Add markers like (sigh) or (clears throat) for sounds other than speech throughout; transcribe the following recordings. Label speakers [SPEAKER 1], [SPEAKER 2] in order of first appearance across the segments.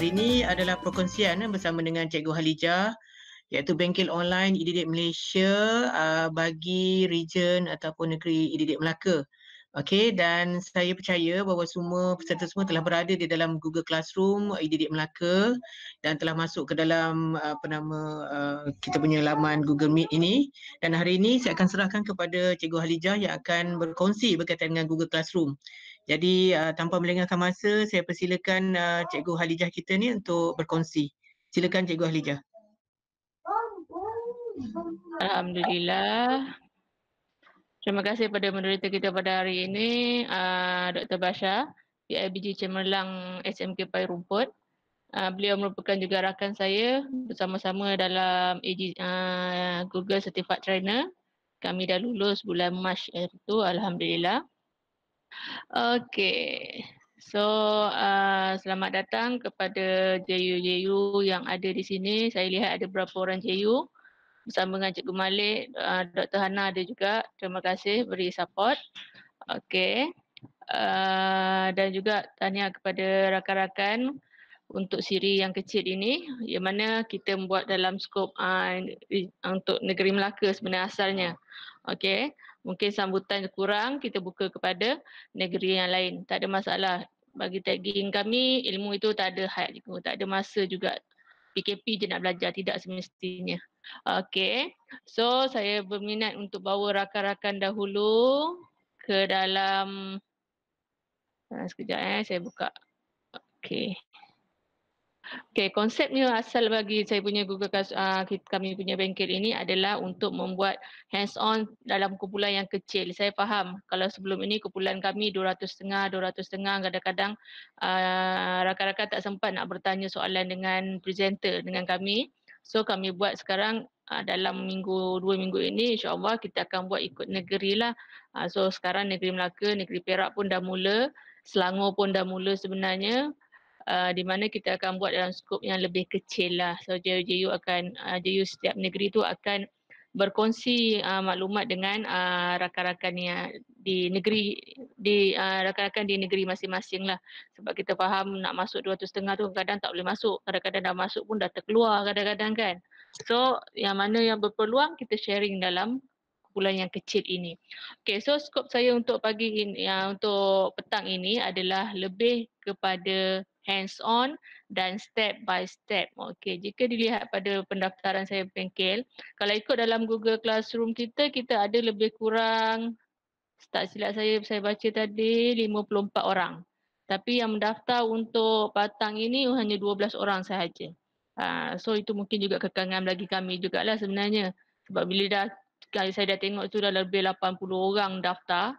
[SPEAKER 1] Hari ini adalah perkongsian eh, bersama dengan Cikgu Halijah iaitu bengkel online IDD Malaysia uh, bagi region ataupun negeri IDD Melaka. Okey dan saya percaya bahawa semua peserta semua telah berada di dalam Google Classroom IDD Melaka dan telah masuk ke dalam uh, apa nama uh, kita punya laman Google Meet ini dan hari ini saya akan serahkan kepada Cikgu Halijah yang akan berkongsi berkaitan dengan Google Classroom. Jadi uh, tanpa melengahkan masa, saya persilakan uh, Cikgu Halijah kita ni untuk berkongsi. Silakan Cikgu Halijah.
[SPEAKER 2] Alhamdulillah. Terima kasih kepada moderator kita pada hari ini, uh, eh, Dr. Bashar, PIBG Cemerlang SMK Pai Rumput. Uh, beliau merupakan juga rakan saya bersama-sama dalam AG, uh, Google Certified Trainer. Kami dah lulus bulan Mac itu, Alhamdulillah. Okay. So, uh, selamat datang kepada JU-JU yang ada di sini. Saya lihat ada berapa orang JU bersama dengan Cikgu Malik, uh, Dr. Hana ada juga. Terima kasih beri support. Okay. Uh, dan juga tanya kepada rakan-rakan untuk siri yang kecil ini yang mana kita membuat dalam skop uh, untuk negeri Melaka sebenarnya asalnya. Okay mungkin sambutan kurang kita buka kepada negeri yang lain tak ada masalah bagi tagging kami ilmu itu tak ada had juga tak ada masa juga PKP je nak belajar tidak semestinya okey so saya berminat untuk bawa rakan-rakan dahulu ke dalam ah, sekejap eh saya buka okey Okay, konsep ni asal bagi saya punya Google uh, kami punya bengkel ini adalah untuk membuat hands on dalam kumpulan yang kecil. Saya faham kalau sebelum ini kumpulan kami 200 setengah, 200 setengah kadang-kadang uh, rakan-rakan tak sempat nak bertanya soalan dengan presenter dengan kami. So kami buat sekarang uh, dalam minggu dua minggu ini insyaAllah kita akan buat ikut negeri lah. Uh, so sekarang negeri Melaka, negeri Perak pun dah mula. Selangor pun dah mula sebenarnya. Uh, di mana kita akan buat dalam skop yang lebih kecil lah. So JU akan uh, setiap negeri tu akan berkongsi uh, maklumat dengan uh, rakan-rakan yang di negeri di uh, rakan-rakan di negeri masing-masing lah sebab kita faham nak masuk dua 200 setengah tu kadang tak boleh masuk kadang-kadang dah masuk pun dah terkeluar kadang-kadang kan so yang mana yang berpeluang kita sharing dalam bulan yang kecil ini okay so skop saya untuk pagi ini yang uh, untuk petang ini adalah lebih kepada hands on dan step by step. Okey, jika dilihat pada pendaftaran saya bengkel, kalau ikut dalam Google Classroom kita, kita ada lebih kurang tak silap saya saya baca tadi 54 orang. Tapi yang mendaftar untuk batang ini hanya 12 orang sahaja. Uh, so itu mungkin juga kekangan bagi kami jugalah sebenarnya. Sebab bila dah saya dah tengok tu dah lebih 80 orang daftar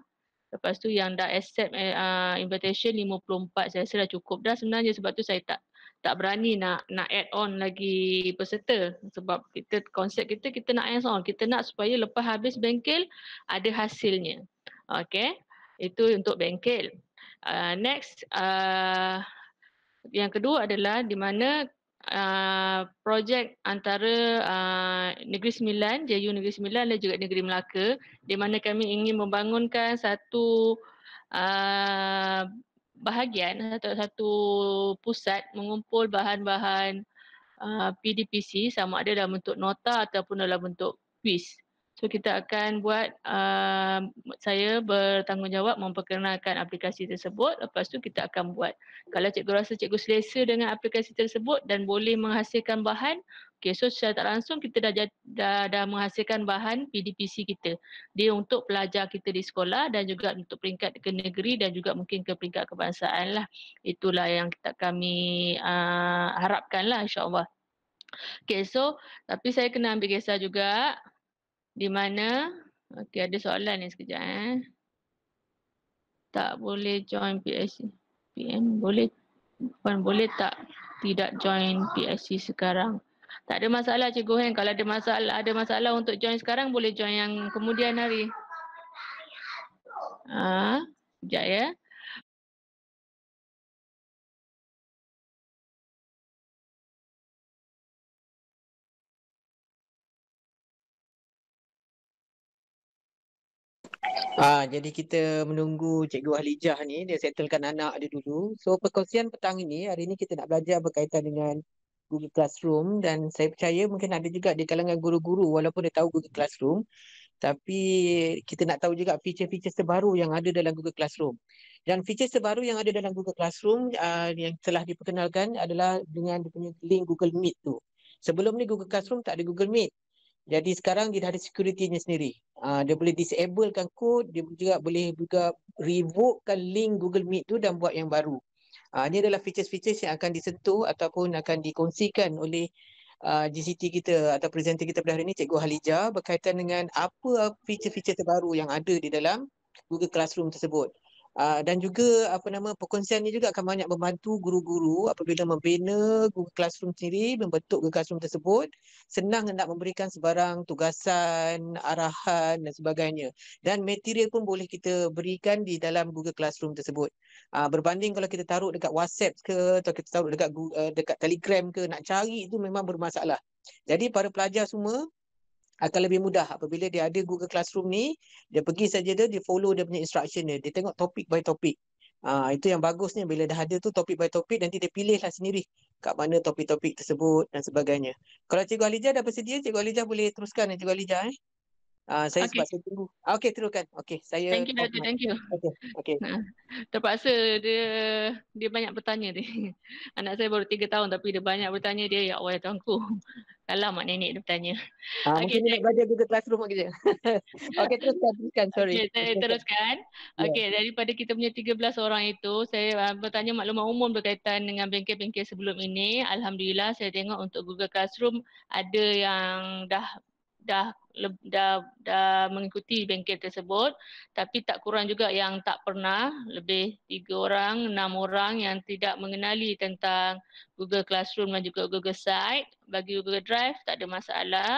[SPEAKER 2] Lepas tu yang dah accept uh, invitation 54 saya rasa dah cukup dah sebenarnya sebab tu saya tak tak berani nak nak add on lagi peserta sebab kita konsep kita kita nak add on kita nak supaya lepas habis bengkel ada hasilnya. Okey. Itu untuk bengkel. Uh, next uh, yang kedua adalah di mana uh, projek antara uh, Negeri Sembilan, JU Negeri Sembilan dan juga Negeri Melaka di mana kami ingin membangunkan satu uh, bahagian atau satu pusat mengumpul bahan-bahan uh, PDPC sama ada dalam bentuk nota ataupun dalam bentuk quiz. Uh, So kita akan buat uh, saya bertanggungjawab memperkenalkan aplikasi tersebut. Lepas tu kita akan buat. Kalau cikgu rasa cikgu selesa dengan aplikasi tersebut dan boleh menghasilkan bahan, okay, so secara tak langsung kita dah, dah, dah menghasilkan bahan PDPC kita. Dia untuk pelajar kita di sekolah dan juga untuk peringkat ke negeri dan juga mungkin ke peringkat kebangsaan lah. Itulah yang kita, kami uh, harapkan lah insyaAllah. Okay, so tapi saya kena ambil kisah juga di mana okey ada soalan ni sekejap eh tak boleh join PSC PM boleh puan boleh tak tidak join PSC sekarang tak ada masalah cikgu hen. kalau ada masalah ada masalah untuk join sekarang boleh join yang kemudian hari ah ha? sekejap ya Ah, jadi kita menunggu Cikgu
[SPEAKER 1] Halijah ni dia settlekan anak dia dulu. So perkongsian petang ini hari ini kita nak belajar berkaitan dengan Google Classroom dan saya percaya mungkin ada juga di kalangan guru-guru walaupun dia tahu Google Classroom tapi kita nak tahu juga feature-feature terbaru yang ada dalam Google Classroom. Dan feature terbaru yang ada dalam Google Classroom uh, yang telah diperkenalkan adalah dengan dia link Google Meet tu. Sebelum ni Google Classroom tak ada Google Meet. Jadi sekarang dia dah ada security-nya sendiri. Uh, dia boleh disablekan kod, dia juga boleh juga revokekan link Google Meet tu dan buat yang baru. Uh, ini adalah features-features yang akan disentuh ataupun akan dikongsikan oleh uh, ah, GCT kita atau presenter kita pada hari ini, Cikgu Halija berkaitan dengan apa feature-feature terbaru yang ada di dalam Google Classroom tersebut. Ah, dan juga apa nama perkongsian ini juga akan banyak membantu guru-guru apabila membina Google Classroom sendiri, membentuk Google Classroom tersebut, senang hendak memberikan sebarang tugasan, arahan dan sebagainya. Dan material pun boleh kita berikan di dalam Google Classroom tersebut. Uh, berbanding kalau kita taruh dekat WhatsApp ke atau kita taruh dekat uh, dekat Telegram ke nak cari itu memang bermasalah. Jadi para pelajar semua akan lebih mudah apabila dia ada Google Classroom ni, dia pergi saja dia, dia follow dia punya instruction dia, dia tengok topik by topik. Ha, itu yang bagusnya bila dah ada tu topik by topik nanti dia pilihlah sendiri kat mana topik-topik tersebut dan sebagainya. Kalau Cikgu Alijah dah bersedia, Cikgu Alijah boleh teruskan eh, Cikgu Alijah eh.
[SPEAKER 2] Uh, saya okay. sebab tunggu. Ah, okey, teruskan. Okay saya Thank you, Dr. Thank you. Okay. Okay. terpaksa dia dia banyak bertanya ni. (laughs) Anak saya baru tiga tahun tapi dia banyak bertanya dia ya Allah ya tuanku. Kalau (laughs) mak nenek dia bertanya. Ha, ah, okay, mungkin nak belajar Google Classroom kerja. (laughs) Okay teruskan, teruskan. Sorry. Okay, saya teruskan. Ya. Okay yeah. daripada kita punya tiga belas orang itu, saya ah, bertanya maklumat umum berkaitan dengan bengkel-bengkel sebelum ini. Alhamdulillah saya tengok untuk Google Classroom ada yang dah dah dah dah mengikuti bengkel tersebut tapi tak kurang juga yang tak pernah lebih tiga orang enam orang yang tidak mengenali tentang Google Classroom dan juga Google Site bagi Google Drive tak ada masalah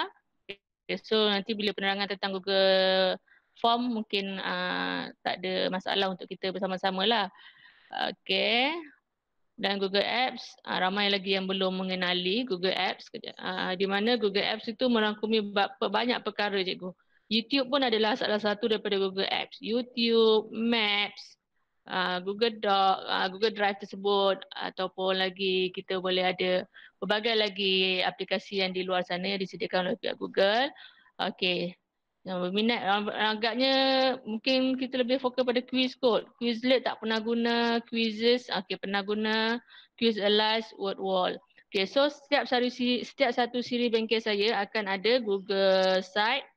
[SPEAKER 2] okay, so nanti bila penerangan tentang Google Form mungkin uh, tak ada masalah untuk kita bersama-sama lah Okay, dan Google Apps uh, ramai lagi yang belum mengenali Google Apps uh, di mana Google Apps itu merangkumi banyak perkara cikgu YouTube pun adalah salah satu daripada Google Apps YouTube Maps Uh, Google Doc, uh, Google Drive tersebut ataupun lagi kita boleh ada pelbagai lagi aplikasi yang di luar sana yang disediakan oleh pihak Google. Okey, yang berminat agaknya mungkin kita lebih fokus pada quiz kot. Quizlet tak pernah guna, quizzes ah, okay, pernah guna, quiz alas, word wall. Okay, so setiap satu siri, setiap satu siri bengkel saya akan ada Google Site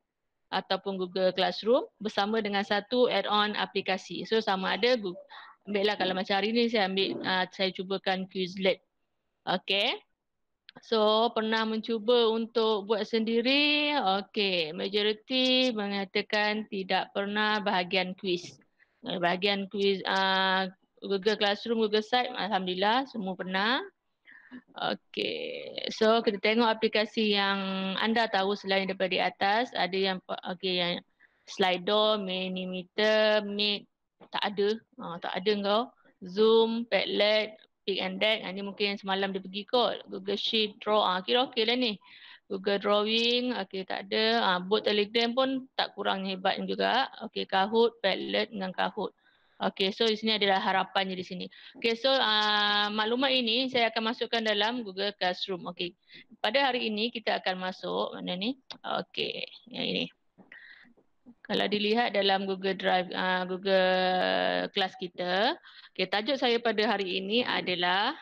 [SPEAKER 2] ataupun Google Classroom bersama dengan satu add-on aplikasi. So sama ada Google, ambillah kalau macam hari ni saya ambil, uh, saya cubakan Quizlet. Okay. So pernah mencuba untuk buat sendiri, okay. Majoriti mengatakan tidak pernah bahagian kuis. Eh, bahagian kuis uh, Google Classroom, Google Site, Alhamdulillah semua pernah. Okay, so kita tengok aplikasi yang anda tahu selain daripada di atas. Ada yang, okay, yang Slido, Minimeter, Meet, tak ada. Uh, tak ada engkau, Zoom, Padlet, pick and deck. Ini mungkin semalam dia pergi kot. Google Sheet draw. Ah, kira okey lah ni. Google Drawing, okey tak ada. Ah, bot Telegram pun tak kurang hebat juga. Okey, Kahoot, Padlet dengan Kahoot. Okey, so di sini adalah harapannya di sini. Okey, so uh, maklumat ini saya akan masukkan dalam Google Classroom. Okey, pada hari ini kita akan masuk mana ni? Okey, yang ini kalau dilihat dalam Google Drive uh, Google Class kita, okay, tajuk saya pada hari ini adalah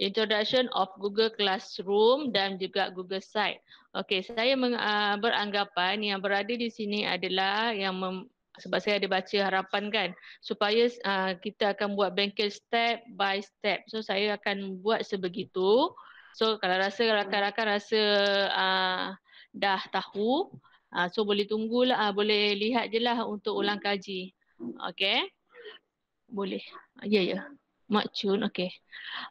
[SPEAKER 2] Introduction of Google Classroom dan juga Google Site. Okey, saya meng, uh, beranggapan yang berada di sini adalah yang mem, sebab saya ada baca harapan kan supaya uh, kita akan buat bengkel step by step. So saya akan buat sebegitu. So kalau rasa rakan-rakan rasa uh, dah tahu, Uh, so boleh tunggulah, uh, boleh lihat je lah untuk ulang kaji. Okay. Boleh. Ah, ya, yeah, ya. Yeah. Mak Cun, okay.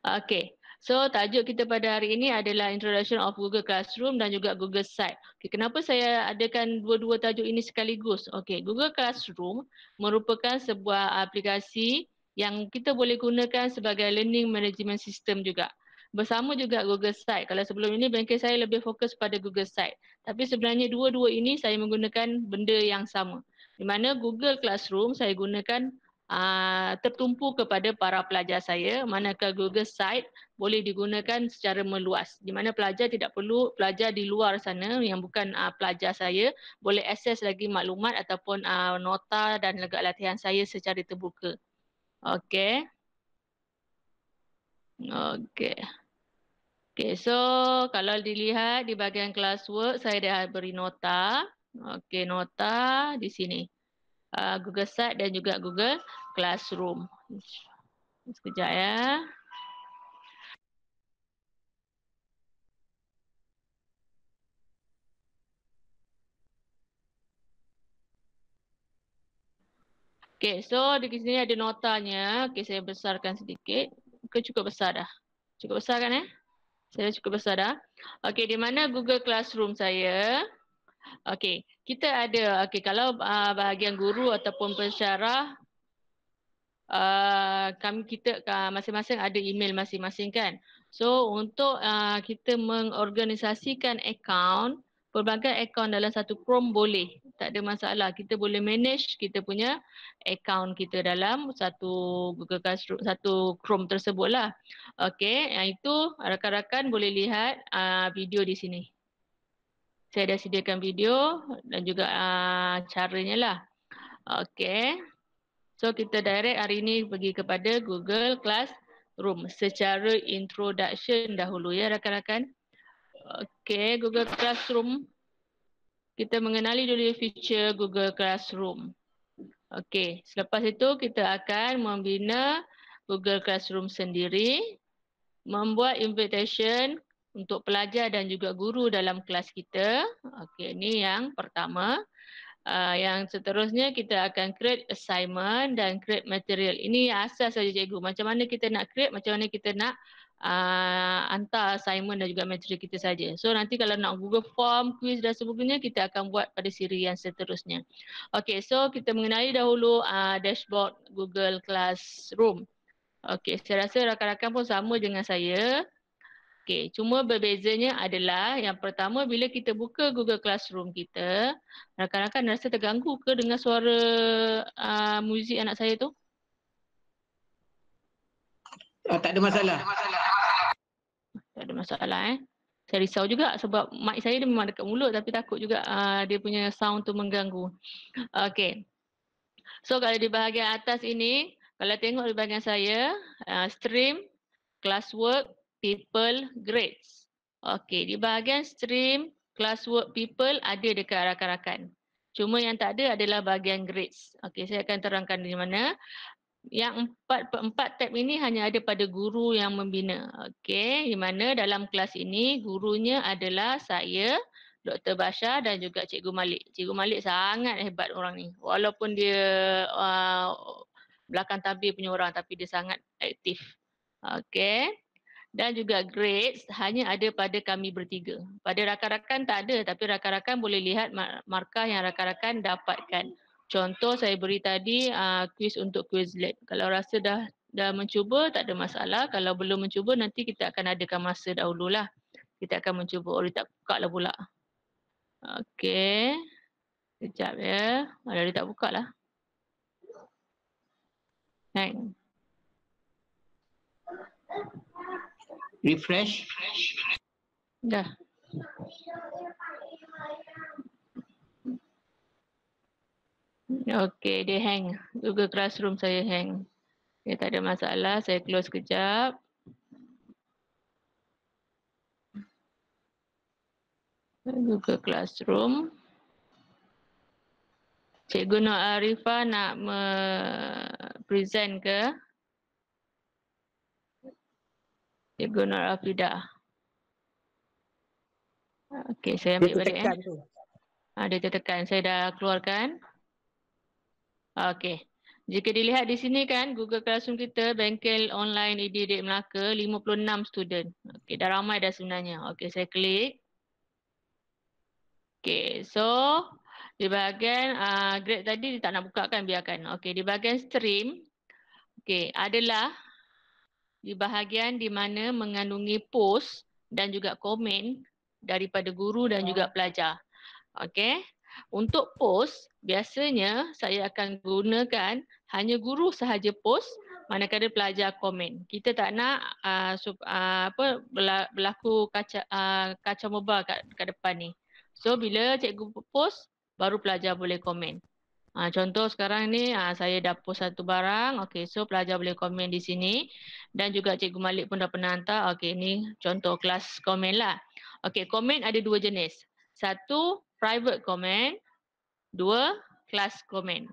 [SPEAKER 2] Okay. So tajuk kita pada hari ini adalah Introduction of Google Classroom dan juga Google Site. Okay, kenapa saya adakan dua-dua tajuk ini sekaligus? Okay, Google Classroom merupakan sebuah aplikasi yang kita boleh gunakan sebagai learning management system juga bersama juga Google Site. Kalau sebelum ini bengkel saya lebih fokus pada Google Site. Tapi sebenarnya dua-dua ini saya menggunakan benda yang sama. Di mana Google Classroom saya gunakan aa, ah, tertumpu kepada para pelajar saya manakala Google Site boleh digunakan secara meluas. Di mana pelajar tidak perlu, pelajar di luar sana yang bukan aa, ah, pelajar saya boleh akses lagi maklumat ataupun aa, ah, nota dan lega latihan saya secara terbuka. Okey. Okay. Okay, so kalau dilihat di bahagian classwork, saya dah beri nota. Okay, nota di sini. Uh, Google Site dan juga Google Classroom. Sekejap ya. Okay, so di sini ada notanya. Okay, saya besarkan sedikit. Okay, cukup besar dah. Cukup besar kan ya? Eh? Saya cukup besar dah. Okey, di mana Google Classroom saya? Okey, kita ada, okey, kalau uh, bahagian guru ataupun pensyarah, uh, kami kita ah, masing-masing uh, ada email masing-masing kan? So, untuk uh, kita mengorganisasikan account, pelbagai akaun dalam satu Chrome boleh. Tak ada masalah. Kita boleh manage kita punya akaun kita dalam satu Google Classroom, satu Chrome tersebutlah. Okey, yang itu rakan-rakan boleh lihat uh, video di sini. Saya dah sediakan video dan juga uh, caranya lah. Okey. So kita direct hari ini pergi kepada Google Classroom secara introduction dahulu ya rakan-rakan. Okay, Google Classroom. Kita mengenali dulu feature Google Classroom. Okay, selepas itu kita akan membina Google Classroom sendiri. Membuat invitation untuk pelajar dan juga guru dalam kelas kita. Okay, ini yang pertama. Uh, yang seterusnya kita akan create assignment dan create material. Ini asas saja cikgu. Macam mana kita nak create, macam mana kita nak uh, hantar assignment dan juga material kita saja. So nanti kalau nak Google form, quiz dan sebagainya kita akan buat pada siri yang seterusnya. Okay, so kita mengenali dahulu uh, dashboard Google Classroom. Okay, saya rasa rakan-rakan pun sama dengan saya. Okay, cuma berbezanya adalah yang pertama bila kita buka Google Classroom kita, rakan-rakan rasa terganggu ke dengan suara uh, muzik anak saya tu? Oh, tak ada masalah. Tak ada masalah. Tak ada masalah eh. Saya risau juga sebab mic saya dia memang dekat mulut tapi takut juga uh, dia punya sound tu mengganggu. Okay. So kalau di bahagian atas ini, kalau tengok di bahagian saya, uh, stream, classwork, people, grades. Okay, di bahagian stream, classwork, people ada dekat rakan-rakan. Cuma yang tak ada adalah bahagian grades. Okay, saya akan terangkan di mana yang empat tab ini hanya ada pada guru yang membina. Okey, di mana dalam kelas ini gurunya adalah saya, Dr. Bashar dan juga Cikgu Malik. Cikgu Malik sangat hebat orang ni. Walaupun dia uh, belakang tabir punya orang tapi dia sangat aktif. Okey. Dan juga grades hanya ada pada kami bertiga. Pada rakan-rakan tak ada tapi rakan-rakan boleh lihat markah yang rakan-rakan dapatkan. Contoh saya beri tadi uh, ah, quiz untuk Quizlet. Kalau rasa dah dah mencuba tak ada masalah. Kalau belum mencuba nanti kita akan adakan masa lah. Kita akan mencuba. Oh dia tak buka lah pula. Okay. Sekejap ya. Oh dia tak buka lah. Hang.
[SPEAKER 1] Refresh.
[SPEAKER 2] Dah. Okay, dia hang. Google Classroom saya hang. Okay, tak ada masalah. Saya close kejap. Google Classroom. Cikgu Nur Arifah nak present ke? Cikgu Nur Afidah. Okay, saya ambil balik. Eh. Ada ah, tertekan. Saya dah keluarkan. Okey. Jika dilihat di sini kan Google Classroom kita bengkel online EDD Melaka 56 student. Okey dah ramai dah sebenarnya. Okey saya klik. Okey so di bahagian uh, grade tadi dia tak nak buka kan biarkan. Okey di bahagian stream. Okey adalah di bahagian di mana mengandungi post dan juga komen daripada guru dan juga pelajar. Okey. Untuk post, biasanya saya akan gunakan hanya guru sahaja post manakala pelajar komen. Kita tak nak uh, ah, sub, uh, ah, apa berlaku kaca, uh, ah, kacau mebar kat, kat depan ni. So bila cikgu post, baru pelajar boleh komen. Uh, contoh sekarang ni uh, saya dah post satu barang, okay, so pelajar boleh komen di sini. Dan juga cikgu Malik pun dah pernah hantar, okay, ni contoh kelas komen lah. okey komen ada dua jenis. Satu, private comment. Dua, class comment.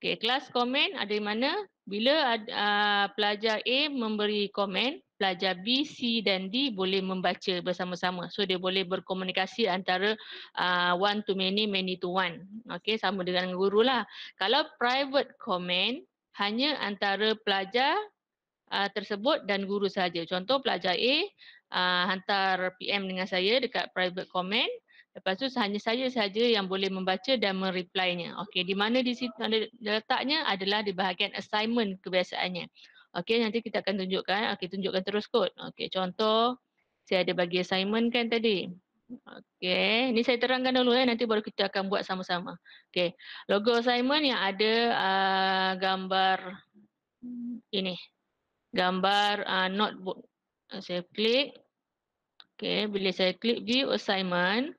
[SPEAKER 2] Okay, class comment ada di mana? Bila uh, pelajar A memberi komen, pelajar B, C dan D boleh membaca bersama-sama. So dia boleh berkomunikasi antara uh, one to many, many to one. Okay, sama dengan guru lah. Kalau private comment hanya antara pelajar uh, tersebut dan guru saja. Contoh pelajar A uh, hantar PM dengan saya dekat private comment. Lepas tu hanya saya sahaja yang boleh membaca dan mereply Okey, di mana di situ anda letaknya adalah di bahagian assignment kebiasaannya. Okey, nanti kita akan tunjukkan. Okey, tunjukkan terus kod. Okey, contoh saya ada bagi assignment kan tadi. Okey, ni saya terangkan dulu ya, eh. nanti baru kita akan buat sama-sama. Okey, logo assignment yang ada uh, gambar ini. Gambar uh, notebook. Saya klik. Okey, bila saya klik view assignment.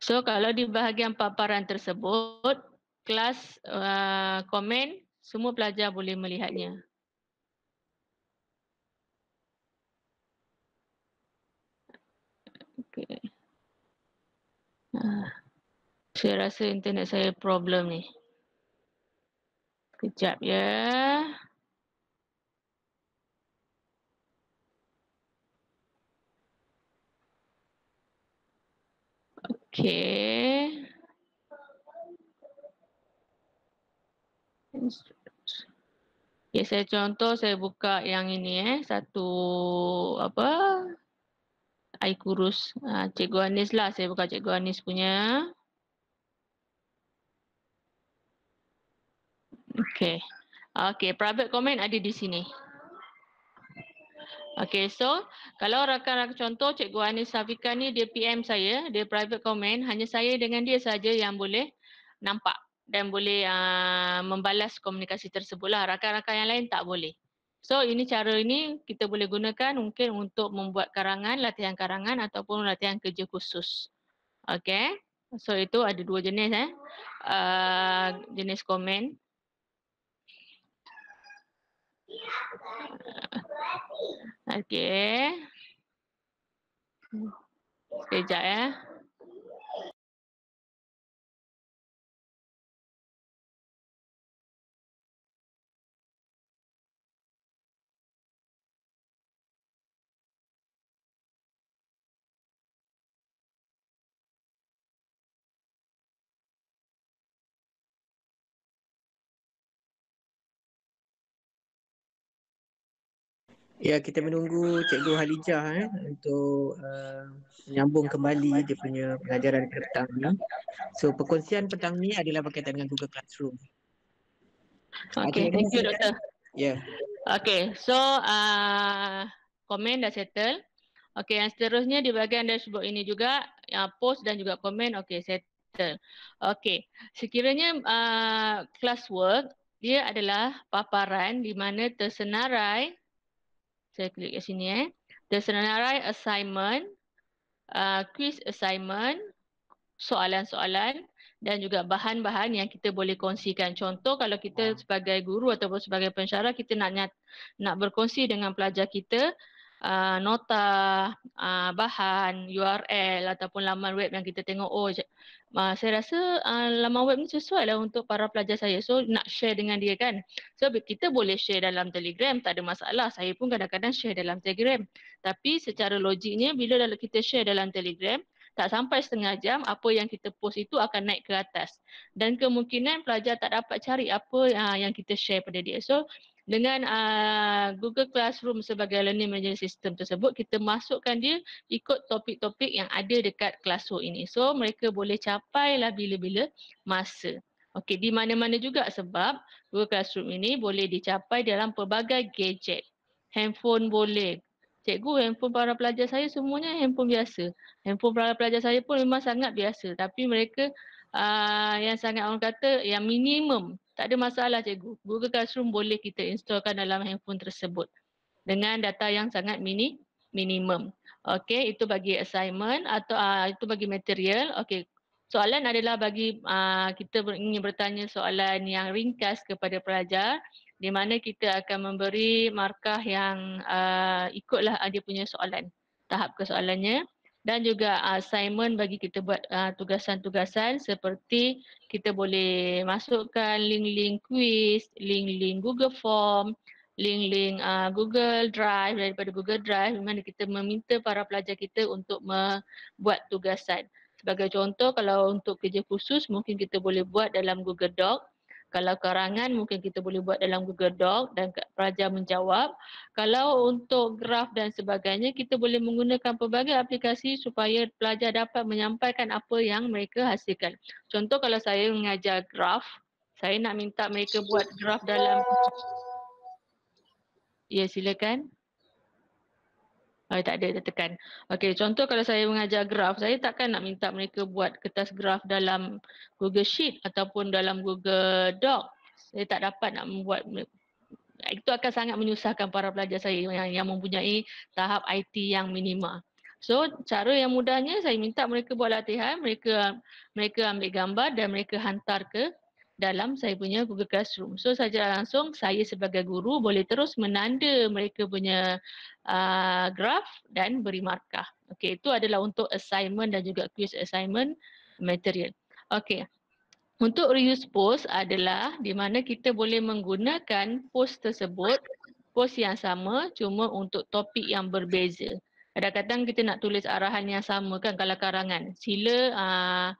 [SPEAKER 2] So kalau di bahagian paparan tersebut, kelas uh, komen, semua pelajar boleh melihatnya. Okay. Uh, ah, saya rasa internet saya problem ni. Kejap ya. Yeah. Okay. Ya saya contoh saya buka yang ini eh. Satu apa? Air kurus. Ha, Cikgu Anis lah saya buka Cikgu Anis punya. Okay. Okay, private comment ada di sini. Okay, so kalau rakan-rakan contoh Cikgu Anis Safika ni dia PM saya, dia private comment, hanya saya dengan dia saja yang boleh nampak dan boleh uh, membalas komunikasi tersebutlah. Rakan-rakan yang lain tak boleh. So ini cara ini kita boleh gunakan mungkin untuk membuat karangan, latihan karangan ataupun latihan kerja khusus. Okay. So itu ada dua jenis eh. Uh, jenis komen. Okey. Sekejap ya. Eh.
[SPEAKER 1] Ya, kita menunggu Cikgu Halijah eh, untuk uh, menyambung kembali dia punya pengajaran petang ni. So, perkongsian petang ni adalah berkaitan dengan Google Classroom. Okay, okay thank you, Doktor. Ya. Yeah.
[SPEAKER 2] Okay, so ah, komen dah settle. Okay, yang seterusnya di bahagian dashboard ini juga, uh, post dan juga komen, okay, settle. Okay, sekiranya uh, classwork, dia adalah paparan di mana tersenarai saya klik kat sini eh. Tersenarai assignment, uh, quiz assignment, soalan-soalan dan juga bahan-bahan yang kita boleh kongsikan. Contoh kalau kita sebagai guru ataupun sebagai pensyarah kita nak nak berkongsi dengan pelajar kita uh, nota, uh, bahan, URL ataupun laman web yang kita tengok oh uh, saya rasa uh, laman web ni sesuai lah untuk para pelajar saya so nak share dengan dia kan. So kita boleh share dalam telegram tak ada masalah saya pun kadang-kadang share dalam telegram tapi secara logiknya bila kita share dalam telegram tak sampai setengah jam apa yang kita post itu akan naik ke atas dan kemungkinan pelajar tak dapat cari apa yang kita share pada dia. So dengan uh, Google Classroom sebagai learning management system tersebut kita masukkan dia ikut topik-topik yang ada dekat classroom ini so mereka boleh capai lah bila-bila masa Okey, di mana-mana juga sebab Google Classroom ini boleh dicapai dalam pelbagai gadget. Handphone boleh. Cikgu, handphone para pelajar saya semuanya handphone biasa. Handphone para pelajar saya pun memang sangat biasa. Tapi mereka uh, yang sangat orang kata yang minimum tak ada masalah cikgu. Google Classroom boleh kita installkan dalam handphone tersebut dengan data yang sangat mini minimum. Okey, itu bagi assignment atau uh, itu bagi material. Okey. Soalan adalah bagi uh, kita ingin bertanya soalan yang ringkas kepada pelajar di mana kita akan memberi markah yang uh, ikutlah dia punya soalan. Tahap ke soalannya dan juga assignment ah, bagi kita buat ah, tugasan-tugasan uh, seperti kita boleh masukkan link-link quiz, link-link Google Form, link-link uh, Google Drive daripada Google Drive di mana kita meminta para pelajar kita untuk membuat tugasan. Sebagai contoh kalau untuk kerja khusus mungkin kita boleh buat dalam Google Doc kalau karangan mungkin kita boleh buat dalam Google Doc dan pelajar menjawab. Kalau untuk graf dan sebagainya kita boleh menggunakan pelbagai aplikasi supaya pelajar dapat menyampaikan apa yang mereka hasilkan. Contoh kalau saya mengajar graf, saya nak minta mereka buat graf dalam Ya silakan. Okay, tak ada, tak tekan. Okay, contoh kalau saya mengajar graf, saya takkan nak minta mereka buat kertas graf dalam Google Sheet ataupun dalam Google Doc. Saya tak dapat nak membuat itu akan sangat menyusahkan para pelajar saya yang, yang mempunyai tahap IT yang minima. So cara yang mudahnya saya minta mereka buat latihan, mereka mereka ambil gambar dan mereka hantar ke dalam saya punya Google Classroom. So saja langsung saya sebagai guru boleh terus menanda mereka punya uh, graf dan beri markah. Okey, itu adalah untuk assignment dan juga quiz assignment material. Okey. Untuk reuse post adalah di mana kita boleh menggunakan post tersebut, post yang sama cuma untuk topik yang berbeza. Kadang-kadang kita nak tulis arahan yang sama kan kalau karangan. Sila uh,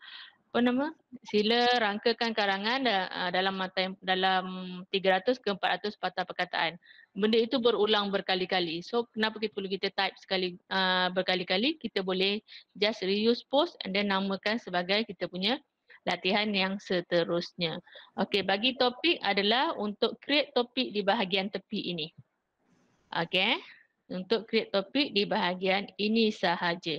[SPEAKER 2] apa nama sila rangkakan karangan ah, dalam mata dalam 300 ke 400 patah perkataan benda itu berulang berkali-kali so kenapa kita perlu kita type sekali uh, berkali-kali kita boleh just reuse post and then namakan sebagai kita punya latihan yang seterusnya okey bagi topik adalah untuk create topik di bahagian tepi ini okey untuk create topik di bahagian ini sahaja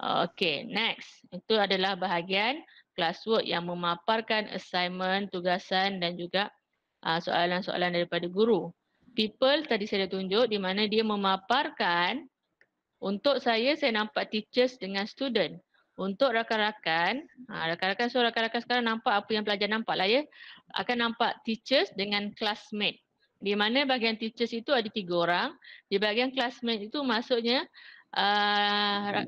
[SPEAKER 2] Okay, next. Itu adalah bahagian classwork yang memaparkan assignment, tugasan dan juga ah, soalan-soalan daripada guru. People tadi saya dah tunjuk di mana dia memaparkan untuk saya, saya nampak teachers dengan student. Untuk rakan-rakan, ah, rakan-rakan so rakan-rakan sekarang nampak apa yang pelajar nampak lah ya. Akan nampak teachers dengan classmate. Di mana bahagian teachers itu ada tiga orang. Di bahagian classmate itu maksudnya Ah,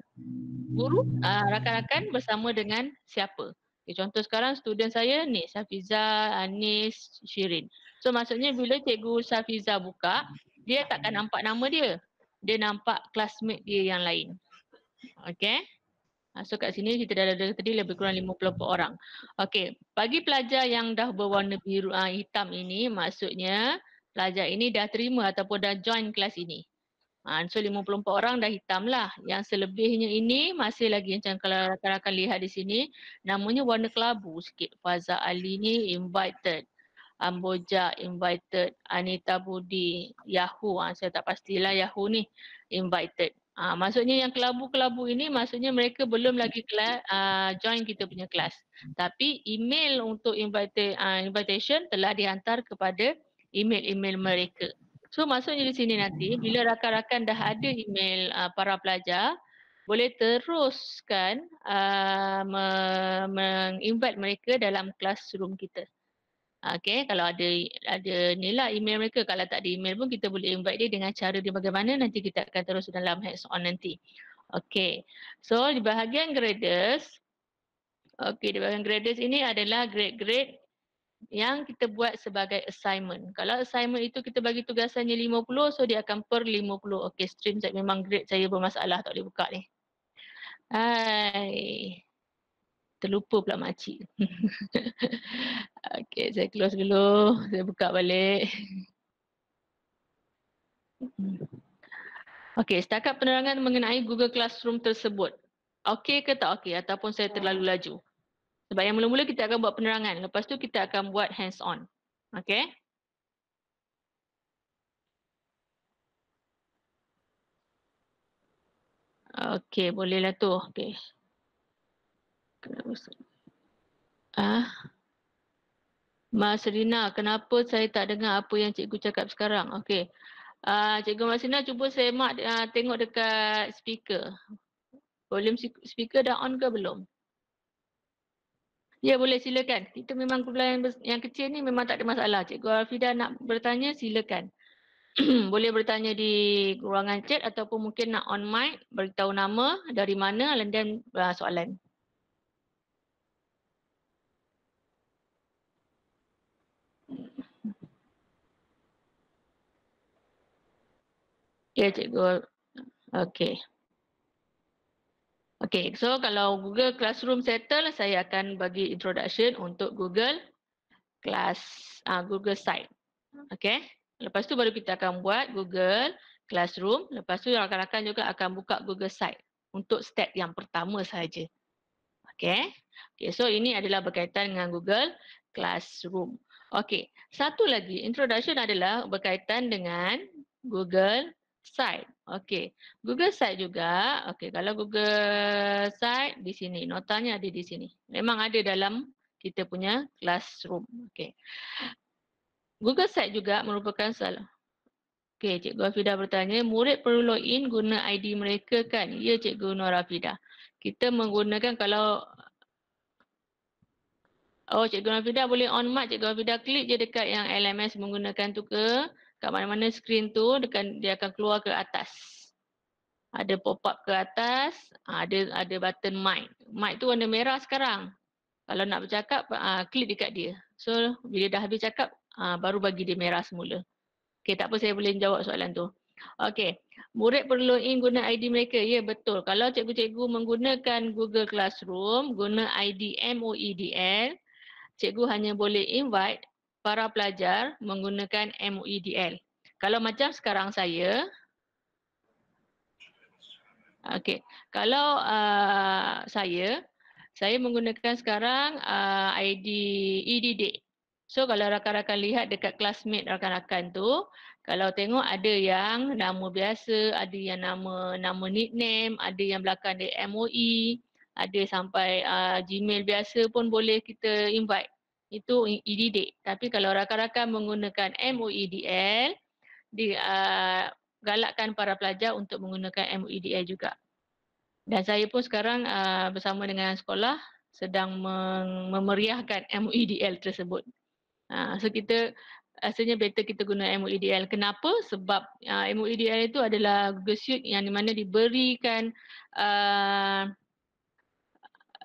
[SPEAKER 2] guru, uh, uh, rakan-rakan bersama dengan siapa. Okay, eh, contoh sekarang student saya ni, Safiza, Anis, Shirin. So maksudnya bila cikgu Safiza buka, dia takkan nampak nama dia. Dia nampak classmate dia yang lain. Okay. Ah, so kat sini kita dah ada tadi lebih kurang 54 orang. Okey, Bagi pelajar yang dah berwarna biru hitam ini maksudnya pelajar ini dah terima ataupun dah join kelas ini. Ha, so 54 orang dah hitam lah. Yang selebihnya ini masih lagi macam kalau rakan-rakan lihat di sini namanya warna kelabu sikit. Faza Ali ni invited. Amboja invited. Anita Budi, Yahoo. Ha, saya tak pastilah Yahoo ni invited. Ha, maksudnya yang kelabu-kelabu ini maksudnya mereka belum lagi kelas uh, join kita punya kelas. Tapi email untuk invite- uh, invitation telah dihantar kepada email-email mereka. So maksudnya di sini nanti hmm. bila rakan-rakan dah ada email uh, para pelajar boleh teruskan uh, menginvite mereka dalam classroom kita. Okay, kalau ada ada nilai email mereka, kalau tak ada email pun kita boleh invite dia dengan cara dia bagaimana nanti kita akan terus dalam hands on nanti. Okay, so di bahagian graders, okay di bahagian graders ini adalah grade-grade yang kita buat sebagai assignment. Kalau assignment itu kita bagi tugasannya 50, so dia akan per 50. Okay, stream saya memang grade saya bermasalah tak boleh buka ni. Hai. Terlupa pula makcik. (laughs) okay, saya close dulu. Saya buka balik. Okay, setakat penerangan mengenai Google Classroom tersebut. Okay ke tak okay ataupun saya terlalu laju? Sebab yang mula-mula kita akan buat penerangan, lepas tu kita akan buat hands on. Okay. Okay, bolehlah tu. Okay. Kenapa? Ah. Masrina, kenapa saya tak dengar apa yang cikgu cakap sekarang? Okay. Ah, cikgu Masrina, cuba saya mak ah, tengok dekat speaker. Volume speaker dah on ke belum? Ya boleh silakan. Kita memang kumpulan yang, yang kecil ni memang tak ada masalah. Cikgu Alfida nak bertanya silakan. (clears throat) boleh bertanya di ruangan chat ataupun mungkin nak on mic beritahu nama dari mana and then ah, soalan. Ya cikgu. Okey. Okay, so kalau Google Classroom settle, saya akan bagi introduction untuk Google Class, uh, Google Site. Okay, lepas tu baru kita akan buat Google Classroom. Lepas tu rakan akan juga akan buka Google Site untuk step yang pertama saja. Okay, okay so ini adalah berkaitan dengan Google Classroom. Okay, satu lagi introduction adalah berkaitan dengan Google site. Okey. Google site juga. Okey, kalau Google site di sini. Notanya ada di sini. Memang ada dalam kita punya classroom. Okey. Google site juga merupakan salah. Okey, Cikgu Rafidah bertanya, murid perlu login guna ID mereka kan? Ya, Cikgu Nur Rafidah. Kita menggunakan kalau Oh, Cikgu Rafidah boleh on mic. Cikgu Rafidah klik je dekat yang LMS menggunakan tu ke? kat mana-mana screen tu dia akan keluar ke atas ada pop-up ke atas, ah, ada ada button mic. Mic tu warna merah sekarang. Kalau nak bercakap, uh, klik dekat dia. So, bila dah habis cakap, uh, baru bagi dia merah semula. Okay, tak apa saya boleh jawab soalan tu. Okay, murid perlu in guna ID mereka. Ya, yeah, betul. Kalau cikgu-cikgu menggunakan Google Classroom, guna ID MOEDL, cikgu hanya boleh invite para pelajar menggunakan MOEDL. Kalau macam sekarang saya, okay, kalau uh, saya, saya menggunakan sekarang uh, ID EDD. So kalau rakan-rakan lihat dekat classmate rakan-rakan tu, kalau tengok ada yang nama biasa, ada yang nama nama nickname, ada yang belakang dia MOE, ada sampai uh, Gmail biasa pun boleh kita invite itu ididik. Tapi kalau rakan-rakan menggunakan MOEDL, digalakkan ah, para pelajar untuk menggunakan MOEDL juga. Dan saya pun sekarang ah, bersama dengan sekolah sedang memeriahkan MOEDL tersebut. Ah, so kita rasanya better kita guna MOEDL. Kenapa? Sebab MOEDL itu adalah Google Suite yang dimana diberikan uh,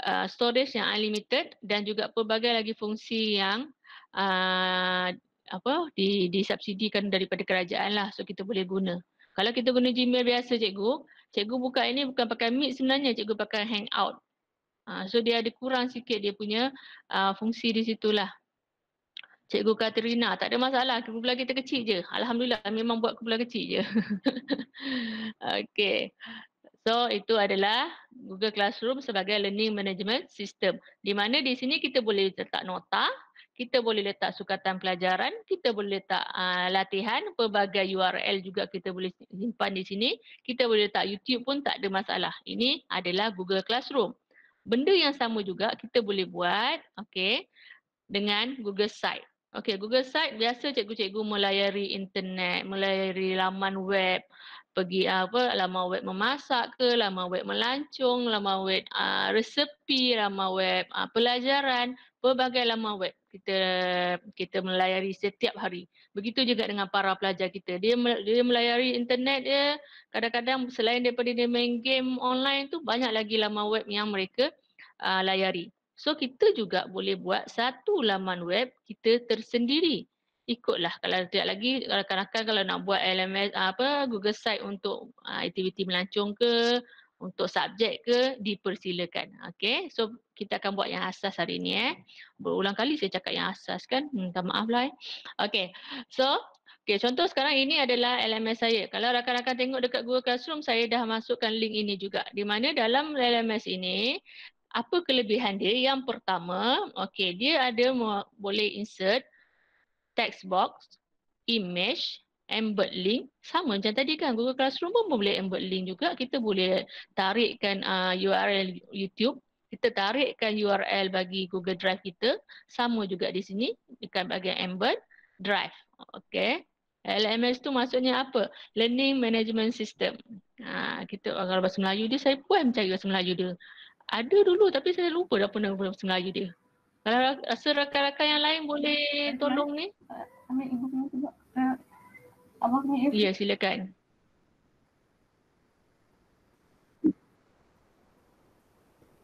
[SPEAKER 2] uh, storage yang unlimited dan juga pelbagai lagi fungsi yang uh, apa di disubsidikan daripada kerajaan lah so kita boleh guna. Kalau kita guna Gmail biasa cikgu, cikgu buka ini bukan pakai Meet sebenarnya, cikgu pakai Hangout. Uh, so dia ada kurang sikit dia punya uh, fungsi di situlah. Cikgu Katrina tak ada masalah. Kumpulan kita kecil je. Alhamdulillah memang buat kumpulan kecil je. (laughs) okay. So itu adalah Google Classroom sebagai learning management system. Di mana di sini kita boleh letak nota, kita boleh letak sukatan pelajaran, kita boleh letak uh, latihan, pelbagai URL juga kita boleh simpan di sini. Kita boleh letak YouTube pun tak ada masalah. Ini adalah Google Classroom. Benda yang sama juga kita boleh buat okay, dengan Google Site. Okay, Google Site biasa cikgu-cikgu melayari internet, melayari laman web, pergi ah, apa lama web memasak ke lama web melancung lama web uh, resepi lama web uh, pelajaran pelbagai lama web kita kita melayari setiap hari begitu juga dengan para pelajar kita dia dia melayari internet dia kadang-kadang selain daripada dia main game online tu banyak lagi lama web yang mereka uh, layari so kita juga boleh buat satu laman web kita tersendiri ikutlah kalau tidak lagi rakan-rakan kalau nak buat LMS ah, apa Google site untuk uh, aktiviti melancong ke untuk subjek ke dipersilakan okey so kita akan buat yang asas hari ni eh berulang kali saya cakap yang asas kan hmm, minta maaf lah eh okey so okey contoh sekarang ini adalah LMS saya kalau rakan-rakan tengok dekat Google Classroom saya dah masukkan link ini juga di mana dalam LMS ini apa kelebihan dia? Yang pertama, okey, dia ada boleh insert text box, image embed link. Sama macam tadi kan Google Classroom pun boleh embed link juga. Kita boleh tarikkan uh, URL YouTube. Kita tarikkan URL bagi Google Drive kita. Sama juga di sini dekat bagian embed drive. Okay. LMS tu maksudnya apa? Learning Management System. Ha, kita kalau bahasa Melayu dia, saya pun mencari bahasa Melayu dia. Ada dulu tapi saya lupa dah pernah bahasa Melayu dia. Kalau rasa rakan-rakan yang lain boleh tolong ni. Ambil ibu punya sebab eh, Ya silakan.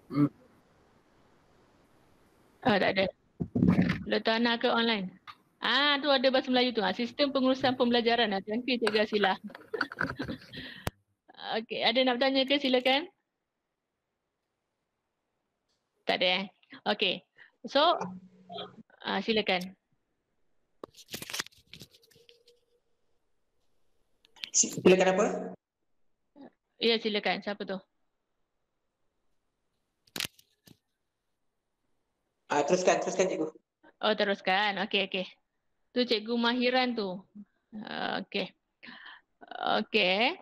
[SPEAKER 2] Hmm. Ah, tak ada. Kalau tak ke online. Ah tu ada bahasa Melayu tu. Ah, sistem pengurusan pembelajaran. Ah, thank you Cikgu Asila. (laughs) Okey, ada nak tanya ke silakan? Tak ada eh. Okey, So, uh, silakan. Silakan apa? Ya, silakan. Siapa tu?
[SPEAKER 1] Ah, uh, teruskan, teruskan cikgu.
[SPEAKER 2] Oh, teruskan. Okey, okey. Tu cikgu Mahiran tu. Ah, okey. Okey.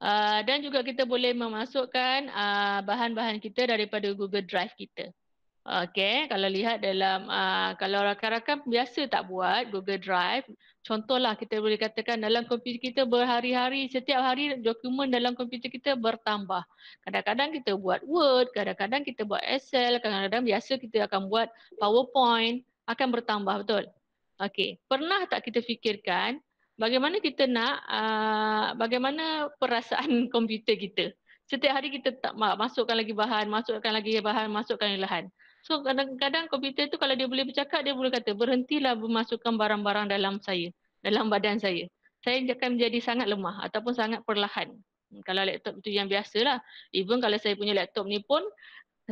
[SPEAKER 2] Uh, dan juga kita boleh memasukkan uh, bahan-bahan kita daripada Google Drive kita. Okay, kalau lihat dalam, uh, kalau rakan-rakan biasa tak buat Google Drive, contohlah kita boleh katakan dalam komputer kita berhari-hari, setiap hari dokumen dalam komputer kita bertambah. Kadang-kadang kita buat Word, kadang-kadang kita buat Excel, kadang-kadang biasa kita akan buat PowerPoint, akan bertambah betul. Okay, pernah tak kita fikirkan bagaimana kita nak, uh, bagaimana perasaan (laughs) komputer kita? Setiap hari kita tak masukkan lagi bahan, masukkan lagi bahan, masukkan lagi bahan. So kadang-kadang komputer tu kalau dia boleh bercakap, dia boleh kata berhentilah memasukkan barang-barang dalam saya, dalam badan saya. Saya akan menjadi sangat lemah ataupun sangat perlahan. Hmm, kalau laptop itu yang biasalah. Even kalau saya punya laptop ni pun,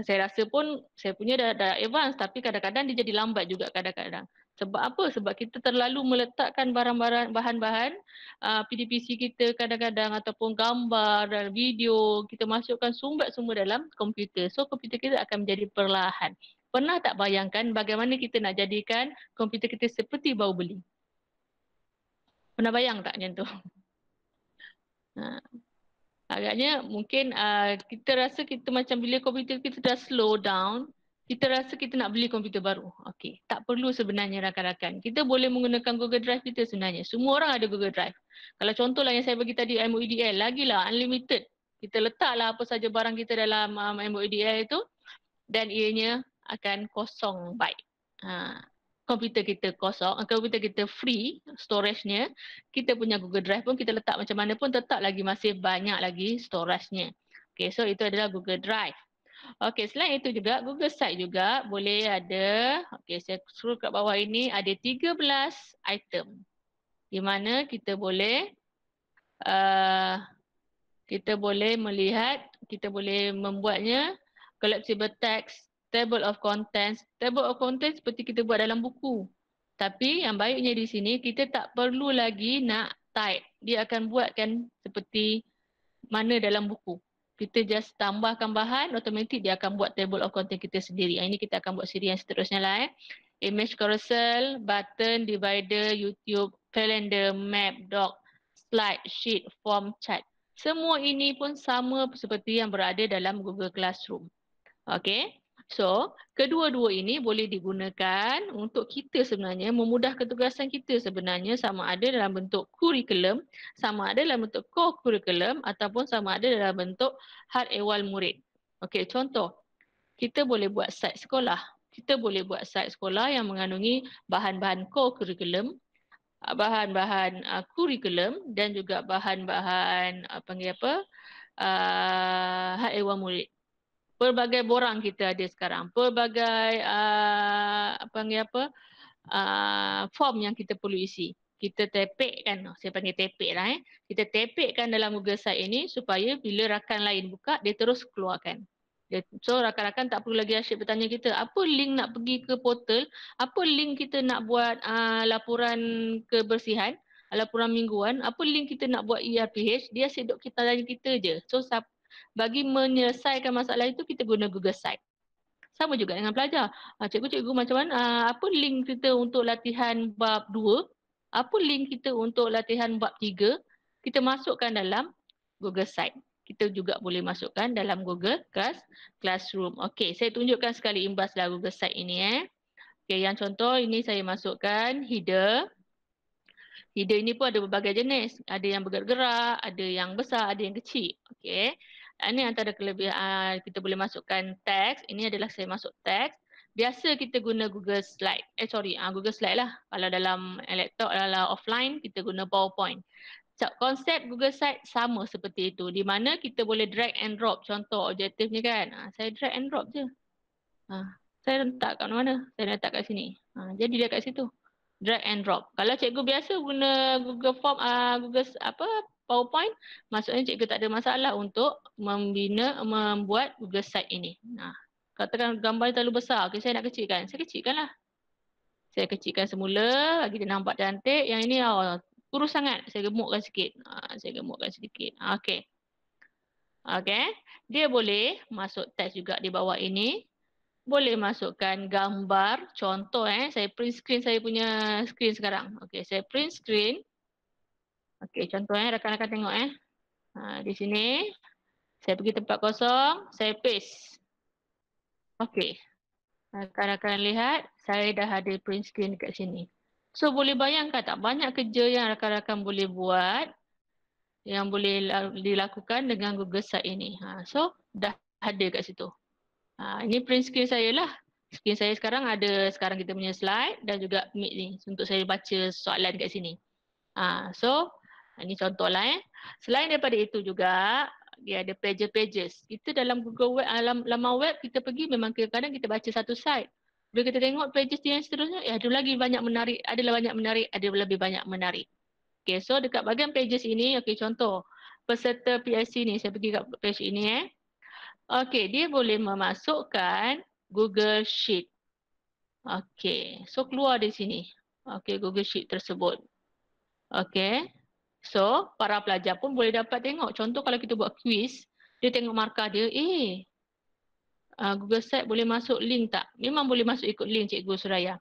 [SPEAKER 2] saya rasa pun saya punya dah, dah advance tapi kadang-kadang dia jadi lambat juga kadang-kadang. Sebab apa? Sebab kita terlalu meletakkan barang-barang bahan-bahan uh, ah, PDPC kita kadang-kadang ataupun gambar dan video kita masukkan sumber semua dalam komputer. So komputer kita akan menjadi perlahan. Pernah tak bayangkan bagaimana kita nak jadikan komputer kita seperti bau beli? Pernah bayang tak macam tu? (laughs) Ha. Agaknya mungkin uh, kita rasa kita macam bila komputer kita dah slow down, kita rasa kita nak beli komputer baru. Okey, tak perlu sebenarnya rakan-rakan. Kita boleh menggunakan Google Drive kita sebenarnya. Semua orang ada Google Drive. Kalau contohlah yang saya bagi tadi MOEDL, lagilah unlimited. Kita letaklah apa saja barang kita dalam um, MOEDL itu dan ianya akan kosong baik. Ha, komputer kita kosong, eh, komputer kita free storage-nya. Kita punya Google Drive pun kita letak macam mana pun tetap lagi masih banyak lagi storage-nya. Okay, so itu adalah Google Drive. Okey, selain itu juga Google Site juga boleh ada, okey saya scroll kat bawah ini ada 13 item di mana kita boleh uh, kita boleh melihat, kita boleh membuatnya collectible text, table of contents, table of contents seperti kita buat dalam buku. Tapi yang baiknya di sini kita tak perlu lagi nak type. Dia akan buatkan seperti mana dalam buku kita just tambahkan bahan, automatik dia akan buat table of content kita sendiri. Yang ini kita akan buat sendiri yang seterusnya lah eh. Image carousel, button, divider, YouTube, calendar, map, doc, slide, sheet, form, chat. Semua ini pun sama seperti yang berada dalam Google Classroom. Okay. So, kedua-dua ini boleh digunakan untuk kita sebenarnya memudahkan tugasan kita sebenarnya sama ada dalam bentuk kurikulum, sama ada dalam bentuk co-curriculum ataupun sama ada dalam bentuk hal ehwal murid. Okey, contoh. Kita boleh buat site sekolah. Kita boleh buat site sekolah yang mengandungi bahan-bahan co-curriculum, ah, bahan-bahan ah, kurikulum dan juga bahan-bahan uh, panggil apa? Uh, hal ehwal murid pelbagai borang kita ada sekarang pelbagai uh, apa panggil apa uh, form yang kita perlu isi kita kan, saya panggil tepek lah eh kita kan dalam Google site ini supaya bila rakan lain buka dia terus keluarkan So rakan-rakan tak perlu lagi asyik bertanya kita apa link nak pergi ke portal, apa link kita nak buat uh, laporan kebersihan, laporan mingguan, apa link kita nak buat ERPH, dia asyik duduk kita tanya kita je. So bagi menyelesaikan masalah itu kita guna Google Site. Sama juga dengan pelajar. Cikgu-cikgu ah, macam mana? Ah, apa link kita untuk latihan bab 2? Apa link kita untuk latihan bab 3? Kita masukkan dalam Google Site. Kita juga boleh masukkan dalam Google Class Classroom. Okey, saya tunjukkan sekali imbas lah Google Site ini. Eh. Okey, yang contoh ini saya masukkan header. Header ini pun ada berbagai jenis. Ada yang bergerak-gerak, ada yang besar, ada yang kecil. Okey. Eh ini antara kelebihan kita boleh masukkan teks. Ini adalah saya masuk teks. Biasa kita guna Google Slide. Eh sorry, uh, Google Slide lah. Kalau dalam laptop dalam offline kita guna PowerPoint. So, konsep Google Slide sama seperti itu. Di mana kita boleh drag and drop. Contoh objektifnya kan. Uh, saya drag and drop je. Uh, saya letak kat mana Saya letak kat sini. Uh, jadi dia kat situ. Drag and drop. Kalau cikgu biasa guna Google Form, uh, Google apa, PowerPoint, maksudnya cikgu tak ada masalah untuk membina membuat Google site ini. Nah, katakan gambar terlalu besar, okay, saya nak kecilkan. Saya kecilkanlah. Saya kecilkan semula bagi dia nampak cantik. Yang ini oh, kurus sangat. Saya gemukkan sikit. Ha, saya gemukkan sedikit. Ah, okey. Okey. Dia boleh masuk teks juga di bawah ini. Boleh masukkan gambar contoh eh saya print screen saya punya screen sekarang. Okey, saya print screen. Okey, contoh eh rakan-rakan tengok eh. Ha, di sini saya pergi tempat kosong, saya paste. Okey. Rakan-rakan lihat, saya dah ada print screen dekat sini. So boleh bayangkan tak banyak kerja yang rakan-rakan boleh buat yang boleh dilakukan dengan Google Site ini. Ha, so dah ada kat situ. Ha, ini print screen saya lah. Screen saya sekarang ada sekarang kita punya slide dan juga meet ni untuk saya baca soalan kat sini. Ha, so ini ha, contohlah eh. Selain daripada itu juga, dia ada pages-pages. Kita dalam Google web, dalam laman web kita pergi memang kadang-kadang kita baca satu site. Bila kita tengok pages yang seterusnya, ya ada lagi banyak menarik, ada banyak menarik, ada lebih banyak menarik. Okay, so dekat bahagian pages ini, okay, contoh peserta PSC ni, saya pergi kat page ini eh. Okay, dia boleh memasukkan Google Sheet. Okay, so keluar di sini. Okay, Google Sheet tersebut. Okay, So, para pelajar pun boleh dapat tengok. Contoh kalau kita buat quiz, dia tengok markah dia, eh, ah, Google Site boleh masuk link tak? Memang boleh masuk ikut link Cikgu Suraya.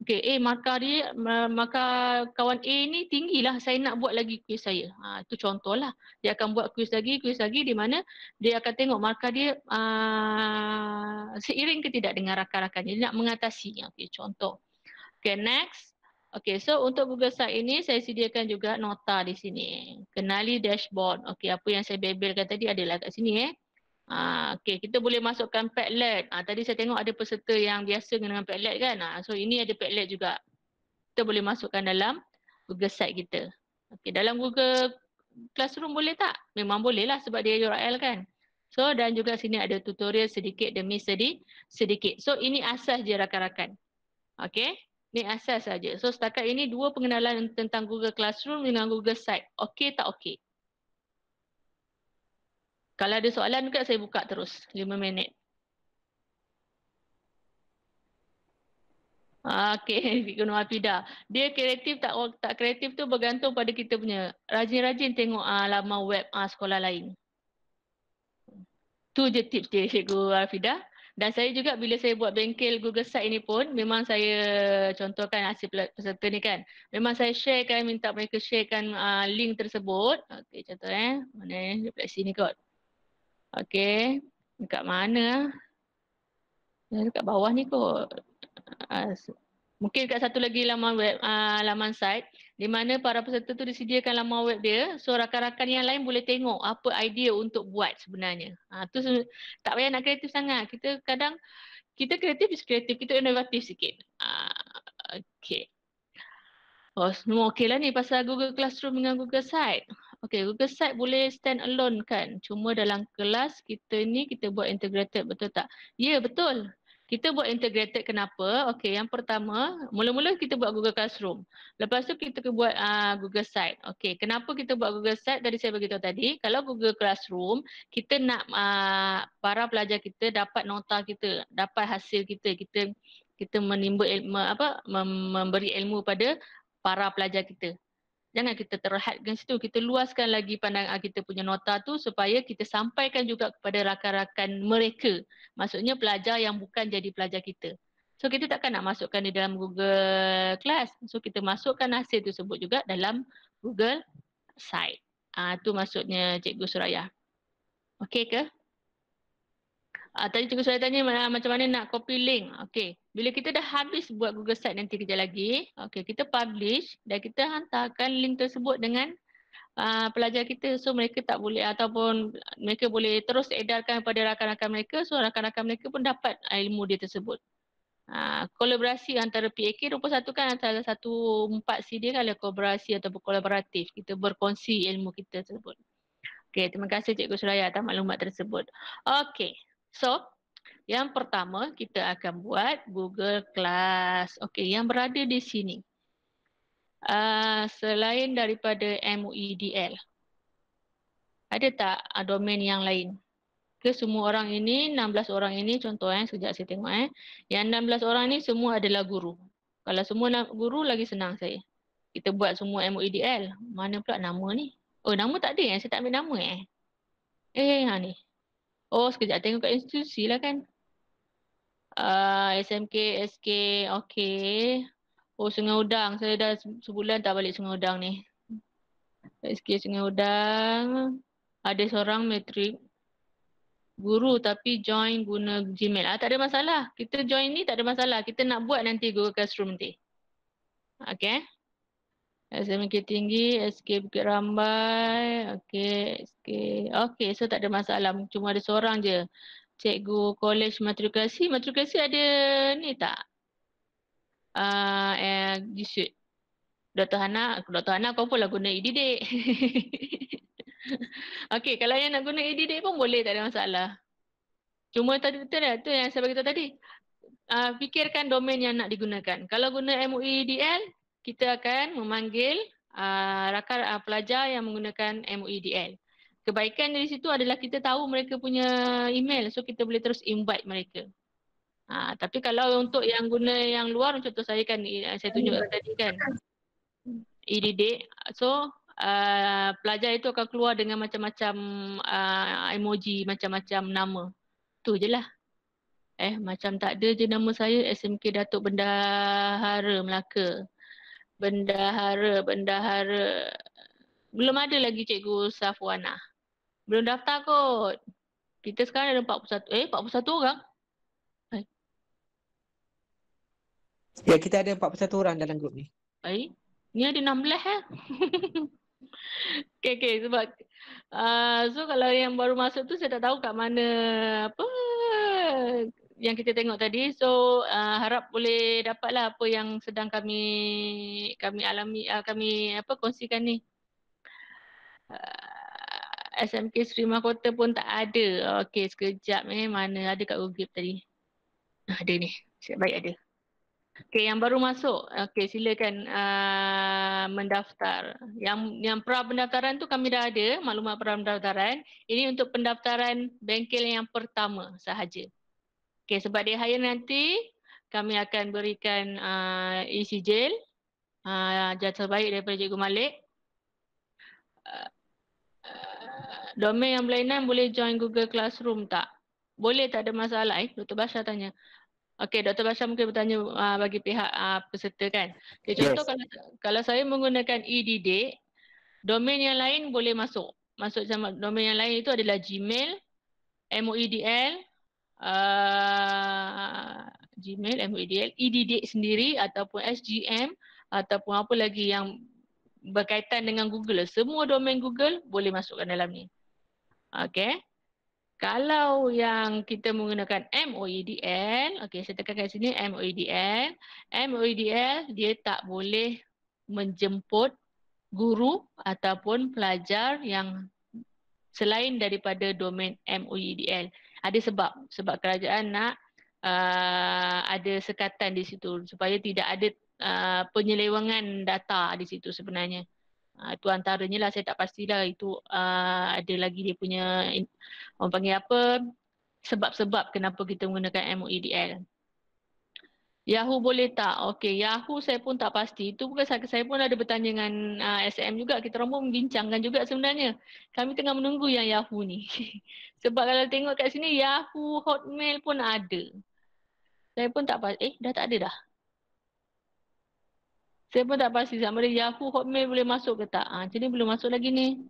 [SPEAKER 2] Okay, eh, markah dia, maka kawan A ni tinggilah. Saya nak buat lagi quiz saya. Ha, itu contohlah. Dia akan buat quiz lagi, quiz lagi di mana dia akan tengok markah dia uh, seiring ke tidak dengan rakan-rakannya. Dia nak mengatasi Okay, contoh. Okay, next. Okey, so untuk Google Site ini saya sediakan juga nota di sini. Kenali dashboard. Okey, apa yang saya bebelkan tadi adalah kat sini eh. Ha, kita boleh masukkan Padlet. Ha, tadi saya tengok ada peserta yang biasa dengan Padlet kan. Ha, so ini ada Padlet juga. Kita boleh masukkan dalam Google Site kita. Okey, dalam Google Classroom boleh tak? Memang boleh lah sebab dia URL kan. So dan juga sini ada tutorial sedikit demi sedi sedikit. So ini asas je rakan-rakan. Okay ni asas saja. So setakat ini dua pengenalan tentang Google Classroom dengan Google Site. Okey tak okey? Kalau ada soalan juga saya buka terus 5 minit. Ah, okey, (laughs) Cikgu Nur Apida. Dia kreatif tak tak kreatif tu bergantung pada kita punya. Rajin-rajin tengok uh, laman web uh, sekolah lain. Tu je tips dia Cikgu Apida. Dan saya juga bila saya buat bengkel Google Site ini pun memang saya contohkan hasil peserta ni kan. Memang saya share kan, minta mereka sharekan uh, link tersebut. Okey contoh eh. Mana eh? Dekat sini kot. Okey. Dekat mana? Ya, dekat bawah ni kot. Uh, mungkin dekat satu lagi laman web, uh, laman site di mana para peserta tu disediakan laman web dia so rakan-rakan yang lain boleh tengok apa idea untuk buat sebenarnya ha, tu tak payah nak kreatif sangat kita kadang kita kreatif is kreatif kita inovatif sikit ha, okay oh semua okey lah ni pasal Google Classroom dengan Google Site Okay, Google Site boleh stand alone kan? Cuma dalam kelas kita ni kita buat integrated betul tak? Ya, yeah, betul. Kita buat integrated kenapa? Okey, yang pertama, mula-mula kita buat Google Classroom. Lepas tu kita buat uh, Google Site. Okey, kenapa kita buat Google Site? Dari saya beritahu tadi, kalau Google Classroom, kita nak uh, para pelajar kita dapat nota kita, dapat hasil kita, kita kita menimba ilmu apa? memberi ilmu pada para pelajar kita jangan kita terhad dengan situ kita luaskan lagi pandangan ah, kita punya nota tu supaya kita sampaikan juga kepada rakan-rakan mereka maksudnya pelajar yang bukan jadi pelajar kita so kita takkan nak masukkan di dalam Google class so kita masukkan hasil sebut juga dalam Google site ah uh, tu maksudnya cikgu Suraya okey ke Uh, tadi cikgu saya tanya uh, macam mana nak copy link. Okey, bila kita dah habis buat Google Site nanti kerja lagi, okey, kita publish dan kita hantarkan link tersebut dengan uh, pelajar kita. So mereka tak boleh ataupun mereka boleh terus edarkan kepada rakan-rakan mereka. So rakan-rakan mereka pun dapat ah, ilmu dia tersebut. Uh, kolaborasi antara PAK 21 kan antara satu empat CD kan lah, kolaborasi atau kolaboratif. Kita berkongsi ilmu kita tersebut. Okey, terima kasih Cikgu Suraya atas maklumat tersebut. Okey, So, yang pertama kita akan buat Google Class. Okey, yang berada di sini. Uh, selain daripada MUEDL. Ada tak ah, domain yang lain? Ke semua orang ini, 16 orang ini contoh eh, sekejap saya tengok eh. Yang 16 orang ini semua adalah guru. Kalau semua guru lagi senang saya. Kita buat semua MUEDL. Mana pula nama ni? Oh nama tak ada eh, saya tak ambil nama eh. Eh, ha ni. Oh sekejap tengok kat institusi lah kan. Uh, ah, SMK, SK, okay. Oh Sungai Udang. Saya dah sebulan tak balik Sungai Udang ni. SK Sungai Udang. Ada seorang metrik guru tapi join guna Gmail. Ah, tak ada masalah. Kita join ni tak ada masalah. Kita nak buat nanti Google Classroom nanti. Okay. SMK tinggi, SK Bukit Rambai. Okey, SK. Okey, so tak ada masalah. Cuma ada seorang je. Cikgu College Matrikulasi. Matrikulasi ada ni tak? Ah, uh, eh, Jisut. Dr. Hana, Dr. Hana kau lah pun guna ididik. E (laughs) Okey, kalau yang nak guna ididik e pun boleh tak ada masalah. Cuma tadi betul lah, tu yang saya beritahu tadi. Uh, fikirkan domain yang nak digunakan. Kalau guna MUIDL, kita akan memanggil uh, rakan uh, pelajar yang menggunakan MOEDL. Kebaikan dari situ adalah kita tahu mereka punya email so kita boleh terus invite mereka. Uh, tapi kalau untuk yang guna yang luar contoh saya kan saya tunjuk tadi kan EDD so uh, pelajar itu akan keluar dengan macam-macam uh, emoji macam-macam nama. Tu je lah. Eh macam tak ada je nama saya SMK Datuk Bendahara Melaka bendahara bendahara belum ada lagi cikgu Safwana. Belum daftar kot. Kita sekarang ada 41 eh 41 orang. Eh.
[SPEAKER 1] Ya kita ada 41 orang dalam grup ni.
[SPEAKER 2] Eh? Ni ada 16 eh. (laughs) okay, okay, sebab uh, so kalau yang baru masuk tu saya tak tahu kat mana apa yang kita tengok tadi so uh, harap boleh dapatlah apa yang sedang kami kami alami uh, kami apa kongsikan ni uh, SMK Sri Mahkota pun tak ada okey sekejap eh mana ada kat Google tadi ah, ada ni siap baik ada okey yang baru masuk okey silakan uh, mendaftar yang yang pra pendaftaran tu kami dah ada maklumat pra pendaftaran ini untuk pendaftaran bengkel yang pertama sahaja Okey sebab dia hire nanti kami akan berikan uh, isi jail uh, jadual baik daripada Cikgu Malik. Uh, uh domain yang berlainan boleh join Google Classroom tak? Boleh tak ada masalah eh? Dr. Basha tanya. Okey Dr. Basha mungkin bertanya uh, bagi pihak uh, peserta kan. Okay, contoh kalau, kalau saya menggunakan EDD, domain yang lain boleh masuk. Masuk sama domain yang lain itu adalah Gmail, MOEDL, Ah, Gmail, MUIDL, e EDD sendiri ataupun SGM ataupun apa lagi yang berkaitan dengan Google. Semua domain Google boleh masukkan dalam ni. Okay. Kalau yang kita menggunakan MOEDL, okay saya tekan kat sini MOEDL. MOEDL dia tak boleh menjemput guru ataupun pelajar yang selain daripada domain MOEDL ada sebab sebab kerajaan nak uh, ada sekatan di situ supaya tidak ada uh, penyelewengan data di situ sebenarnya uh, itu antaranya lah saya tak pastilah itu uh, ada lagi dia punya orang panggil apa sebab-sebab kenapa kita menggunakan MOEDL. Yahoo boleh tak? Okey, Yahoo saya pun tak pasti. Itu bukan saya, saya pun ada bertanya dengan uh, ah, SM juga. Kita orang pun membincangkan juga sebenarnya. Kami tengah menunggu yang Yahoo ni. (laughs) Sebab kalau tengok kat sini Yahoo Hotmail pun ada. Saya pun tak pasti. Eh, dah tak ada dah. Saya pun tak pasti sama ada Yahoo Hotmail boleh masuk ke tak. Ah, macam ni belum masuk lagi ni.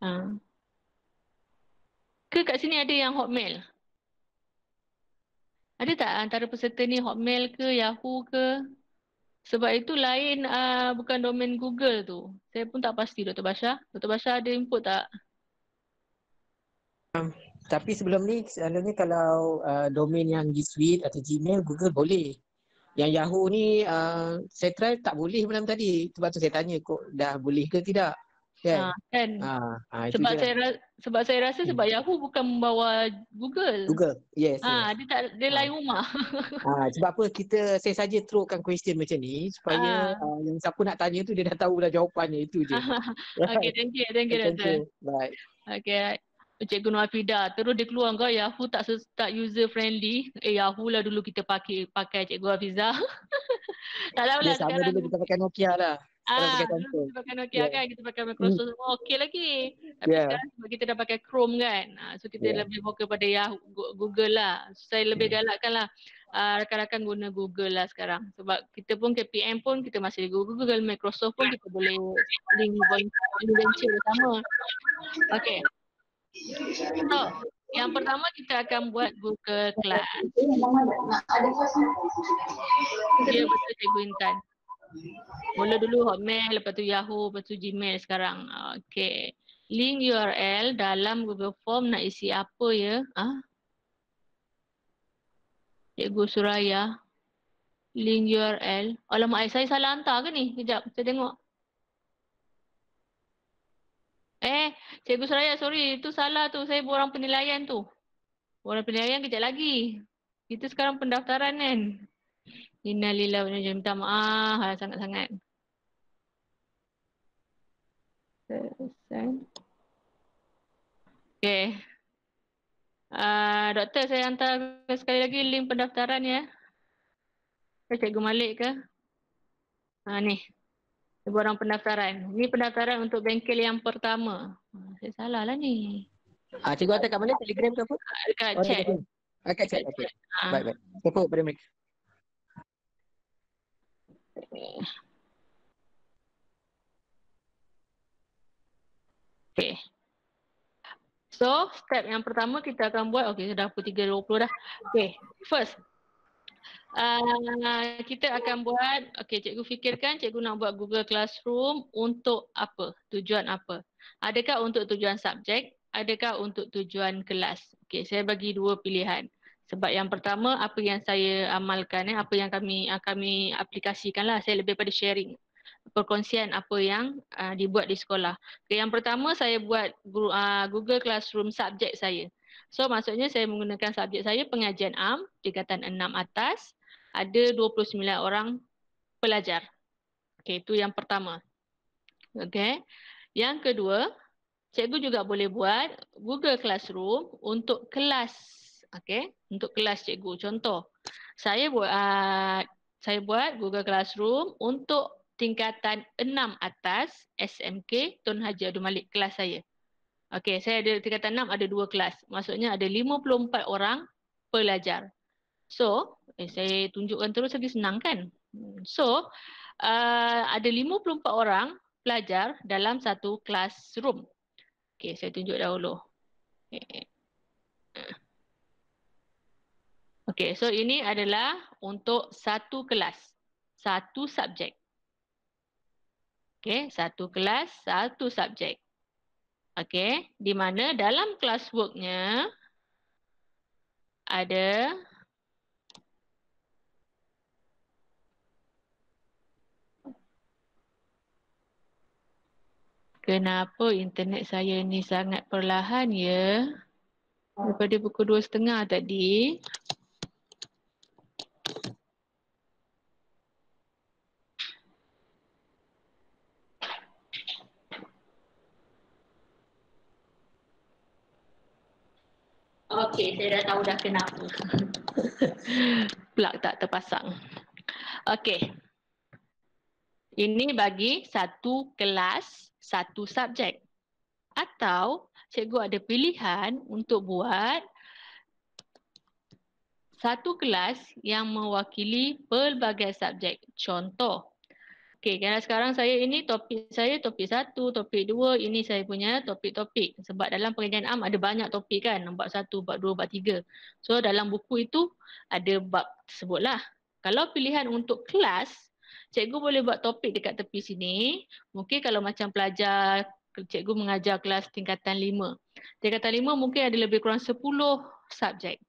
[SPEAKER 2] Ha. Ke kat sini ada yang Hotmail? Hotmail. Ada tak antara peserta ni Hotmail ke Yahoo ke? Sebab itu lain uh, bukan domain Google tu. Saya pun tak pasti Dr. Basha. Dr. Basha ada input tak?
[SPEAKER 1] Um, tapi sebelum ni selalunya kalau uh, domain yang G Suite atau Gmail Google boleh. Yang Yahoo ni uh, saya try tak boleh malam tadi. Sebab tu saya tanya kok dah boleh ke tidak. Kan? Ha, kan? Ha, ha, sebab, saya ra-
[SPEAKER 2] sebab saya rasa sebab hmm. Yahoo bukan membawa Google. Google, yes. Ha, yes. Dia, tak, dia ha. lain rumah. ha,
[SPEAKER 1] (laughs) sebab apa kita, saya saja throwkan question macam ni supaya ha. uh, yang siapa nak tanya tu dia dah tahu dah jawapannya itu je. (laughs) right. Okay, thank you. Thank you, Dr.
[SPEAKER 2] Okay, Okay, Encik Gunung Afida terus dia keluar kau Yahoo tak tak user friendly. Eh Yahoo lah dulu kita pakai pakai Encik Gunung Afiza. (laughs) tak lah sekarang. Sama dulu
[SPEAKER 1] kita pakai Nokia lah. Ah, kita pakai Nokia yeah. kan,
[SPEAKER 2] kita pakai hmm. Microsoft semua okey lagi. Tapi yeah. sekarang kita dah pakai Chrome kan. Ah, so kita yeah. lebih fokus pada Yahoo Google lah. So, saya lebih yeah. Hmm. galakkanlah uh, ah, rakan-rakan guna Google lah sekarang. Sebab kita pun KPM pun kita masih Google, Google Microsoft pun kita boleh link voice venture bersama. Okey. So, yang pertama kita akan buat Google Class. Ya, betul Cikgu Intan. Mula dulu Hotmail, lepas tu Yahoo, lepas tu Gmail sekarang. Ah, okay. Link URL dalam Google Form nak isi apa ya? Ah, Cikgu Suraya. Link URL. Alamak, saya salah hantar ke ni? Sekejap, saya tengok. Eh, Cikgu Suraya, sorry. Itu salah tu. Saya buat orang penilaian tu. Orang penilaian kejap lagi. Kita sekarang pendaftaran kan? lila wa inna minta maaf ha, sangat-sangat. Okay. Uh, ah, doktor saya hantar sekali lagi link pendaftaran ya. Ke Cikgu Malik ke? Ha, ni. Ibu orang pendaftaran. Ni pendaftaran untuk bengkel yang pertama. Ha, saya salah lah ni. Ha, cikgu hantar kat mana? Telegram ke apa? Dekat oh, chat.
[SPEAKER 1] Dekat chat. Okay. Ha. Baik, baik. Siapa pada mereka?
[SPEAKER 2] ni. Okay. So, step yang pertama kita akan buat, okay, dah pukul 3.20 dah. Okay, first. Uh, kita akan buat, okay, cikgu fikirkan cikgu nak buat Google Classroom untuk apa, tujuan apa. Adakah untuk tujuan subjek, adakah untuk tujuan kelas. Okay, saya bagi dua pilihan sebab yang pertama apa yang saya amalkan eh apa yang kami ah, kami aplikasikan lah saya lebih pada sharing perkongsian apa yang uh, dibuat di sekolah. Okay, yang pertama saya buat ah, Google Classroom subjek saya. So maksudnya saya menggunakan subjek saya pengajian am tingkatan enam atas ada 29 orang pelajar. Okay, itu yang pertama. Okay, Yang kedua, cikgu juga boleh buat Google Classroom untuk kelas Okay, untuk kelas cikgu contoh saya buat uh, saya buat Google Classroom untuk tingkatan 6 atas SMK Tun Haji Abdul Malik kelas saya. Okay, saya ada tingkatan 6 ada dua kelas. Maksudnya ada 54 orang pelajar. So, eh, saya tunjukkan terus lagi senang kan? So, uh, ada 54 orang pelajar dalam satu classroom. Okay, saya tunjuk dahulu. Okay. Eh, eh. Okay, so ini adalah untuk satu kelas, satu subjek. Okay, satu kelas, satu subjek. Okay, di mana dalam classworknya ada Kenapa internet saya ni sangat perlahan ya? Daripada pukul 2.30 tadi. saya dah tahu dah kenapa. (laughs) Plug tak terpasang. Okey. Ini bagi satu kelas, satu subjek. Atau cikgu ada pilihan untuk buat satu kelas yang mewakili pelbagai subjek. Contoh, Okey, kerana sekarang saya ini topik saya topik satu, topik dua, ini saya punya topik-topik. Sebab dalam pengajian am ada banyak topik kan, bab satu, bab dua, bab tiga. So dalam buku itu ada bab tersebutlah. Kalau pilihan untuk kelas, cikgu boleh buat topik dekat tepi sini. Mungkin kalau macam pelajar, cikgu mengajar kelas tingkatan lima. Tingkatan lima mungkin ada lebih kurang sepuluh subjek.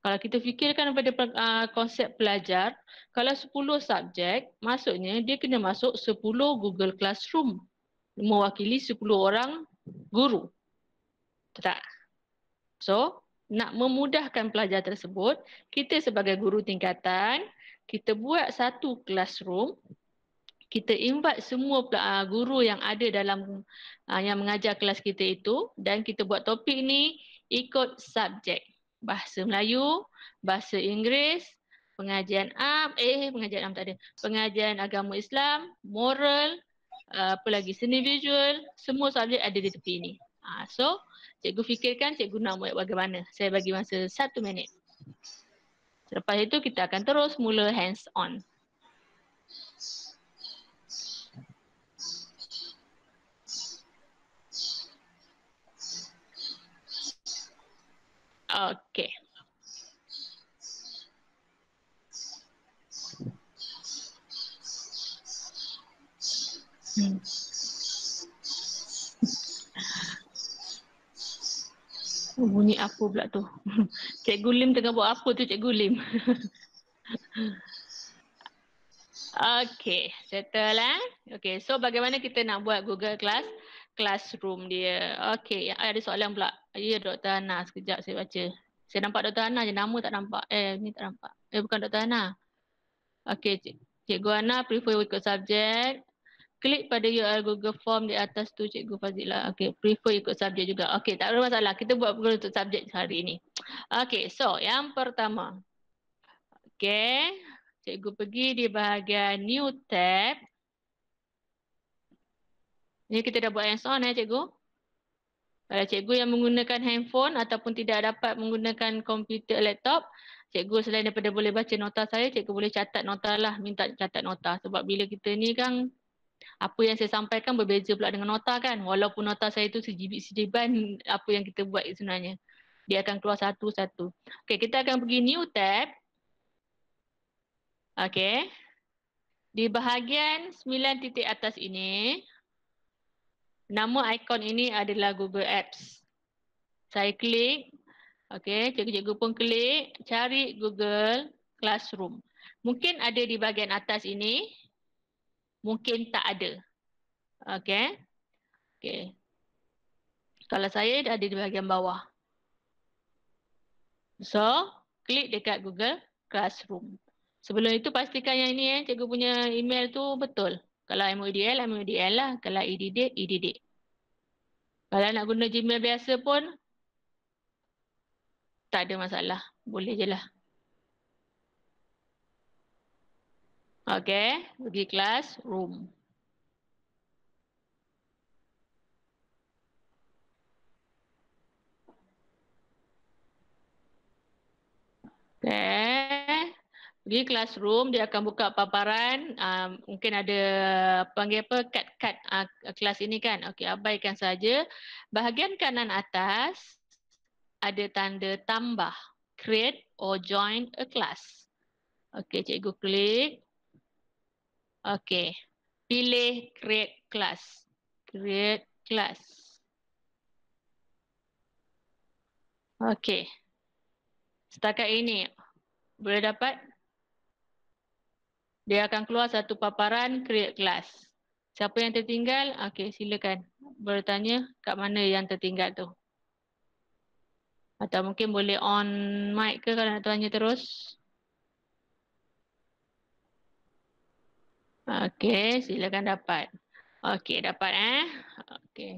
[SPEAKER 2] Kalau kita fikirkan daripada uh, konsep pelajar, kalau 10 subjek, maksudnya dia kena masuk 10 Google Classroom mewakili 10 orang guru. Tak? So, nak memudahkan pelajar tersebut, kita sebagai guru tingkatan, kita buat satu classroom, kita invite semua ah, guru yang ada dalam ah, yang mengajar kelas kita itu dan kita buat topik ini ikut subjek bahasa Melayu, bahasa Inggeris, pengajian am, eh pengajian am tak ada, pengajian agama Islam, moral, uh, apa lagi seni visual, semua subjek ada di tepi ni. Ha, so cikgu fikirkan cikgu nak buat bagaimana. Saya bagi masa satu minit. Selepas itu kita akan terus mula hands on. Okay. Hmm. Oh, bunyi apa pula tu? (laughs) Cikgu Lim tengah buat apa tu Cikgu Lim? (laughs) Okay, settle eh. Okay, so bagaimana kita nak buat Google Class? classroom dia. Okay, ada soalan pula. Ya, Dr. Hana. Sekejap saya baca. Saya nampak Dr. Hana je. Nama tak nampak. Eh, ni tak nampak. Eh, bukan Dr. Hana. Okay, cik. Cik Guana prefer ikut subjek. Klik pada URL Google Form di atas tu Cikgu Fazila. Okay, prefer ikut subjek juga. Okay, tak ada masalah. Kita buat perkara untuk subjek hari ini. Okay, so yang pertama. Okay, Cikgu pergi di bahagian New Tab. Ini kita dah buat yang on eh cikgu. Kalau cikgu yang menggunakan handphone ataupun tidak dapat menggunakan komputer laptop, cikgu selain daripada boleh baca nota saya, cikgu boleh catat nota lah, minta catat nota. Sebab bila kita ni kan, apa yang saya sampaikan berbeza pula dengan nota kan. Walaupun nota saya tu sejibit-sejiban (laughs) apa yang kita buat sebenarnya. Dia akan keluar satu-satu. Okay, kita akan pergi new tab. Okay. Di bahagian 9 titik atas ini, Nama ikon ini adalah Google Apps. Saya klik. Okey, cikgu-cikgu pun klik. Cari Google Classroom. Mungkin ada di bahagian atas ini. Mungkin tak ada. Okey. Okey. Kalau saya ada di bahagian bawah. So, klik dekat Google Classroom. Sebelum itu pastikan yang ini eh, cikgu punya email tu betul. Kalau MODL, MODL lah. Kalau EDD, EDD. Kalau nak guna Gmail biasa pun tak ada masalah. Boleh je lah. Okay, pergi kelas room. Okay di classroom dia akan buka paparan uh, mungkin ada panggil apa kad-kad uh, ah, kelas ini kan okey abaikan saja bahagian kanan atas ada tanda tambah create or join a class okey cikgu klik okey pilih create class create class okey setakat ini boleh dapat dia akan keluar satu paparan create class. Siapa yang tertinggal? Okey, silakan bertanya kat mana yang tertinggal tu. Atau mungkin boleh on mic ke kalau nak tanya terus. Okey, silakan dapat. Okey, dapat eh. Okey.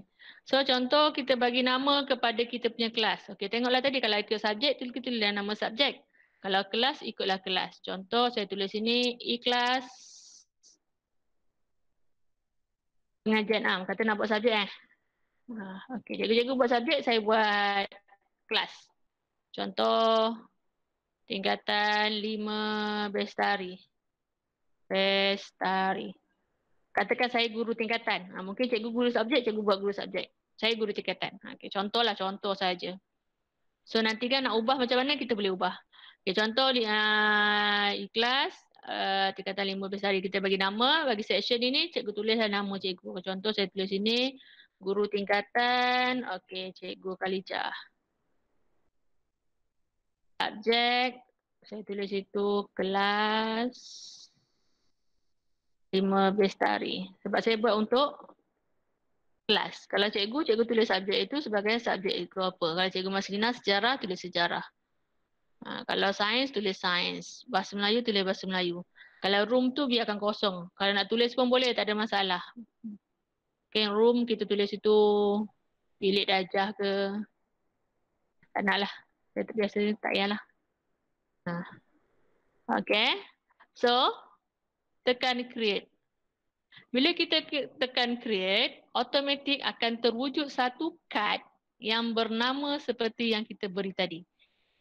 [SPEAKER 2] So contoh kita bagi nama kepada kita punya kelas. Okey, tengoklah tadi kalau itu subjek, kita tulis nama subjek. Kalau kelas, ikutlah kelas. Contoh saya tulis sini, ikhlas. Pengajian, ah, kata nak buat subjek eh. Ah, ha, okay, jaga-jaga buat subjek, saya buat kelas. Contoh, tingkatan lima bestari. Bestari. Katakan saya guru tingkatan. Ah, mungkin cikgu guru subjek, cikgu buat guru subjek. Saya guru tingkatan. Ha, okay, contohlah, contoh saja. So nanti kan nak ubah macam mana kita boleh ubah. Okay, contoh di uh, ah, kelas ah, tingkatan lima 15 hari kita bagi nama bagi section ini cikgu tulislah nama cikgu. Contoh saya tulis ini guru tingkatan okey cikgu Kalijah. Subjek saya tulis itu kelas 15 hari sebab saya buat untuk kelas. Kalau cikgu, cikgu tulis subjek itu sebagai subjek itu apa. Kalau cikgu masih Maslina sejarah, tulis sejarah. Ha, kalau sains, tulis sains. Bahasa Melayu, tulis bahasa Melayu. Kalau room tu biarkan kosong. Kalau nak tulis pun boleh, tak ada masalah. Okay, room kita tulis itu bilik dajah ke. Tak nak lah. Biasanya tak payah lah. Ha. Okay. So, tekan create. Bila kita tekan create, automatik akan terwujud satu card yang bernama seperti yang kita beri tadi.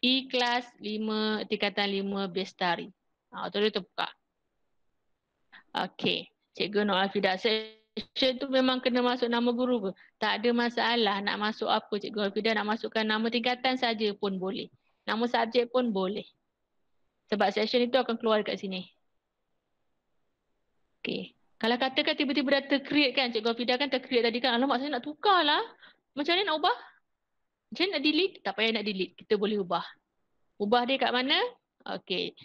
[SPEAKER 2] E kelas 5 tingkatan 5 Bestari. Ah tu dia terbuka. Okey. Cikgu Nur Alfida session tu memang kena masuk nama guru ke? Tak ada masalah nak masuk apa Cikgu Alfida nak masukkan nama tingkatan saja pun boleh. Nama subjek pun boleh. Sebab session itu akan keluar dekat sini. Okey. Kalau katakan tiba-tiba dah ter-create kan Cikgu Alfida kan ter tadi kan. Alamak saya nak tukar lah. Macam mana nak ubah? Macam nak delete, tak payah nak delete. Kita boleh ubah. Ubah dia kat mana? Okey.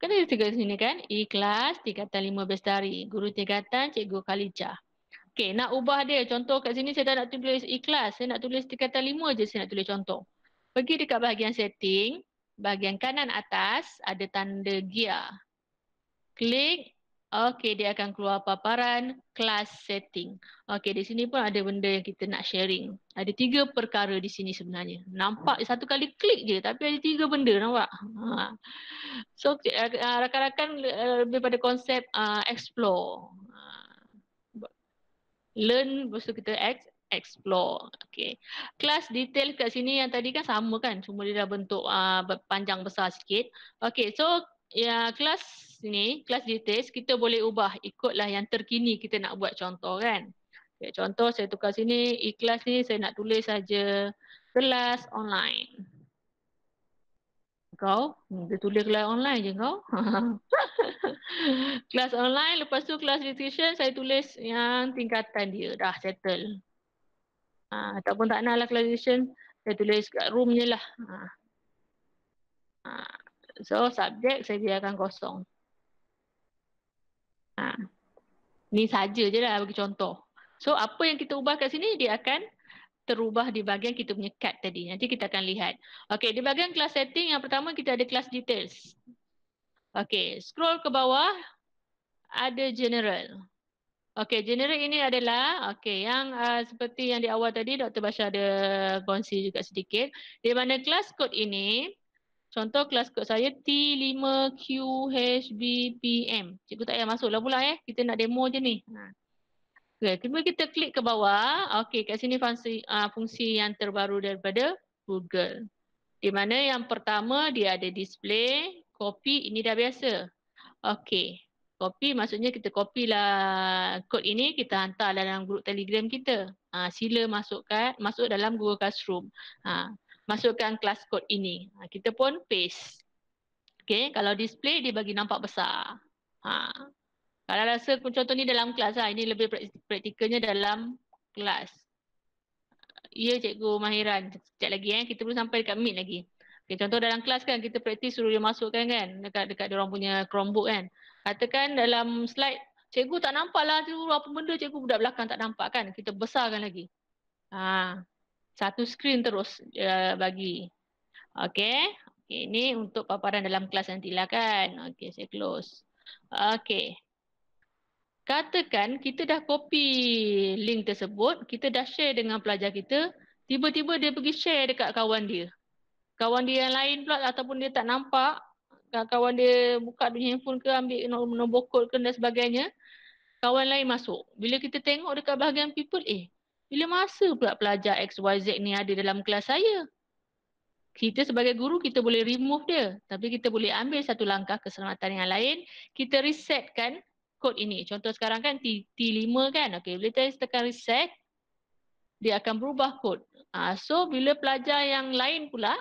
[SPEAKER 2] Kan ada tiga sini kan? Ikhlas, tingkatan lima bestari. Guru tingkatan, cikgu Khalijah. Okey, nak ubah dia. Contoh kat sini saya tak nak tulis ikhlas. Saya nak tulis tingkatan lima je saya nak tulis contoh. Pergi dekat bahagian setting. Bahagian kanan atas ada tanda gear. Klik Okey, dia akan keluar paparan class setting. Okey, di sini pun ada benda yang kita nak sharing. Ada tiga perkara di sini sebenarnya. Nampak hmm. satu kali klik je tapi ada tiga benda nampak. Ha. So ah, rakan-rakan eh, lebih pada konsep uh, explore. Ah. Learn lepas tu kita ex explore. Okay, Class detail kat sini yang tadi kan sama kan. Cuma dia dah bentuk uh, panjang besar sikit. Okay, so ya kelas ni, kelas detail kita boleh ubah ikutlah yang terkini kita nak buat contoh kan. Okay, ya, contoh saya tukar sini, ikhlas ni saya nak tulis saja kelas online. Kau, dia tulis kelas online je kau. (laughs) kelas online, lepas tu kelas nutrition saya tulis yang tingkatan dia dah settle. Ha, ataupun tak nak lah kelas nutrition, saya tulis kat room je lah. Ha. Ha. So subjek saya biarkan kosong. Ha. Ni saja je lah bagi contoh. So apa yang kita ubah kat sini dia akan terubah di bahagian kita punya cut tadi. Nanti kita akan lihat. Okay di bahagian class setting yang pertama kita ada class details. Okay scroll ke bawah ada general. Okay general ini adalah okay yang uh, seperti yang di awal tadi Dr. Bashar ada kongsi juga sedikit. Di mana class code ini Contoh kelas kod saya T5QHBPM. Cikgu tak payah masuklah pula eh. Kita nak demo je ni. Okay, ha. kita, kita klik ke bawah. Okay, kat sini fungsi, uh, fungsi yang terbaru daripada Google. Di mana yang pertama dia ada display. Copy, ini dah biasa. Okay, copy maksudnya kita copy lah kod ini. Kita hantar lah dalam grup telegram kita. Ha, sila masukkan, masuk dalam Google Classroom. Ha, masukkan class code ini. Ha, kita pun paste. Okay, kalau display dia bagi nampak besar. Ha. Kalau rasa contoh ni dalam kelas lah. Ini lebih praktikalnya dalam kelas. Ya cikgu Mahiran. Sekejap lagi eh. Kita belum sampai dekat mid lagi. Okay, contoh dalam kelas kan kita praktis suruh dia masukkan kan. Dekat dekat dia orang punya Chromebook kan. Katakan dalam slide. Cikgu tak nampak lah tu apa benda cikgu budak belakang tak nampak kan. Kita besarkan lagi. Ha satu skrin terus uh, bagi. Okay. okay. Ini untuk paparan dalam kelas nantilah kan. Okay, saya close. Okay. Katakan kita dah copy link tersebut, kita dah share dengan pelajar kita, tiba-tiba dia pergi share dekat kawan dia. Kawan dia yang lain pula ataupun dia tak nampak, kawan dia buka dunia handphone ke ambil nombor kod ke dan sebagainya, kawan lain masuk. Bila kita tengok dekat bahagian people, eh bila masa pula pelajar XYZ ni ada dalam kelas saya? Kita sebagai guru kita boleh remove dia tapi kita boleh ambil satu langkah keselamatan yang lain kita reset kan kod ini. Contoh sekarang kan T5 kan. okay, bila kita tekan reset dia akan berubah kod. Ah so bila pelajar yang lain pula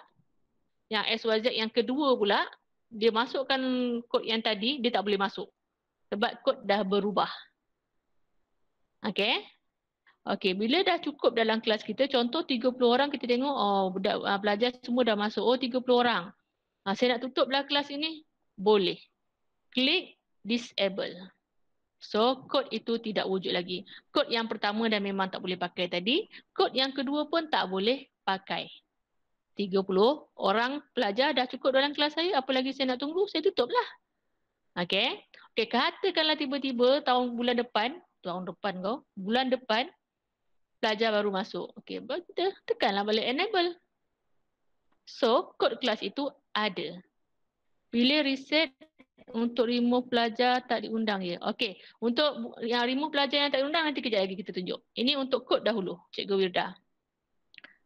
[SPEAKER 2] yang SYZ yang kedua pula dia masukkan kod yang tadi dia tak boleh masuk. Sebab kod dah berubah. okay? Okey, bila dah cukup dalam kelas kita, contoh 30 orang kita tengok, oh dah, uh, pelajar semua dah masuk, oh 30 orang. Uh, saya nak tutup lah kelas ini. Boleh. Klik disable. So, kod itu tidak wujud lagi. Kod yang pertama dah memang tak boleh pakai tadi. Kod yang kedua pun tak boleh pakai. 30 orang pelajar dah cukup dalam kelas saya, apa lagi saya nak tunggu, saya tutup lah. Okey. Okey, katakanlah tiba-tiba tahun bulan depan, tahun depan kau, bulan depan pelajar baru masuk. okay, Okey, kita tekanlah balik enable. So, kod kelas itu ada. Bila reset untuk remove pelajar tak diundang ya. okay. untuk yang remove pelajar yang tak diundang nanti kejap lagi kita tunjuk. Ini untuk kod dahulu, Cikgu Wirda.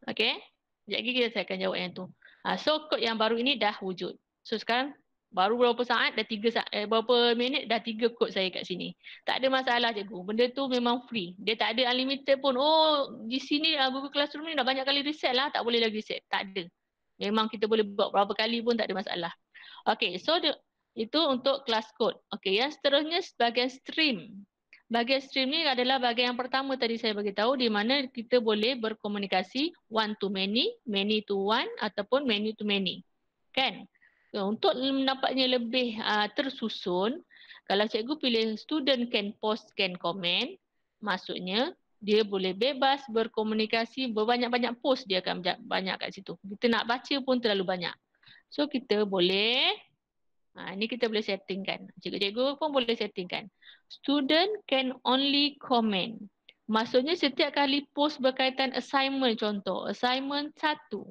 [SPEAKER 2] Okay, kejap lagi kita saya akan jawab yang tu. Ha, so, kod yang baru ini dah wujud. So, sekarang Baru berapa saat dah tiga saat, eh, berapa minit dah tiga kod saya kat sini. Tak ada masalah cikgu. Benda tu memang free. Dia tak ada unlimited pun. Oh di sini uh, Google Classroom ni dah banyak kali reset lah. Tak boleh lagi reset. Tak ada. Memang kita boleh buat berapa kali pun tak ada masalah. Okay so the, itu untuk class code. Okay yang seterusnya bagian stream. Bagian stream ni adalah bagian yang pertama tadi saya bagi tahu di mana kita boleh berkomunikasi one to many, many to one ataupun many to many. Kan? untuk nampaknya lebih uh, tersusun, kalau cikgu pilih student can post, can comment, maksudnya dia boleh bebas berkomunikasi, berbanyak-banyak post dia akan banyak kat situ. Kita nak baca pun terlalu banyak. So kita boleh, ha, ini kita boleh settingkan. Cikgu-cikgu pun boleh settingkan. Student can only comment. Maksudnya setiap kali post berkaitan assignment contoh, assignment satu.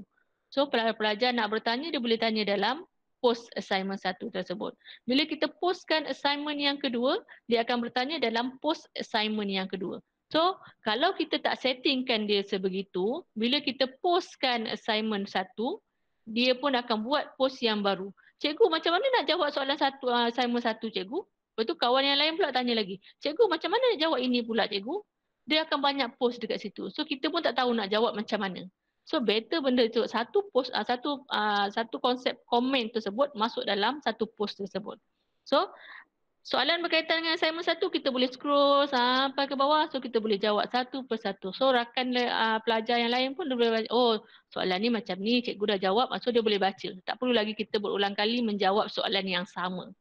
[SPEAKER 2] So pelajar-pelajar nak bertanya, dia boleh tanya dalam post assignment satu tersebut. Bila kita postkan assignment yang kedua, dia akan bertanya dalam post assignment yang kedua. So, kalau kita tak settingkan dia sebegitu, bila kita postkan assignment satu, dia pun akan buat post yang baru. Cikgu macam mana nak jawab soalan satu ah, assignment satu cikgu? Lepas tu kawan yang lain pula tanya lagi. Cikgu macam mana nak jawab ini pula cikgu? Dia akan banyak post dekat situ. So kita pun tak tahu nak jawab macam mana. So better benda tu satu post uh, satu uh, satu konsep komen tersebut masuk dalam satu post tersebut. So soalan berkaitan dengan assignment satu kita boleh scroll sampai ke bawah so kita boleh jawab satu persatu. So rakan uh, pelajar yang lain pun dia boleh baca, oh soalan ni macam ni cikgu dah jawab so dia boleh baca. Tak perlu lagi kita berulang kali menjawab soalan yang sama.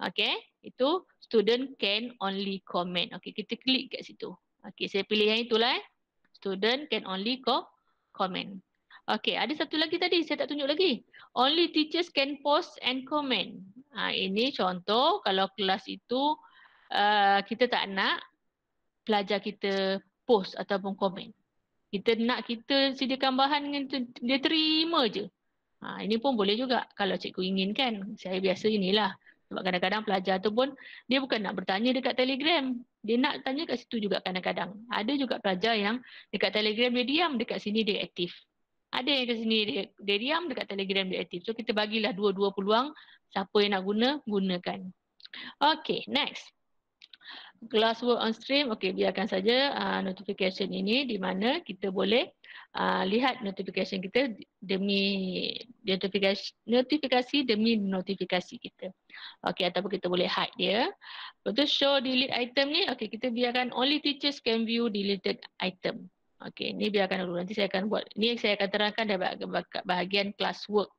[SPEAKER 2] Okay, itu student can only comment. Okay, kita klik kat situ. Okay, saya pilih yang itulah eh. Student can only co comment. Okay, ada satu lagi tadi saya tak tunjuk lagi. Only teachers can post and comment. Ha, ini contoh kalau kelas itu uh, kita tak nak pelajar kita post ataupun komen. Kita nak kita sediakan bahan dengan dia terima je. Ha, ini pun boleh juga kalau cikgu inginkan. Saya biasa inilah. Sebab kadang-kadang pelajar tu pun dia bukan nak bertanya dekat telegram dia nak tanya kat situ juga kadang-kadang. Ada juga pelajar yang dekat Telegram dia diam, dekat sini dia aktif. Ada yang kat sini dia, dia diam, dekat Telegram dia aktif. So kita bagilah dua-dua peluang, siapa yang nak guna, gunakan. Okay, next. Glassword on stream, okay biarkan saja uh, notification ini di mana kita boleh uh, lihat notifikasi kita demi notifikasi, notifikasi demi notifikasi kita okay, ataupun kita boleh hide dia. Lepas tu show delete item ni, okay, kita biarkan only teachers can view deleted item. Okay, ni biarkan dulu. Nanti saya akan buat, ni saya akan terangkan dari bahagian classwork.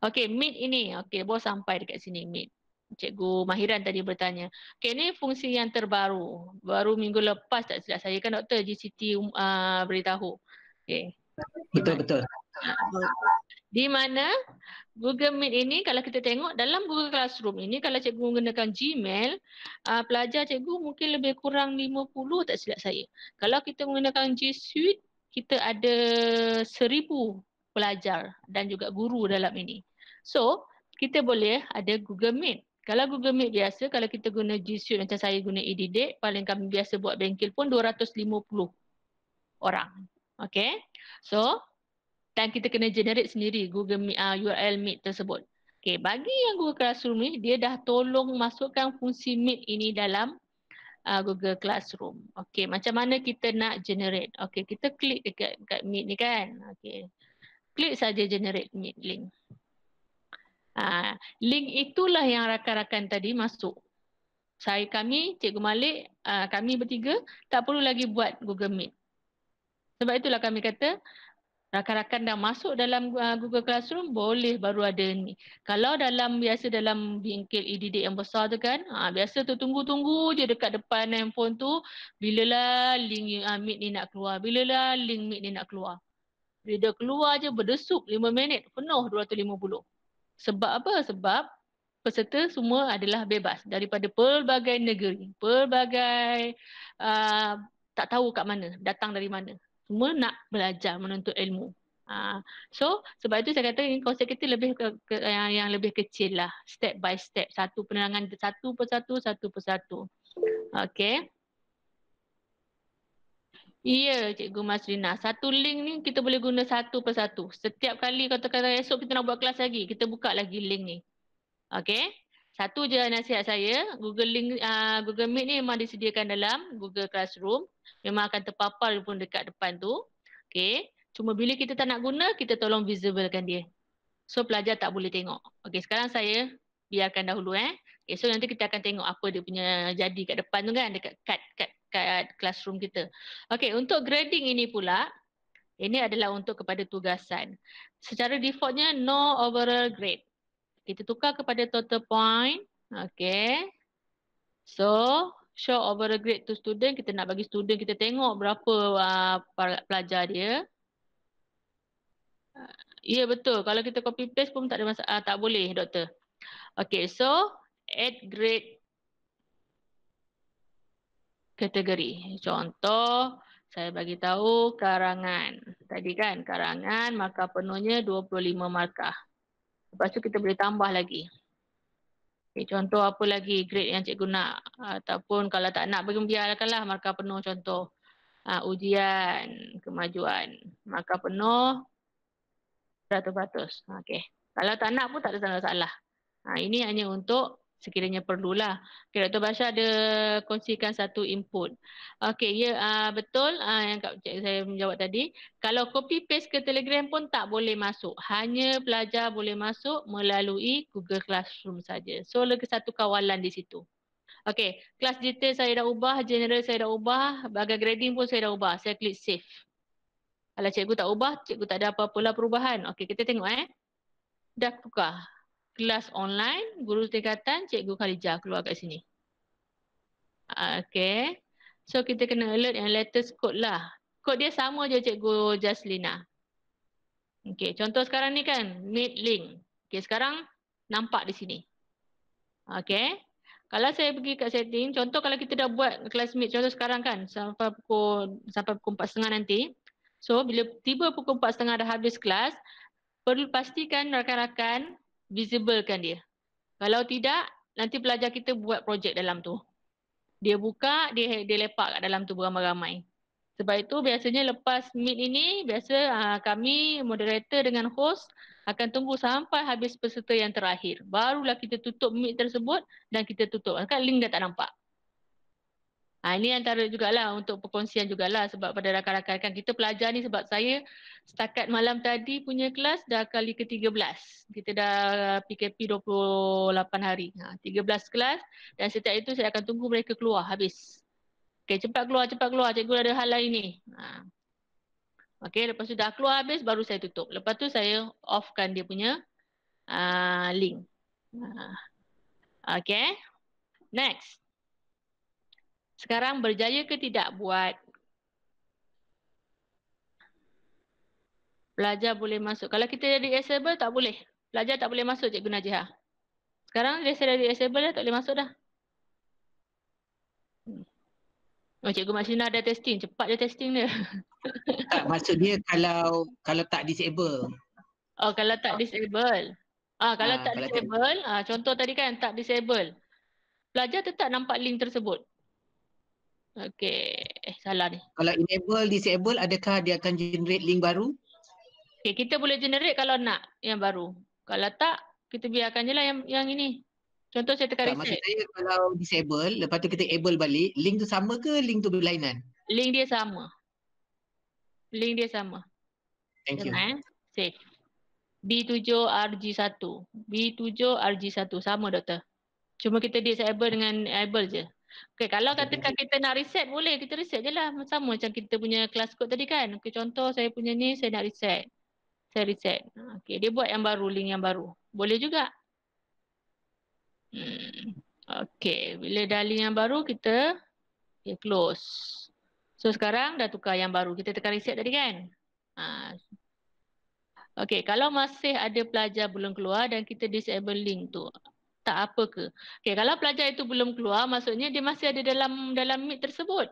[SPEAKER 2] Okay, meet ini. Okay, bawa sampai dekat sini meet. Cikgu Mahiran tadi bertanya. Okay, ni fungsi yang terbaru. Baru minggu lepas tak silap saya kan doktor GCT uh, beritahu. Okay. Betul-betul. Di mana Google Meet ini kalau kita tengok dalam Google Classroom ini kalau cikgu menggunakan Gmail, uh, pelajar cikgu mungkin lebih kurang 50 tak silap saya. Kalau kita menggunakan G Suite, kita ada seribu pelajar dan juga guru dalam ini. So, kita boleh ada Google Meet. Kalau Google Meet biasa, kalau kita guna G Suite macam saya guna EDIDIC, paling kami biasa buat bengkel pun 250 orang. Okay. So, dan kita kena generate sendiri Google uh, ah, URL Meet tersebut. Okay, bagi yang Google Classroom ni, dia dah tolong masukkan fungsi Meet ini dalam uh, Google Classroom. Okay, macam mana kita nak generate? Okay, kita klik dekat, dekat Meet ni kan? Okay, klik saja generate Meet link. Uh, link itulah yang rakan-rakan tadi masuk. Saya, kami, Cikgu Malik, uh, kami bertiga tak perlu lagi buat Google Meet. Sebab itulah kami kata rakan-rakan dah masuk dalam uh, Google Classroom boleh baru ada ni. Kalau dalam biasa dalam bingkel EDD yang besar tu kan, ha, biasa tu tunggu-tunggu je dekat depan handphone tu, bilalah link uh, Meet ni nak keluar, bilalah link Meet ni nak keluar. Bila dia keluar je berdesuk 5 minit, penuh 250. Sebab apa? Sebab peserta semua adalah bebas daripada pelbagai negeri, pelbagai uh, tak tahu kat mana, datang dari mana semua nak belajar menuntut ilmu. Ha. So sebab itu saya kata konsep kita lebih ke, ke, yang, yang lebih kecil lah. Step by step. Satu penerangan satu persatu, satu, persatu. Okay. Ya, Cikgu Masrina. Satu link ni kita boleh guna satu persatu. Setiap kali kata-kata esok kita nak buat kelas lagi, kita buka lagi link ni. Okay? Satu je nasihat saya, Google link uh, Google Meet ni memang disediakan dalam Google Classroom. Memang akan terpapar pun dekat depan tu. Okay. Cuma bila kita tak nak guna, kita tolong visiblekan dia. So pelajar tak boleh tengok. Okay sekarang saya biarkan dahulu eh. Okay, so nanti kita akan tengok apa dia punya jadi kat depan tu kan dekat kat kat kat classroom kita. Okay untuk grading ini pula, ini adalah untuk kepada tugasan. Secara defaultnya no overall grade. Kita tukar kepada total point. Okay. So, show over a grade to student. Kita nak bagi student kita tengok berapa uh, pelajar dia. Uh, ya, yeah, betul. Kalau kita copy paste pun tak ada masalah. Uh, tak boleh, doktor. Okay, so, add grade kategori. Contoh, saya bagi tahu karangan. Tadi kan, karangan markah penuhnya 25 markah. Lepas tu kita boleh tambah lagi. Okay, contoh apa lagi grade yang cikgu nak ataupun kalau tak nak bagi biarkanlah markah penuh contoh. Uh, ujian kemajuan markah penuh 100%. Okay, Kalau tak nak pun tak ada salah. Ha, ini hanya untuk sekiranya perlulah. Okay, Dr. Basha ada kongsikan satu input. Okey, ya yeah, uh, betul uh, yang kak saya menjawab tadi. Kalau copy paste ke Telegram pun tak boleh masuk. Hanya pelajar boleh masuk melalui Google Classroom saja. So, lagi satu kawalan di situ. Okey, kelas detail saya dah ubah, general saya dah ubah, bagai grading pun saya dah ubah. Saya klik save. Kalau cikgu tak ubah, cikgu tak ada apa-apalah perubahan. Okey, kita tengok eh. Dah tukar kelas online guru tingkatan Cikgu Khalijah keluar kat sini. Okay. So kita kena alert yang latest code lah. Code dia sama je Cikgu Jaslina. Okay. Contoh sekarang ni kan meet link. Okay. Sekarang nampak di sini. Okay. Kalau saya pergi kat setting, contoh kalau kita dah buat kelas meet contoh sekarang kan sampai pukul sampai pukul 4.30 nanti. So bila tiba pukul 4.30 dah habis kelas, perlu pastikan rakan-rakan Visible kan dia. Kalau tidak, nanti pelajar kita buat projek dalam tu. Dia buka, dia, dia lepak kat dalam tu beramai-ramai. Sebab itu biasanya lepas meet ini, biasa aa, ah, kami moderator dengan host akan tunggu sampai habis peserta yang terakhir. Barulah kita tutup meet tersebut dan kita tutup. Kan link dah tak nampak. Ha, ini antara juga lah untuk perkongsian lah sebab pada rakan-rakan kan kita pelajar ni sebab saya setakat malam tadi punya kelas dah kali ke-13. Kita dah PKP 28 hari. Ha, 13 kelas dan setiap itu saya akan tunggu mereka keluar habis. Okay, cepat keluar, cepat keluar. Cikgu ada hal lain ni. Ha. Okay, lepas tu dah keluar habis baru saya tutup. Lepas tu saya offkan dia punya uh, link. Ha. Okay, next. Sekarang berjaya ke tidak buat? Pelajar boleh masuk. Kalau kita jadi disable tak boleh. Pelajar tak boleh masuk Cikgu Najihah. Sekarang dia sudah disable dah tak boleh masuk dah. Hmm. Oh, Cikgu Maksina ada testing. Cepat dia testing dia. (laughs)
[SPEAKER 1] Tak, maksudnya kalau kalau tak disable.
[SPEAKER 2] Oh, kalau tak disable. Ah, kalau ah, tak kalau disable, tak... ah contoh tadi kan tak disable. Pelajar tetap nampak link tersebut. Okay, eh salah ni.
[SPEAKER 1] Kalau enable, disable, adakah dia akan generate link baru?
[SPEAKER 2] Okay, kita boleh generate kalau nak yang baru. Kalau tak, kita biarkan je lah yang, yang ini. Contoh saya tekan reset. Maksud saya
[SPEAKER 1] kalau disable, lepas tu kita able balik, link tu sama ke link tu berlainan?
[SPEAKER 2] Link dia sama. Link dia sama. Thank Jangan you. Eh? Save. B7RG1. B7RG1 sama doktor. Cuma kita disable dengan able je. Okay, kalau katakan kita nak reset boleh, kita reset je lah. Sama macam kita punya kelas kod tadi kan. Okey, contoh saya punya ni saya nak reset. Saya reset. Ha, okay, dia buat yang baru, link yang baru. Boleh juga. Hmm. Okey, bila dah link yang baru kita okay, close. So sekarang dah tukar yang baru. Kita tekan reset tadi kan. Ha. Okey, kalau masih ada pelajar belum keluar dan kita disable link tu tak apa ke. Okay, kalau pelajar itu belum keluar, maksudnya dia masih ada dalam dalam meet tersebut.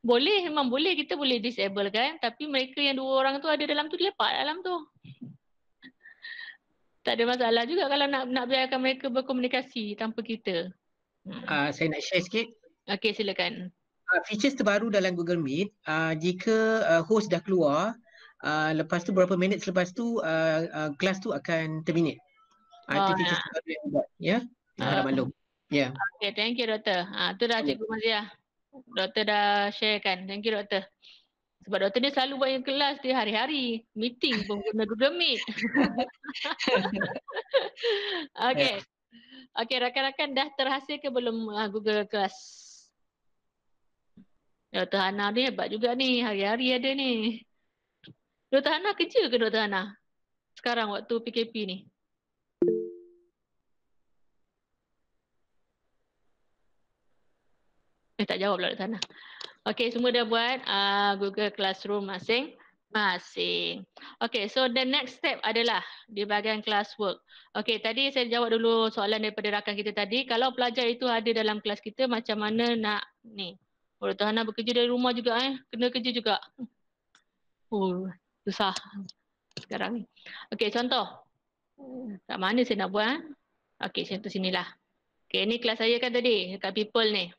[SPEAKER 2] Boleh, memang boleh. Kita boleh disable kan. Tapi mereka yang dua orang tu ada dalam tu, lepak dalam tu. Tak ada masalah juga kalau nak nak biarkan mereka berkomunikasi tanpa kita.
[SPEAKER 1] Uh, saya nak share
[SPEAKER 2] sikit. Okay, silakan.
[SPEAKER 1] Uh, features terbaru dalam Google Meet, uh, jika uh, host dah keluar, uh, lepas tu berapa minit selepas tu, uh, uh, kelas tu akan terminate. Ah, itu oh, cerita yang buat. Ya. Harap ah. malu. Ya.
[SPEAKER 2] Okay. Thank you, Doktor. Ha, tu dah Cikgu Maziah. Doktor dah share kan, Thank you, Doktor. Sebab doktor ni selalu buat yang kelas di hari-hari. Meeting pun guna Google Meet. (laughs) okay. Yeah. Okay, rakan-rakan dah terhasil ke belum uh, Google Class? Dr. Hana ni hebat juga ni, hari-hari ada ni. Dr. Hana kerja ke Dr. Hana? Sekarang waktu PKP ni? Eh tak jawab pula tanah. Okay semua dah buat uh, Google Classroom masing. Masing. Okay so the next step adalah di bahagian classwork. Okay tadi saya jawab dulu soalan daripada rakan kita tadi. Kalau pelajar itu ada dalam kelas kita macam mana nak ni. Orang oh, tahan bekerja dari rumah juga eh. Kena kerja juga. Oh susah sekarang ni. Okay contoh. Kat mana saya nak buat? Eh? Okay contoh sinilah. Okay ni kelas saya kan tadi dekat people ni.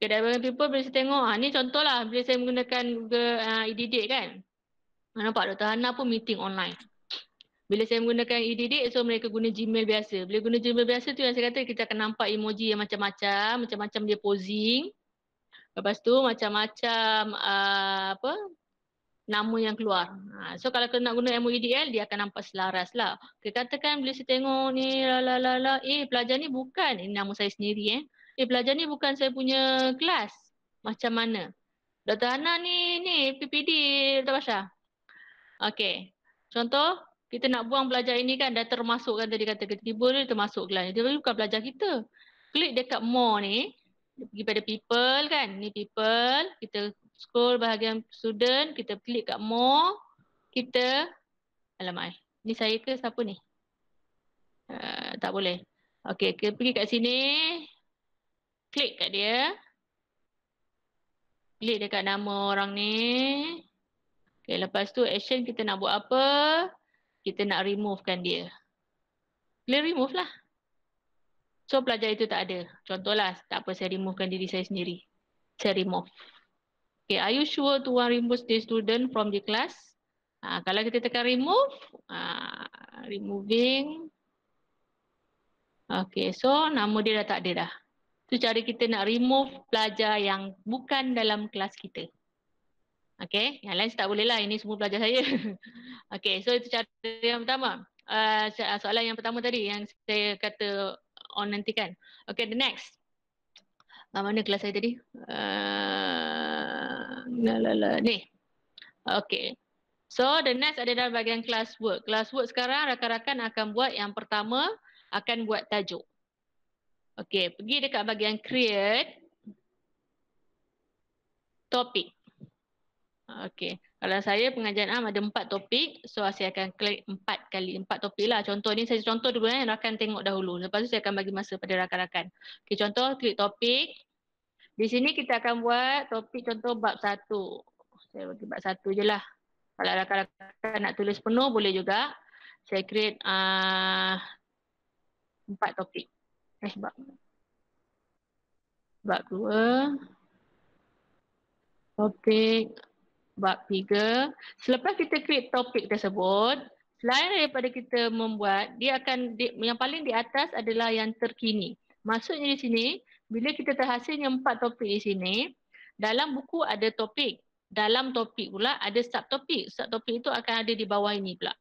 [SPEAKER 2] Kadang-kadang people bila saya tengok, ha, ni contohlah bila saya menggunakan Google uh, kan. Ah, nampak Dr. Hana pun meeting online. Bila saya menggunakan e so mereka guna Gmail biasa. Bila guna Gmail biasa tu yang saya kata kita akan nampak emoji yang macam-macam, macam-macam dia posing. Lepas tu macam-macam uh, apa nama yang keluar. so kalau kena nak guna MOEDL, dia akan nampak selaras lah. Kita katakan bila saya tengok ni, la la la eh pelajar ni bukan. Ini eh, nama saya sendiri eh eh pelajar ni bukan saya punya kelas. Macam mana? Dr. Hana ni, ni PPD Dr. Basha. Okey Contoh, kita nak buang pelajar ini kan dah termasuk kan tadi kata tiba-tiba dia termasuk kelas. Dia bukan pelajar kita. Klik dekat more ni, pergi pada people kan. Ni people, kita scroll bahagian student, kita klik kat more, kita alamak eh. Ni saya ke siapa ni? Uh, tak boleh. okey kita pergi kat sini klik kat dia. Klik dekat nama orang ni. Okay, lepas tu action kita nak buat apa? Kita nak removekan dia. Boleh remove lah. So pelajar itu tak ada. Contohlah, tak apa saya removekan diri saya sendiri. Saya remove. Okay, are you sure to want remove the student from the class? Ha, kalau kita tekan remove, ha, removing. Okay, so nama dia dah tak ada dah. Tu cara kita nak remove pelajar yang bukan dalam kelas kita. Okay, yang lain tak boleh lah. Ini semua pelajar saya. (laughs) okay, so itu cara yang pertama. Uh, soalan yang pertama tadi yang saya kata on nanti kan. Okay, the next. Uh, mana kelas saya tadi? Uh, la Okay. So, the next ada dalam bahagian classwork. Classwork sekarang rakan-rakan akan buat yang pertama akan buat tajuk. Okey, pergi dekat bahagian create topik. Okey, kalau saya pengajian am ada empat topik, so saya akan klik empat kali, empat topik lah. Contoh ni saya contoh dulu eh, rakan tengok dahulu. Lepas tu saya akan bagi masa pada rakan-rakan. Okay, contoh klik topik. Di sini kita akan buat topik contoh bab satu. Saya bagi bab satu je lah. Kalau rakan-rakan nak tulis penuh boleh juga. Saya create uh, empat topik. Eh, bab bab dua. Topik bab tiga. Selepas kita create topik tersebut, selain daripada kita membuat, dia akan yang paling di atas adalah yang terkini. Maksudnya di sini, bila kita terhasilnya empat topik di sini, dalam buku ada topik. Dalam topik pula ada subtopik. Subtopik itu akan ada di bawah ini pula.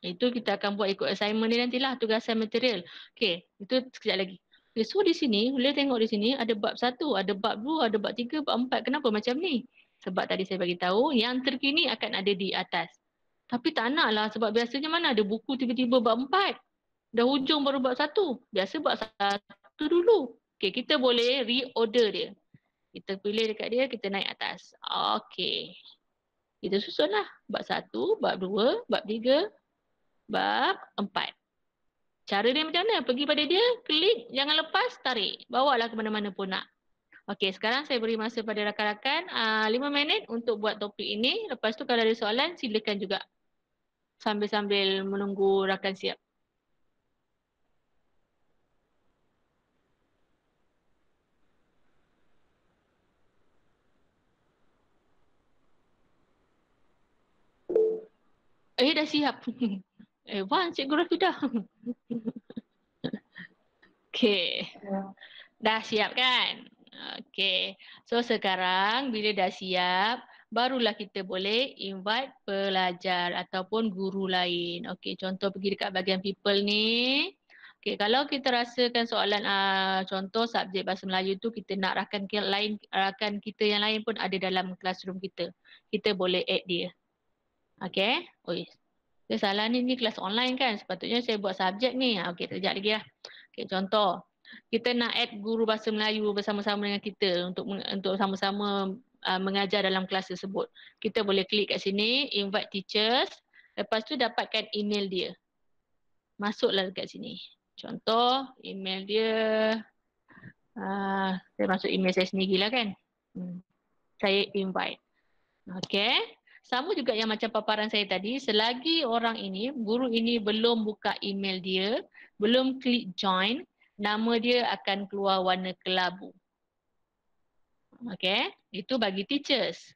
[SPEAKER 2] Itu kita akan buat ikut assignment ni nantilah tugasan material. Okey, itu sekejap lagi. Okay, so di sini, boleh tengok di sini ada bab satu, ada bab dua, ada bab tiga, bab empat. Kenapa macam ni? Sebab tadi saya bagi tahu yang terkini akan ada di atas. Tapi tak nak lah sebab biasanya mana ada buku tiba-tiba bab empat. Dah hujung baru bab satu. Biasa bab satu dulu. Okay, kita boleh reorder dia. Kita pilih dekat dia, kita naik atas. Okay. Kita susun lah. Bab satu, bab dua, bab tiga, bab 4. Cara dia macam mana? Pergi pada dia, klik, jangan lepas, tarik. bawa lah ke mana-mana pun nak. Okey, sekarang saya beri masa pada rakan-rakan uh, ah, 5 minit untuk buat topik ini. Lepas tu kalau ada soalan, silakan juga sambil-sambil menunggu rakan siap. Eh, dah siap. (laughs) Eh, Wan, cikgu sudah. (laughs) okay. Dah siap kan? Okay. So, sekarang bila dah siap, barulah kita boleh invite pelajar ataupun guru lain. Okay, contoh pergi dekat bahagian people ni. Okay, kalau kita rasakan soalan uh, contoh subjek bahasa Melayu tu kita nak rakan kita lain, rakan kita yang lain pun ada dalam classroom kita. Kita boleh add dia. Okay. Oh, yes. Okay, salahnya ni kelas online kan. Sepatutnya saya buat subjek ni. Ha, okey, terjejak lagi lah. Okey, contoh. Kita nak add guru bahasa Melayu bersama-sama dengan kita untuk untuk sama-sama uh, mengajar dalam kelas tersebut. Kita boleh klik kat sini, invite teachers. Lepas tu dapatkan email dia. Masuklah dekat sini. Contoh, email dia. Uh, saya masuk email saya sendiri lah kan. Hmm. Saya invite. Okay. Sama juga yang macam paparan saya tadi, selagi orang ini, guru ini belum buka email dia, belum klik join, nama dia akan keluar warna kelabu. Okay, itu bagi teachers.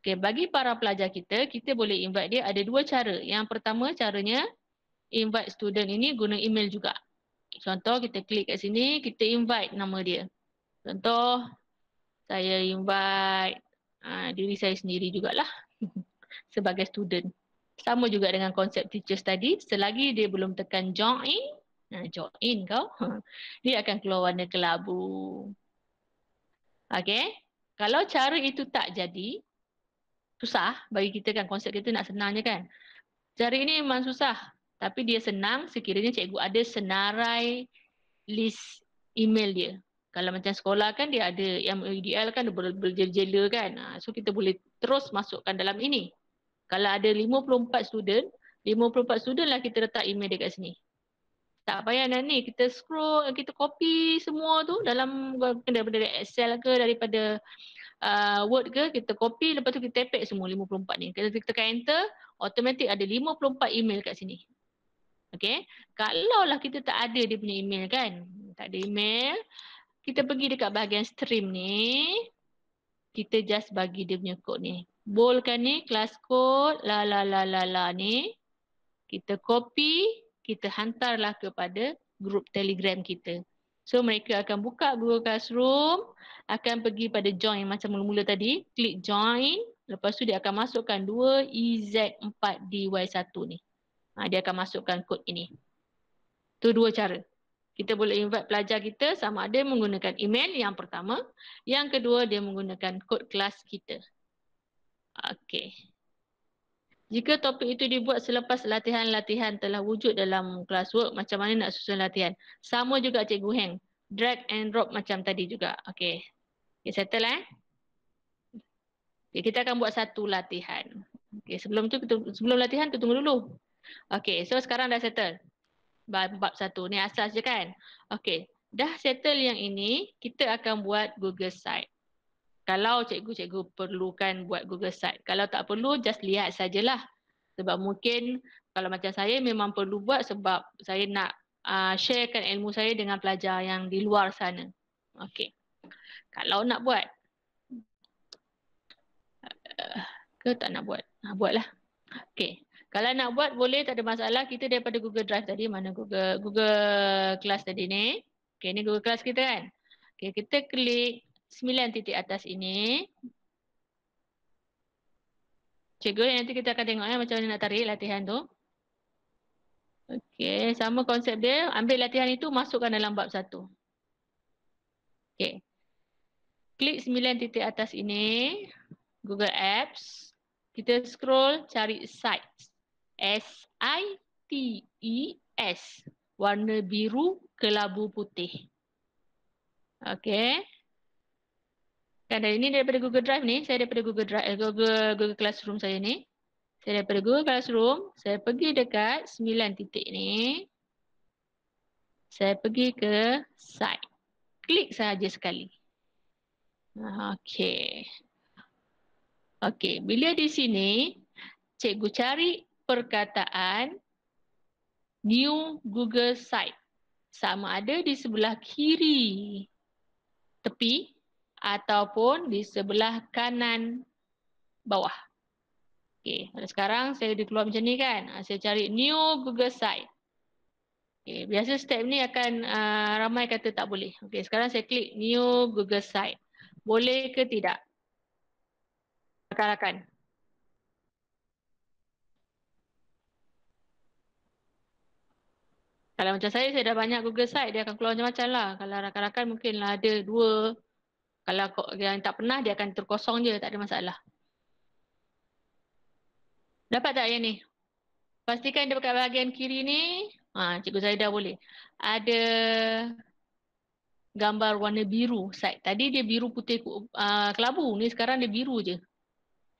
[SPEAKER 2] Okay, bagi para pelajar kita, kita boleh invite dia ada dua cara. Yang pertama caranya, invite student ini guna email juga. Contoh kita klik kat sini, kita invite nama dia. Contoh, saya invite Ha, diri saya sendiri jugalah (laughs) sebagai student. Sama juga dengan konsep teachers tadi, selagi dia belum tekan join, nah ha, join kau, (laughs) dia akan keluar warna kelabu. Okay, kalau cara itu tak jadi, susah bagi kita kan konsep kita nak senangnya kan. Cara ini memang susah, tapi dia senang sekiranya cikgu ada senarai list email dia kalau macam sekolah kan dia ada yang MUDL e kan dia berjela-jela kan ha, so kita boleh terus masukkan dalam ini kalau ada 54 student 54 student lah kita letak email dekat sini tak payah dah ni kita scroll kita copy semua tu dalam daripada Excel ke daripada uh, Word ke kita copy lepas tu kita tepek semua 54 ni kita tekan enter automatic ada 54 email kat sini Okay, kalau lah kita tak ada dia punya email kan, tak ada email, kita pergi dekat bahagian stream ni kita just bagi dia punya kod ni bolkan ni kelas kod la la la la la ni kita copy kita hantarlah kepada grup telegram kita so mereka akan buka Google Classroom akan pergi pada join macam mula-mula tadi klik join lepas tu dia akan masukkan 2EZ4DY1 ni ha, dia akan masukkan kod ini tu dua cara kita boleh invite pelajar kita sama ada menggunakan email yang pertama, yang kedua dia menggunakan kod kelas kita. Okey. Jika topik itu dibuat selepas latihan-latihan telah wujud dalam classwork, macam mana nak susun latihan? Sama juga Cikgu Heng. Drag and drop macam tadi juga. Okey. Okay, settle eh. Okay, kita akan buat satu latihan. Okey, sebelum tu sebelum latihan tu tunggu dulu. Okey, so sekarang dah settle bab satu. Ni asas je kan? Okay. Dah settle yang ini, kita akan buat Google Site. Kalau cikgu-cikgu perlukan buat Google Site. Kalau tak perlu, just lihat sajalah. Sebab mungkin kalau macam saya memang perlu buat sebab saya nak uh, sharekan ilmu saya dengan pelajar yang di luar sana. Okay. Kalau nak buat. Uh, ke tak nak buat? Ha, buatlah. Okay. Kalau nak buat boleh tak ada masalah. Kita daripada Google Drive tadi mana Google Google Class tadi ni. Okay ni Google Class kita kan. Okay kita klik 9 titik atas ini. Cikgu nanti kita akan tengok eh macam mana nak tarik latihan tu. Okay sama konsep dia. Ambil latihan itu masukkan dalam bab satu. Okay Klik 9 titik atas ini. Google Apps. Kita scroll cari sites. S I T E S. Warna biru kelabu putih. Okey. Dan ini daripada Google Drive ni, saya daripada Google Drive eh, Google Google Classroom saya ni. Saya daripada Google Classroom, saya pergi dekat 9 titik ni. Saya pergi ke site. Klik saja sekali. Ah, okey. Okey, bila di sini cikgu cari perkataan new Google site sama ada di sebelah kiri tepi ataupun di sebelah kanan bawah. Okey, sekarang saya dah keluar macam ni kan. Ah, saya cari new Google site. Okey, biasa step ni akan uh, ramai kata tak boleh. Okey, sekarang saya klik new Google site. Boleh ke tidak? Rakan-rakan, Kalau macam saya, saya dah banyak Google site, dia akan keluar macam-macam lah. Kalau rakan-rakan mungkin lah ada dua. Kalau yang tak pernah, dia akan terkosong je, tak ada masalah. Dapat tak yang ni? Pastikan dia pakai bahagian kiri ni. Ha, Cikgu dah boleh. Ada gambar warna biru site. Tadi dia biru putih uh, kelabu. Ni sekarang dia biru je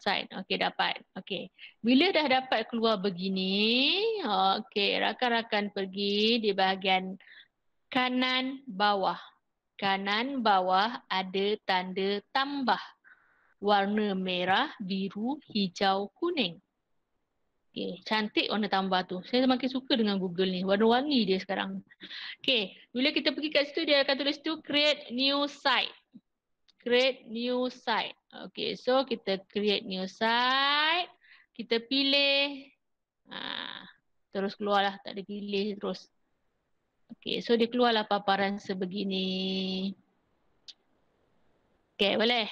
[SPEAKER 2] sign. Okey dapat. Okey. Bila dah dapat keluar begini, okey rakan-rakan pergi di bahagian kanan bawah. Kanan bawah ada tanda tambah. Warna merah, biru, hijau, kuning. Okey, cantik warna tambah tu. Saya semakin suka dengan Google ni. Warna-warni dia sekarang. Okey, bila kita pergi kat situ dia akan tulis tu create new site create new site. Okay, so kita create new site. Kita pilih. Ha, terus keluarlah. Tak ada pilih terus. Okay, so dia keluarlah paparan sebegini. Okay, boleh?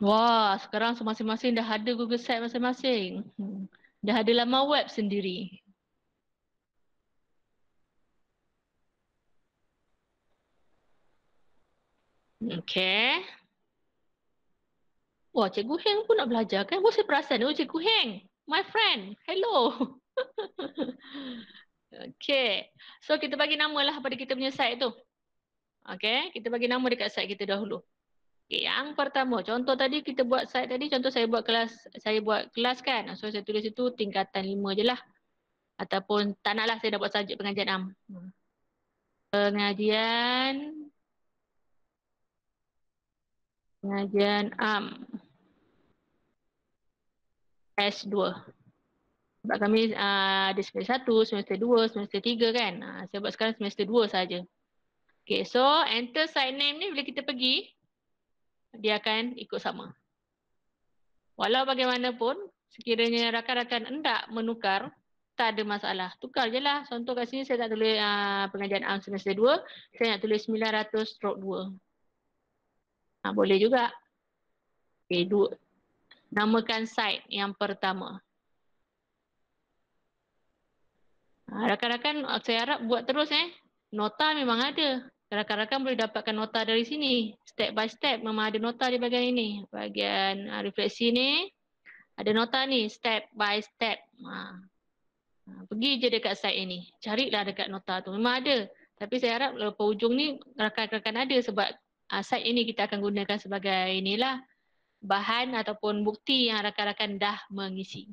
[SPEAKER 2] Wah, sekarang masing-masing dah ada Google site masing-masing. Hmm. Dah ada lama web sendiri. Okay. Wah, Cikgu Heng pun nak belajar kan? Wah, saya perasan. Oh, Cikgu Heng. My friend. Hello. (laughs) okay. So, kita bagi nama lah pada kita punya site tu. Okay. Kita bagi nama dekat site kita dahulu. Okay, yang pertama, contoh tadi kita buat site tadi, contoh saya buat kelas, saya buat kelas kan. So, saya tulis itu tingkatan lima je lah. Ataupun tak nak lah saya dah buat subjek pengajian am. Pengajian pengajian am um, S2. Sebab kami uh, ada semester 1, semester 2, semester 3 kan. Uh, ah, saya buat sekarang semester 2 saja. Okay, so enter site name ni bila kita pergi, dia akan ikut sama. Walau bagaimanapun, sekiranya rakan-rakan hendak menukar, tak ada masalah. Tukar je lah. Contoh kat sini saya tak tulis uh, pengajian am um, semester 2, saya nak tulis 900 stroke 2. Ha, boleh juga. Okay, dua. Namakan site yang pertama. Ha, rakan-rakan ha, saya harap buat terus eh. Nota memang ada. Rakan-rakan boleh dapatkan nota dari sini. Step by step memang ada nota di bahagian ini. Bahagian ha, refleksi ini. Ada nota ni step by step. Ha. Ha, pergi je dekat site ini. Carilah dekat nota tu. Memang ada. Tapi saya harap lepas ujung ni rakan-rakan ada sebab uh, site ini kita akan gunakan sebagai inilah bahan ataupun bukti yang rakan-rakan dah mengisi.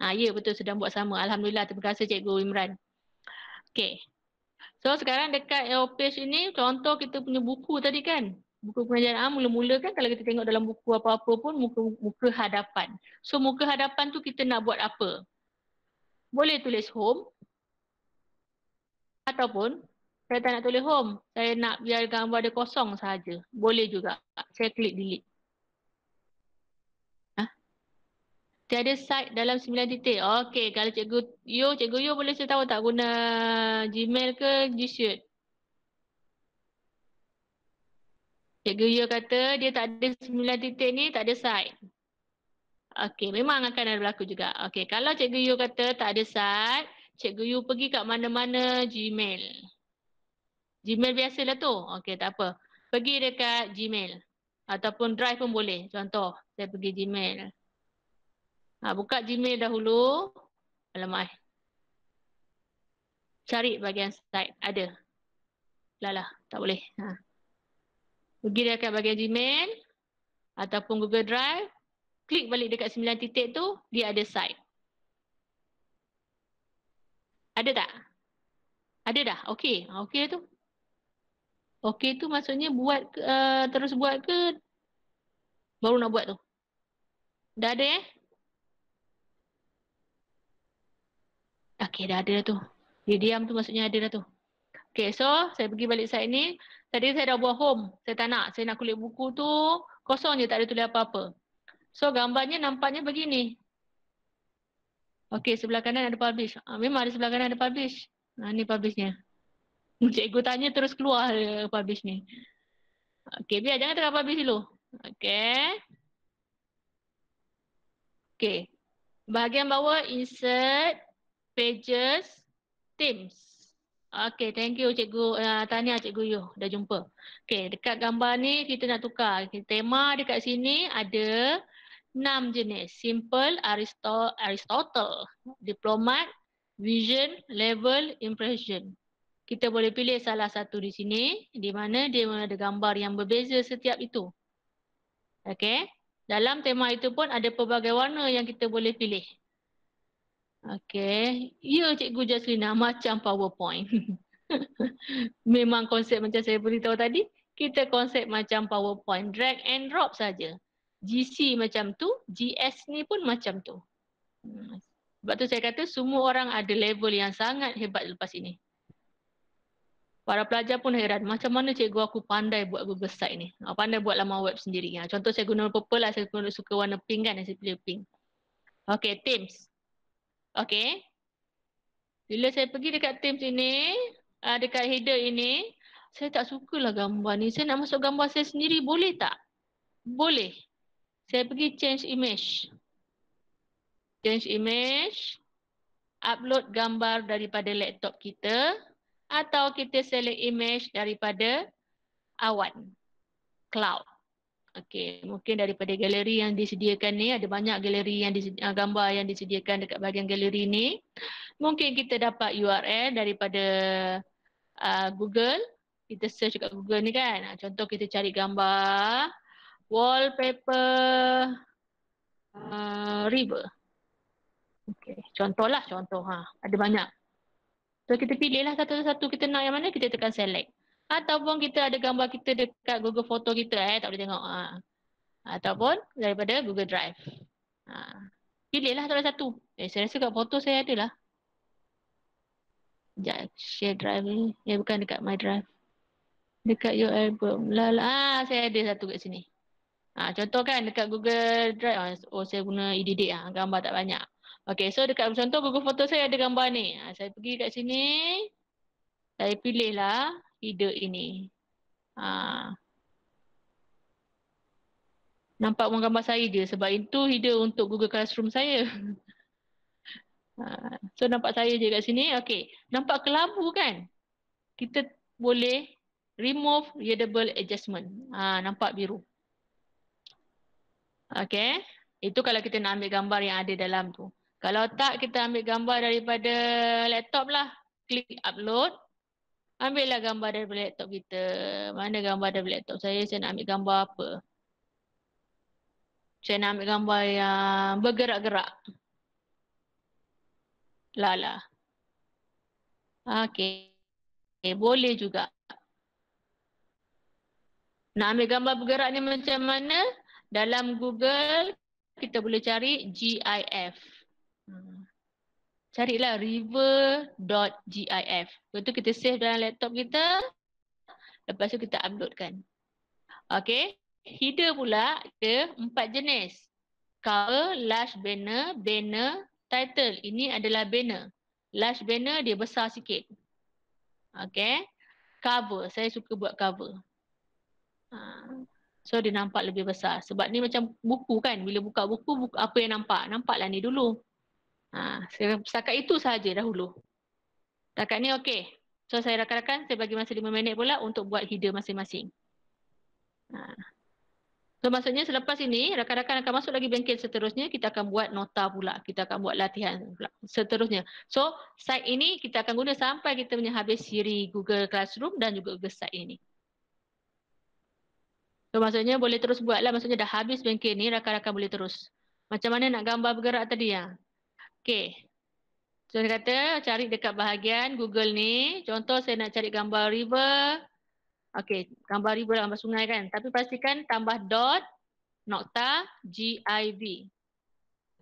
[SPEAKER 2] Uh, ya betul sedang buat sama. Alhamdulillah terima kasih Cikgu Imran. Okay. So sekarang dekat LO page ini contoh kita punya buku tadi kan. Buku pengajian am. mula-mula kan kalau kita tengok dalam buku apa-apa pun muka, muka hadapan. So muka hadapan tu kita nak buat apa? Boleh tulis home ataupun saya tak nak tulis home. Saya nak biar gambar dia kosong saja. Boleh juga. Saya klik delete. Ha? Tiada site dalam 9 titik. Okey, kalau cikgu Yo, cikgu Yo boleh saya tahu tak guna Gmail ke G Suite? Cikgu Yo kata dia tak ada 9 titik ni, tak ada site. Okey, memang akan ada berlaku juga. Okey, kalau cikgu Yo kata tak ada site, cikgu Yo pergi kat mana-mana Gmail. Gmail biasa lah tu. Okey tak apa. Pergi dekat Gmail. Ataupun drive pun boleh. Contoh saya pergi Gmail. Ha, buka Gmail dahulu. Alamak. Eh. Cari bagian site. Ada. Lala, tak boleh. Ha. Pergi dekat bagian Gmail ataupun Google Drive. Klik balik dekat sembilan titik tu, dia ada site. Ada tak? Ada dah? Okey. Okey lah tu. Okey tu maksudnya buat uh, terus buat ke baru nak buat tu? Dah ada eh? Okey dah ada tu. Dia diam tu maksudnya ada dah tu. Okey so saya pergi balik site ni. Tadi saya dah buat home. Saya tak nak. Saya nak kulit buku tu kosong je tak ada tulis apa-apa. So gambarnya nampaknya begini. Okey sebelah kanan ada publish. Ha, memang ada sebelah kanan ada publish. Ha, ni publishnya. Cikgu tanya terus keluar eh, publish ni. Okay, biar jangan terlalu publish dulu. Okay. Okay. Bahagian bawah insert pages themes. Okay, thank you cikgu. Uh, eh, tanya cikgu you. Dah jumpa. Okay, dekat gambar ni kita nak tukar. Okay, tema dekat sini ada enam jenis. Simple, Aristotle, Aristotle, Diplomat, Vision, Level, Impression kita boleh pilih salah satu di sini di mana dia ada gambar yang berbeza setiap itu. Okey. Dalam tema itu pun ada pelbagai warna yang kita boleh pilih. Okey. Ya Cikgu Jaslina (laughs) macam PowerPoint. (laughs) Memang konsep macam saya beritahu tadi, kita konsep macam PowerPoint drag and drop saja. GC macam tu, GS ni pun macam tu. Hmm. Sebab tu saya kata semua orang ada level yang sangat hebat lepas ini. Para pelajar pun heran, macam mana cikgu aku pandai buat Google site ni? Ha, pandai buat laman web sendiri. Ha, contoh saya guna purple lah, saya guna suka warna pink kan, saya pilih pink. Okay, Teams. Okay. Bila saya pergi dekat Teams ini, ah, dekat header ini, saya tak sukalah gambar ni. Saya nak masuk gambar saya sendiri, boleh tak? Boleh. Saya pergi change image. Change image. Upload gambar daripada laptop kita atau kita select image daripada awan, cloud. Okey, mungkin daripada galeri yang disediakan ni, ada banyak galeri yang ah, gambar yang disediakan dekat bahagian galeri ni. Mungkin kita dapat URL daripada uh, Google. Kita search dekat Google ni kan. Ah, contoh kita cari gambar wallpaper uh, river. Okey, contohlah contoh ha. Ada banyak. So kita pilih lah satu-satu kita nak yang mana kita tekan select. Ataupun kita ada gambar kita dekat Google Photo kita eh tak boleh tengok. Ha. Ataupun daripada Google Drive. Ha. Ah. Pilih lah salah satu. Eh saya rasa kat foto saya ada lah. Sekejap eh. share drive ni. Eh bukan dekat my drive. Dekat your album. lah, Ah saya ada satu kat sini. Ah contoh kan dekat Google Drive. Ah, oh saya guna edit ah gambar tak banyak. Okay, so dekat contoh Google Photo saya ada gambar ni. Ha, saya pergi kat sini. Saya pilihlah video ini. Ha. Nampak pun gambar saya je sebab itu video untuk Google Classroom saya. (laughs) Ha. So nampak saya je kat sini. Okay, nampak kelabu kan? Kita boleh remove readable adjustment. Ha, nampak biru. Okay, itu kalau kita nak ambil gambar yang ada dalam tu. Kalau tak kita ambil gambar daripada laptop lah. Klik upload. ambil lah gambar daripada laptop kita. Mana gambar daripada laptop saya, saya nak ambil gambar apa. Saya nak ambil gambar yang bergerak-gerak. Lala. Okay. okay. Eh, boleh juga. Nak ambil gambar bergerak ni macam mana? Dalam Google, kita boleh cari GIF. Hmm. carilah river.gif. Lepas tu kita save dalam laptop kita. Lepas tu kita uploadkan. Okay. Header pula ada empat jenis. Cover, large banner, banner, title. Ini adalah banner. Large banner dia besar sikit. Okay. Cover. Saya suka buat cover. Ha. So dia nampak lebih besar. Sebab ni macam buku kan. Bila buka buku, buku apa yang nampak? Nampaklah ni dulu. Ha, setakat itu sahaja dahulu. Setakat ni okey. So saya rakan-rakan saya bagi masa 5 minit pula untuk buat header masing-masing. Ha. So maksudnya selepas ini rakan-rakan akan masuk lagi bengkel seterusnya kita akan buat nota pula. Kita akan buat latihan pula seterusnya. So site ini kita akan guna sampai kita punya habis siri Google Classroom dan juga Google site ini. So maksudnya boleh terus buatlah. Maksudnya dah habis bengkel ni rakan-rakan boleh terus. Macam mana nak gambar bergerak tadi ya? Okay. So dia kata cari dekat bahagian Google ni. Contoh saya nak cari gambar river. Okay, gambar river, gambar sungai kan. Tapi pastikan tambah dot nokta GIV.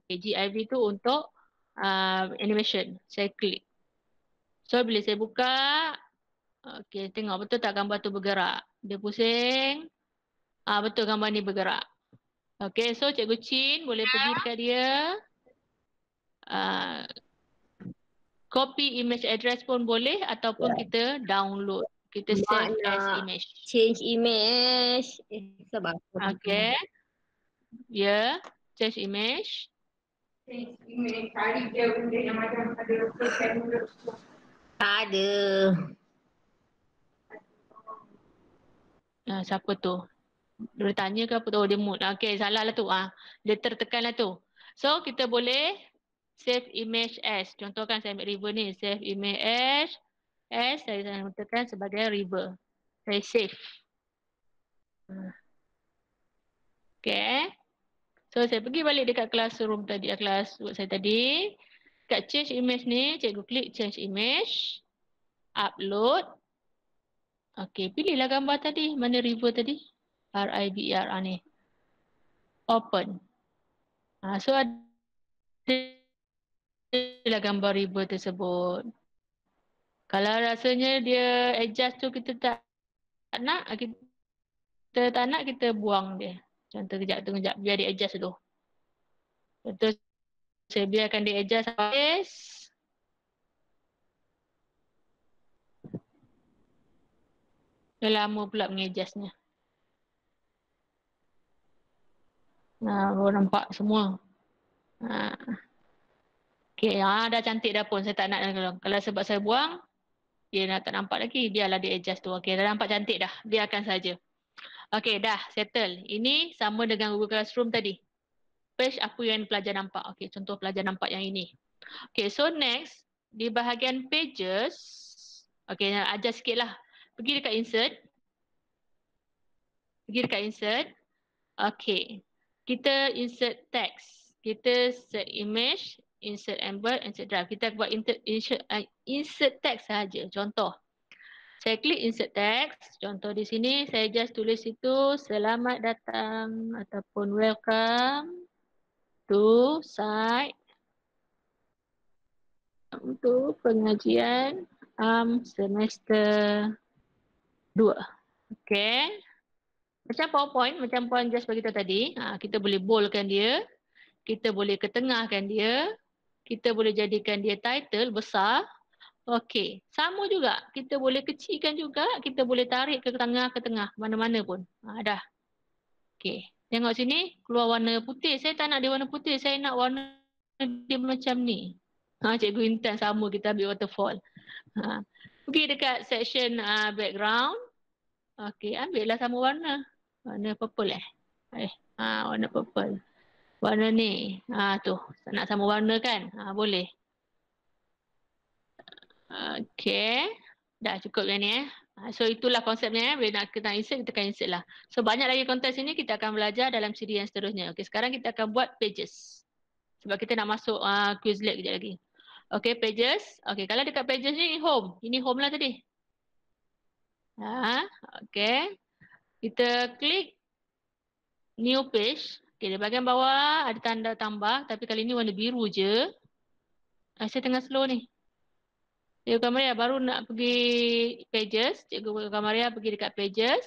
[SPEAKER 2] Okay, GIV tu untuk uh, animation. Saya klik. So bila saya buka, okay tengok betul tak gambar tu bergerak. Dia pusing. Ah uh, Betul gambar ni bergerak. Okay, so Cikgu Chin boleh pergi dekat dia. Uh, copy image address pun boleh ataupun yeah. kita download kita save as image change image eh, sebab okey ya yeah. change image tak ada. Ah, siapa tu? Dia tanya ke apa tu? Oh, dia mute. Ah, okay, salah lah tu. Ah, dia tertekan lah tu. So, kita boleh save image as. Contohkan saya ambil river ni, save image as. As saya akan letakkan sebagai river. Saya save. Okay. So saya pergi balik dekat classroom tadi, ah, kelas buat saya tadi. Dekat change image ni, cikgu klik change image. Upload. Okay, pilihlah gambar tadi. Mana river tadi? R-I-B-E-R-A ni. Open. Ha, so ada lah gambar river tersebut. Kalau rasanya dia adjust tu kita tak, nak, kita tak nak kita buang dia. Contoh kejap tu kejap biar dia adjust dulu. Contoh saya biarkan dia adjust habis. Dia lama pula mengadjustnya. Nah, orang nampak semua. Nah. Okay, ha, dah cantik dah pun. Saya tak nak kalau, kalau sebab saya buang, dia nak tak nampak lagi. Biarlah dia adjust tu. Okay, dah nampak cantik dah. Biarkan saja. Okay, dah settle. Ini sama dengan Google Classroom tadi. Page apa yang pelajar nampak. Okay, contoh pelajar nampak yang ini. Okay, so next, di bahagian pages, okay, adjust sikit lah. Pergi dekat insert. Pergi dekat insert. Okay, kita insert text. Kita set image insert and word, insert drive. Kita buat insert, insert, uh, insert text saja. Contoh. Saya klik insert text. Contoh di sini saya just tulis itu selamat datang ataupun welcome to site untuk pengajian um, semester 2. Okey. Macam powerpoint, macam puan just bagi tadi, ha, kita boleh boldkan dia. Kita boleh ketengahkan dia kita boleh jadikan dia title besar. Okey, sama juga kita boleh kecilkan juga, kita boleh tarik ke tengah ke tengah mana-mana pun. Ha, dah. Okey, tengok sini keluar warna putih. Saya tak nak dia warna putih, saya nak warna dia macam ni. Ha, Cikgu Intan sama kita ambil waterfall. Ha. Pergi dekat section uh, background. Okey, ambillah sama warna. Warna purple eh. Eh, ha, warna purple. Warna ni. Ah tu, nak sama warna kan? Ah boleh. Okay. Dah cukup yang ni eh. Ha, so itulah konsepnya eh. Bila nak tentang insert, kita tekan insert lah. So banyak lagi konteks sini kita akan belajar dalam siri yang seterusnya. Okay sekarang kita akan buat pages. Sebab kita nak masuk uh, ah, Quizlet kejap lagi. Okay pages. Okay kalau dekat pages ni home. Ini home lah tadi. Ha, okay. Kita klik new page. Okey, di bahagian bawah ada tanda tambah tapi kali ni warna biru je. Ah, saya tengah slow ni. Cikgu Kamaria baru nak pergi pages. Cikgu Kamaria pergi dekat pages.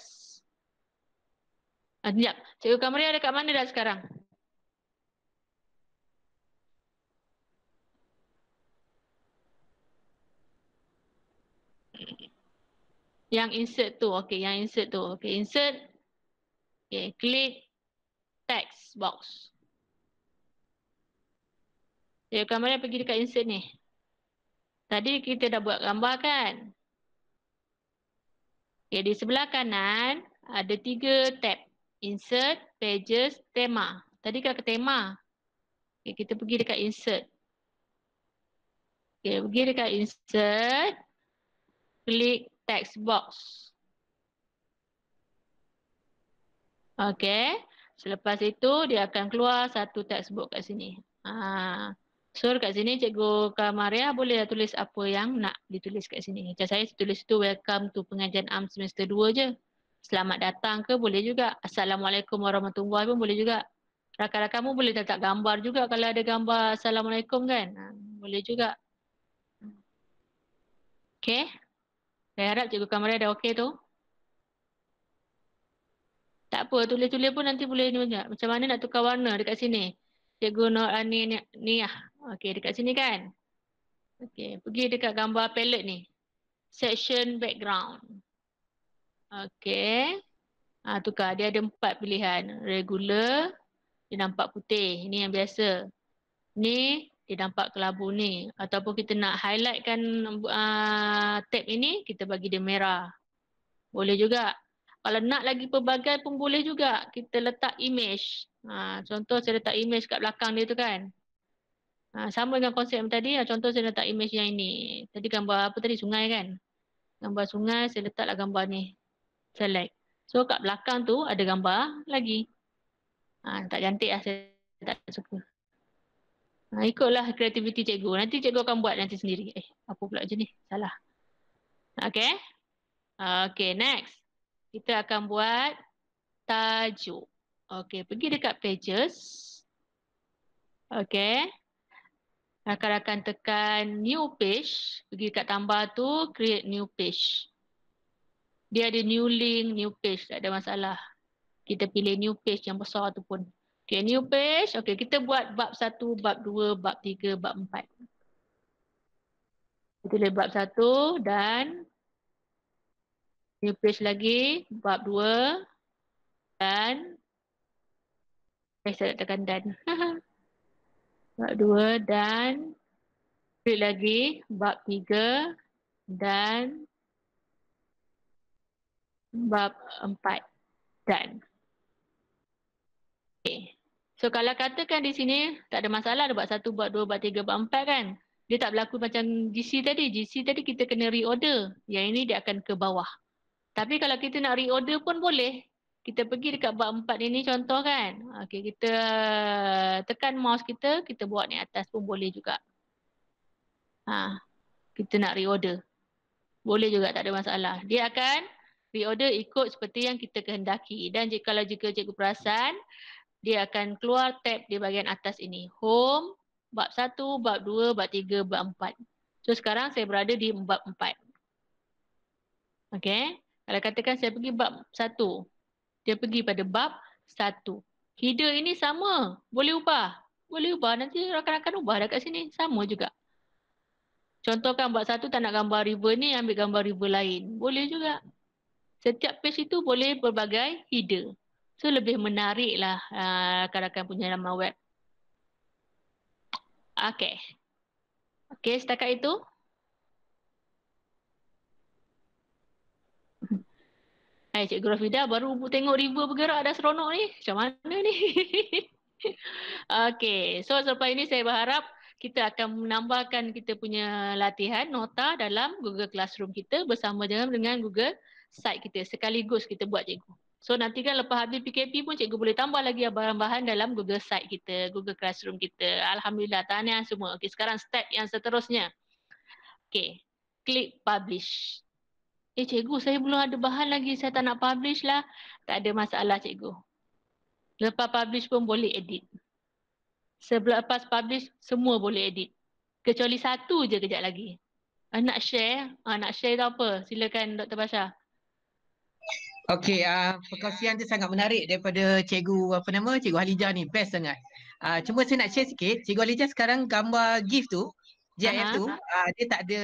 [SPEAKER 2] Ah, sekejap. Cikgu Kamaria dekat mana dah sekarang? Yang insert tu. okay. yang insert tu. okay. insert. Okay, klik text box. Ya, gambar pergi dekat insert ni. Tadi kita dah buat gambar kan? Okay, di sebelah kanan ada tiga tab. Insert, pages, tema. Tadi kan ke tema. Okay, kita pergi dekat insert. Okay, pergi dekat insert. Klik text box. Okay. Selepas itu dia akan keluar satu textbook kat sini. Ha. So kat sini Cikgu Kamaria boleh lah tulis apa yang nak ditulis kat sini. Macam saya tulis tu welcome to pengajian am semester 2 je. Selamat datang ke boleh juga. Assalamualaikum warahmatullahi pun boleh juga. Rakan-rakan pun boleh letak gambar juga kalau ada gambar Assalamualaikum kan. Ha. Boleh juga. Okay. Saya harap Cikgu Kamaria dah okay tu. Tak apa, tulis-tulis pun nanti boleh ni banyak. Macam mana nak tukar warna dekat sini? Cikgu Nur ni, ni, ni ah. Okey, dekat sini kan? Okey, pergi dekat gambar palette ni. Section background. Okey. Ha, tukar. Dia ada empat pilihan. Regular. Dia nampak putih. Ini yang biasa. Ni, dia nampak kelabu ni. Ataupun kita nak highlightkan uh, tab ini, kita bagi dia merah. Boleh juga. Kalau nak lagi pelbagai pun boleh juga kita letak image. Ha, contoh saya letak image kat belakang dia tu kan. Ha, sama dengan konsep yang tadi. Ha, contoh saya letak image yang ini. Tadi gambar apa tadi? Sungai kan? Gambar sungai saya letaklah gambar ni. Select. So kat belakang tu ada gambar lagi. Ha, tak cantik lah saya tak suka. Ha, ikutlah kreativiti cikgu. Nanti cikgu akan buat nanti sendiri. Eh apa pula je ni? Salah. Okay. Okay next kita akan buat tajuk. Okey, pergi dekat pages. Okey. rakan akan tekan new page, pergi dekat tambah tu, create new page. Dia ada new link, new page, tak ada masalah. Kita pilih new page yang besar tu pun. Okay, new page. Okey, kita buat bab satu, bab dua, bab tiga, bab empat. Kita pilih bab satu dan new page lagi bab dua dan saya nak tekan dan (laughs) bab dua dan klik lagi bab tiga dan bab empat dan okey so kalau katakan di sini tak ada masalah ada bab satu bab dua bab tiga bab empat kan dia tak berlaku macam GC tadi. GC tadi kita kena reorder. Yang ini dia akan ke bawah. Tapi kalau kita nak reorder pun boleh. Kita pergi dekat bab empat ini contoh kan. Ha, Okey kita tekan mouse kita, kita buat ni atas pun boleh juga. Ha, kita nak reorder. Boleh juga tak ada masalah. Dia akan reorder ikut seperti yang kita kehendaki. Dan jika, kalau jika cikgu perasan, dia akan keluar tab di bahagian atas ini. Home, bab satu, bab dua, bab tiga, bab empat. So sekarang saya berada di bab 4. Okay. Kalau katakan saya pergi bab satu. Dia pergi pada bab satu. Header ini sama. Boleh ubah. Boleh ubah. Nanti rakan-rakan ubah dekat sini. Sama juga. Contohkan bab satu tak nak gambar river ni, ambil gambar river lain. Boleh juga. Setiap page itu boleh berbagai header. So lebih menarik lah ah, rakan-rakan uh, punya nama web. Okay. Okay setakat itu. Hai eh, Cikgu Rafidah baru tengok river bergerak dah seronok ni. Macam mana ni? (laughs) okay. So selepas ini saya berharap kita akan menambahkan kita punya latihan nota dalam Google Classroom kita bersama dengan, dengan Google site kita sekaligus kita buat cikgu. So nanti kan lepas habis PKP pun cikgu boleh tambah lagi bahan-bahan dalam Google site kita, Google Classroom kita. Alhamdulillah, tahniah semua. Okay, sekarang step yang seterusnya. Okay, klik publish. Eh cikgu saya belum ada bahan lagi saya tak nak publish lah. Tak ada masalah cikgu. Lepas publish pun boleh edit. Sebelum lepas publish semua boleh edit. Kecuali satu je kejap lagi. Uh, nak share? Uh, nak share tu apa? Silakan Dr. Basha.
[SPEAKER 1] Okey, uh, perkongsian tu sangat menarik daripada cikgu apa nama? Cikgu Halijah ni best sangat. Uh, cuma saya nak share sikit. Cikgu Halijah sekarang gambar gift tu GIF uh-huh. tu uh, dia tak ada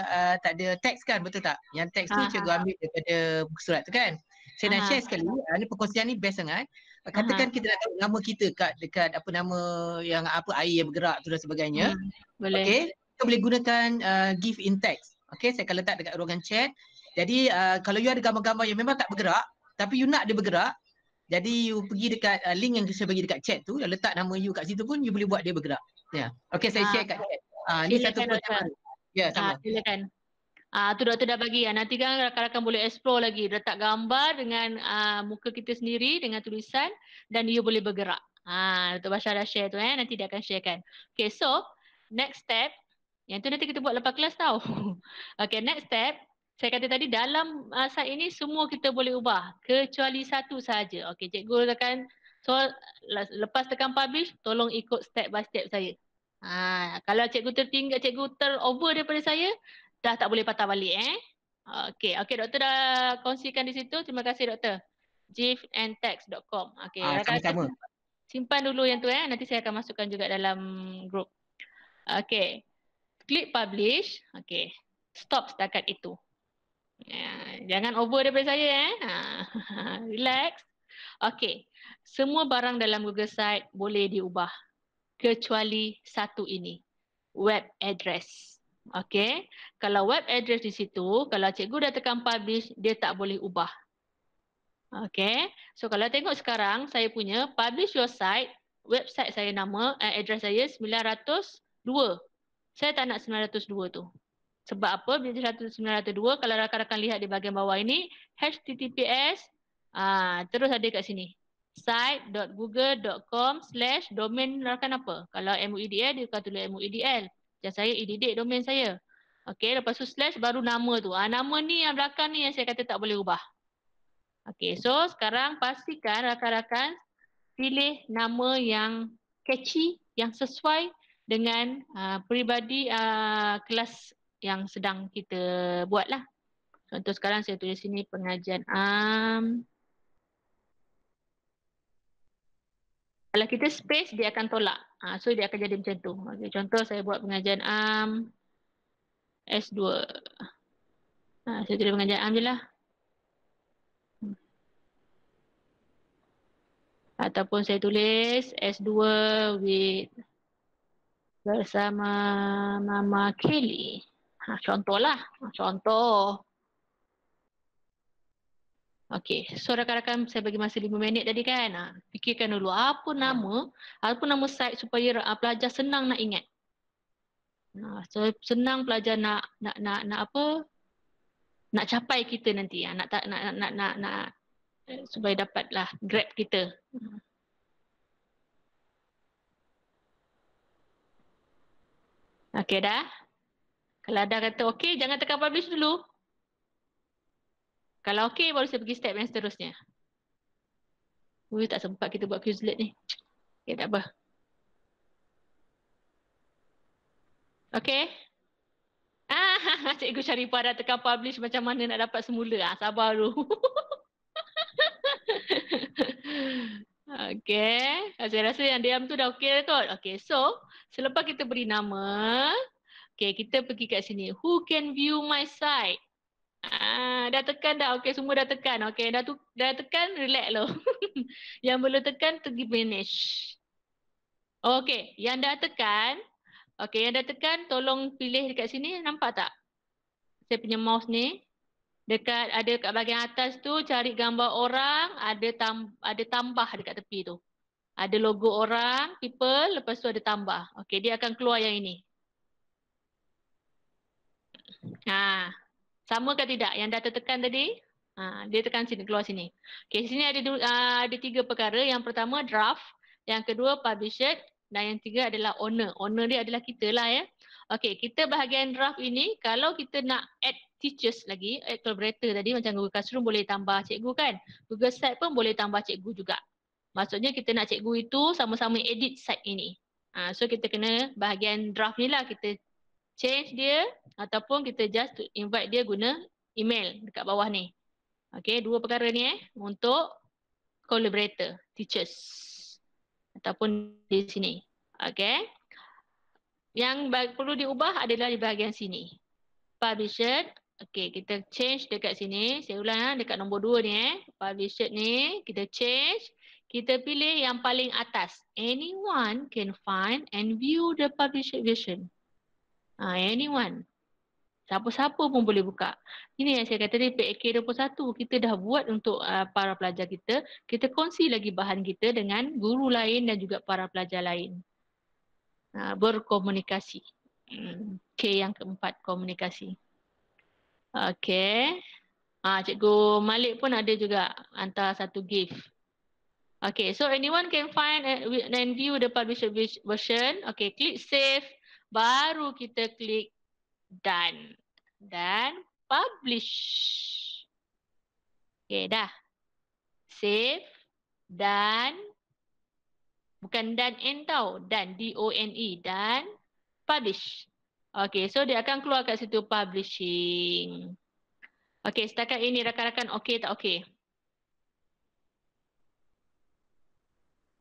[SPEAKER 1] uh, tak ada teks kan betul tak? Yang teks tu uh-huh. cikgu ambil daripada buku surat tu kan? Saya uh-huh. nak share sekali. Uh, ni perkongsian ni best sangat. katakan uh-huh. kita nak tahu nama kita kat dekat apa nama yang apa air yang bergerak tu dan sebagainya. Hmm. Boleh. Okey. Kita boleh gunakan uh, GIF in text. Okay, saya akan letak dekat ruangan chat. Jadi uh, kalau you ada gambar-gambar yang memang tak bergerak tapi you nak dia bergerak, jadi you pergi dekat uh, link yang saya bagi dekat chat tu, letak nama you kat situ pun you boleh buat dia bergerak. Ya. Yeah. Okey, saya uh-huh. share kat chat. Ah, ni satu pertanyaan
[SPEAKER 2] Ya, ah, sama. Uh, silakan. Ah tu doktor dah bagi ya. Nanti kan rakan-rakan boleh explore lagi. Letak gambar dengan uh, muka kita sendiri dengan tulisan dan dia boleh bergerak. Ah uh, Dr. Bashar dah share tu eh. Nanti dia akan sharekan. Okay so next step yang tu nanti kita buat lepas kelas tau. (laughs) okay next step saya kata tadi dalam uh, ini semua kita boleh ubah kecuali satu sahaja. Okay cikgu akan so lepas tekan publish tolong ikut step by step saya. Ha, kalau cikgu tertinggal, cikgu terover daripada saya, dah tak boleh patah balik eh. Okey, okey doktor dah kongsikan di situ. Terima kasih doktor. gifandtext.com. Okey, ha, ah, sama -sama. simpan dulu yang tu eh. Nanti saya akan masukkan juga dalam group. Okey. Klik publish. Okey. Stop setakat itu. Ya, jangan over daripada saya eh. Ha, (laughs) relax. Okey. Semua barang dalam Google site boleh diubah kecuali satu ini web address okey kalau web address di situ kalau cikgu dah tekan publish dia tak boleh ubah okey so kalau tengok sekarang saya punya publish your site website saya nama eh, address saya 902 saya tak nak 902 tu sebab apa bila 902 kalau rakan-rakan lihat di bahagian bawah ini https ah terus ada kat sini site.google.com slash domain rakan apa. Kalau MUEDL, dia akan tulis MUEDL. Macam saya, edit domain saya. Okay, lepas tu slash baru nama tu. Ah ha, nama ni yang belakang ni yang saya kata tak boleh ubah. Okay, so sekarang pastikan rakan-rakan pilih nama yang catchy, yang sesuai dengan uh, peribadi uh, kelas yang sedang kita buat lah. Contoh sekarang saya tulis sini pengajian am um, kalau kita space dia akan tolak ha, so dia akan jadi macam tu okay, contoh saya buat pengajian am um, S2 ha, ah, saya tulis pengajian am um je lah hmm. ataupun saya tulis S2 with bersama Mama Kelly ha, lah, contoh Okey, so rakan-rakan saya bagi masa 5 minit tadi kan. Ha, fikirkan dulu apa nama, apa nama site supaya ha, pelajar senang nak ingat. Ha, so senang pelajar nak nak nak nak apa? Nak capai kita nanti. Ha, nak, nak nak nak nak nak eh, supaya dapatlah grab kita. Okey dah. Kalau ada kata okey, jangan tekan publish dulu. Kalau okey baru saya pergi step yang seterusnya. Ui tak sempat kita buat Quizlet ni. Okay ya, tak apa. Okay. Ah, (laughs) cikgu Sharifah pada tekan publish macam mana nak dapat semula. Ah, sabar dulu. (laughs) okay. Saya rasa yang diam tu dah okey. kot. Okay so selepas kita beri nama. Okay kita pergi kat sini. Who can view my site? Ah, dah tekan dah. Okay, semua dah tekan. Okay, dah, tu, dah tekan, relax loh. (laughs) yang belum tekan, pergi finish. Okay, yang dah tekan. Okay, yang dah tekan, tolong pilih dekat sini. Nampak tak? Saya punya mouse ni. Dekat, ada dekat bahagian atas tu, cari gambar orang. Ada tam, ada tambah dekat tepi tu. Ada logo orang, people. Lepas tu ada tambah. Okay, dia akan keluar yang ini. Haa. Ah. Sama ke tidak yang dah tertekan tadi? Ha, dia tekan sini, keluar sini. Okay, sini ada, uh, ada tiga perkara. Yang pertama draft, yang kedua published dan yang tiga adalah owner. Owner dia adalah kita lah ya. Okay, kita bahagian draft ini kalau kita nak add teachers lagi, add collaborator tadi macam Google Classroom boleh tambah cikgu kan. Google Site pun boleh tambah cikgu juga. Maksudnya kita nak cikgu itu sama-sama edit site ini. Ha, so kita kena bahagian draft ni lah kita change dia ataupun kita just invite dia guna email dekat bawah ni. Okay, dua perkara ni eh untuk collaborator, teachers ataupun di sini. Okay. Yang perlu diubah adalah di bahagian sini. Publisher. Okay, kita change dekat sini. Saya ulang ha, dekat nombor dua ni eh. Publisher ni, kita change. Kita pilih yang paling atas. Anyone can find and view the publisher version. Ha, anyone. Siapa-siapa pun boleh buka. Ini yang saya kata ni PAK 21 kita dah buat untuk uh, para pelajar kita. Kita kongsi lagi bahan kita dengan guru lain dan juga para pelajar lain. Uh, berkomunikasi. Hmm, K yang keempat, komunikasi. Okay. Uh, Cikgu Malik pun ada juga hantar satu gift. Okay, so anyone can find and view the published version. Okay, click save baru kita klik done dan publish. Okey dah. Save dan bukan dan end tau, done D O N E dan publish. Okey, so dia akan keluar kat situ publishing. Okey, setakat ini rakan-rakan okay tak okay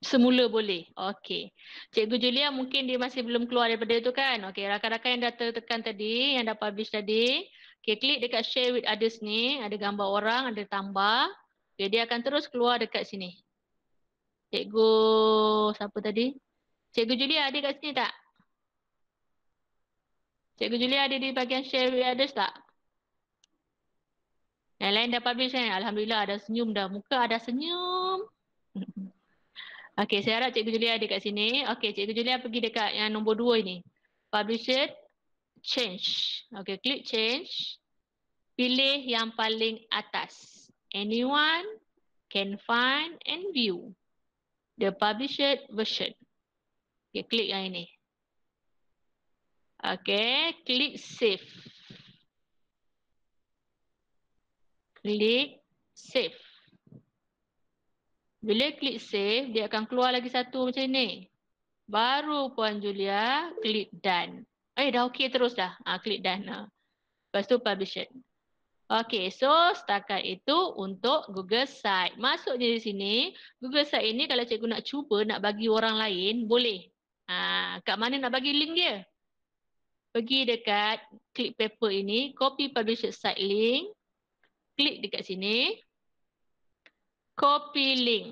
[SPEAKER 2] semula boleh. Okey. Cikgu Julia mungkin dia masih belum keluar daripada itu kan. Okey, rakan-rakan yang dah tertekan tadi, yang dah publish tadi, okay, klik dekat share with others ni, ada gambar orang, ada tambah. Okay, dia akan terus keluar dekat sini. Cikgu siapa tadi? Cikgu Julia ada dekat sini tak? Cikgu Julia ada di bahagian share with others tak? Yang lain dah publish kan? Alhamdulillah ada senyum dah. Muka ada senyum. (laughs) Okay, saya harap Cikgu Julia ada kat sini. Okay, Cikgu Julia pergi dekat yang nombor dua ini. Publisher, change. Okay, klik change. Pilih yang paling atas. Anyone can find and view the published version. Okay, klik yang ini. Okay, klik save. Klik save. Bila klik save, dia akan keluar lagi satu macam ni. Baru Puan Julia klik done. Eh dah okey terus dah. Ha, klik done. Ha. Lepas tu publish it. Okay, so setakat itu untuk Google Site. Masuknya di sini, Google Site ini kalau cikgu nak cuba nak bagi orang lain, boleh. Ha, kat mana nak bagi link dia? Pergi dekat klik paper ini, copy publish site link, klik dekat sini, copy link.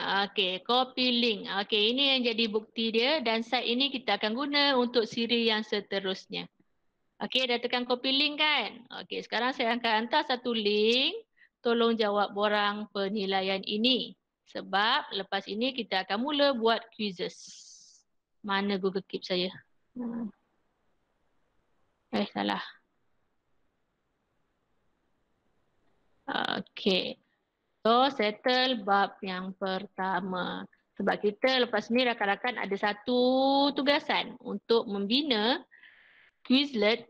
[SPEAKER 2] Okey, copy link. Okey, ini yang jadi bukti dia dan site ini kita akan guna untuk siri yang seterusnya. Okey, dah tekan copy link kan? Okey, sekarang saya akan hantar satu link. Tolong jawab borang penilaian ini. Sebab lepas ini kita akan mula buat quizzes. Mana Google Keep saya? Hmm. Eh, salah. Okey. So settle bab yang pertama. Sebab kita lepas ni rakan-rakan ada satu tugasan untuk membina Quizlet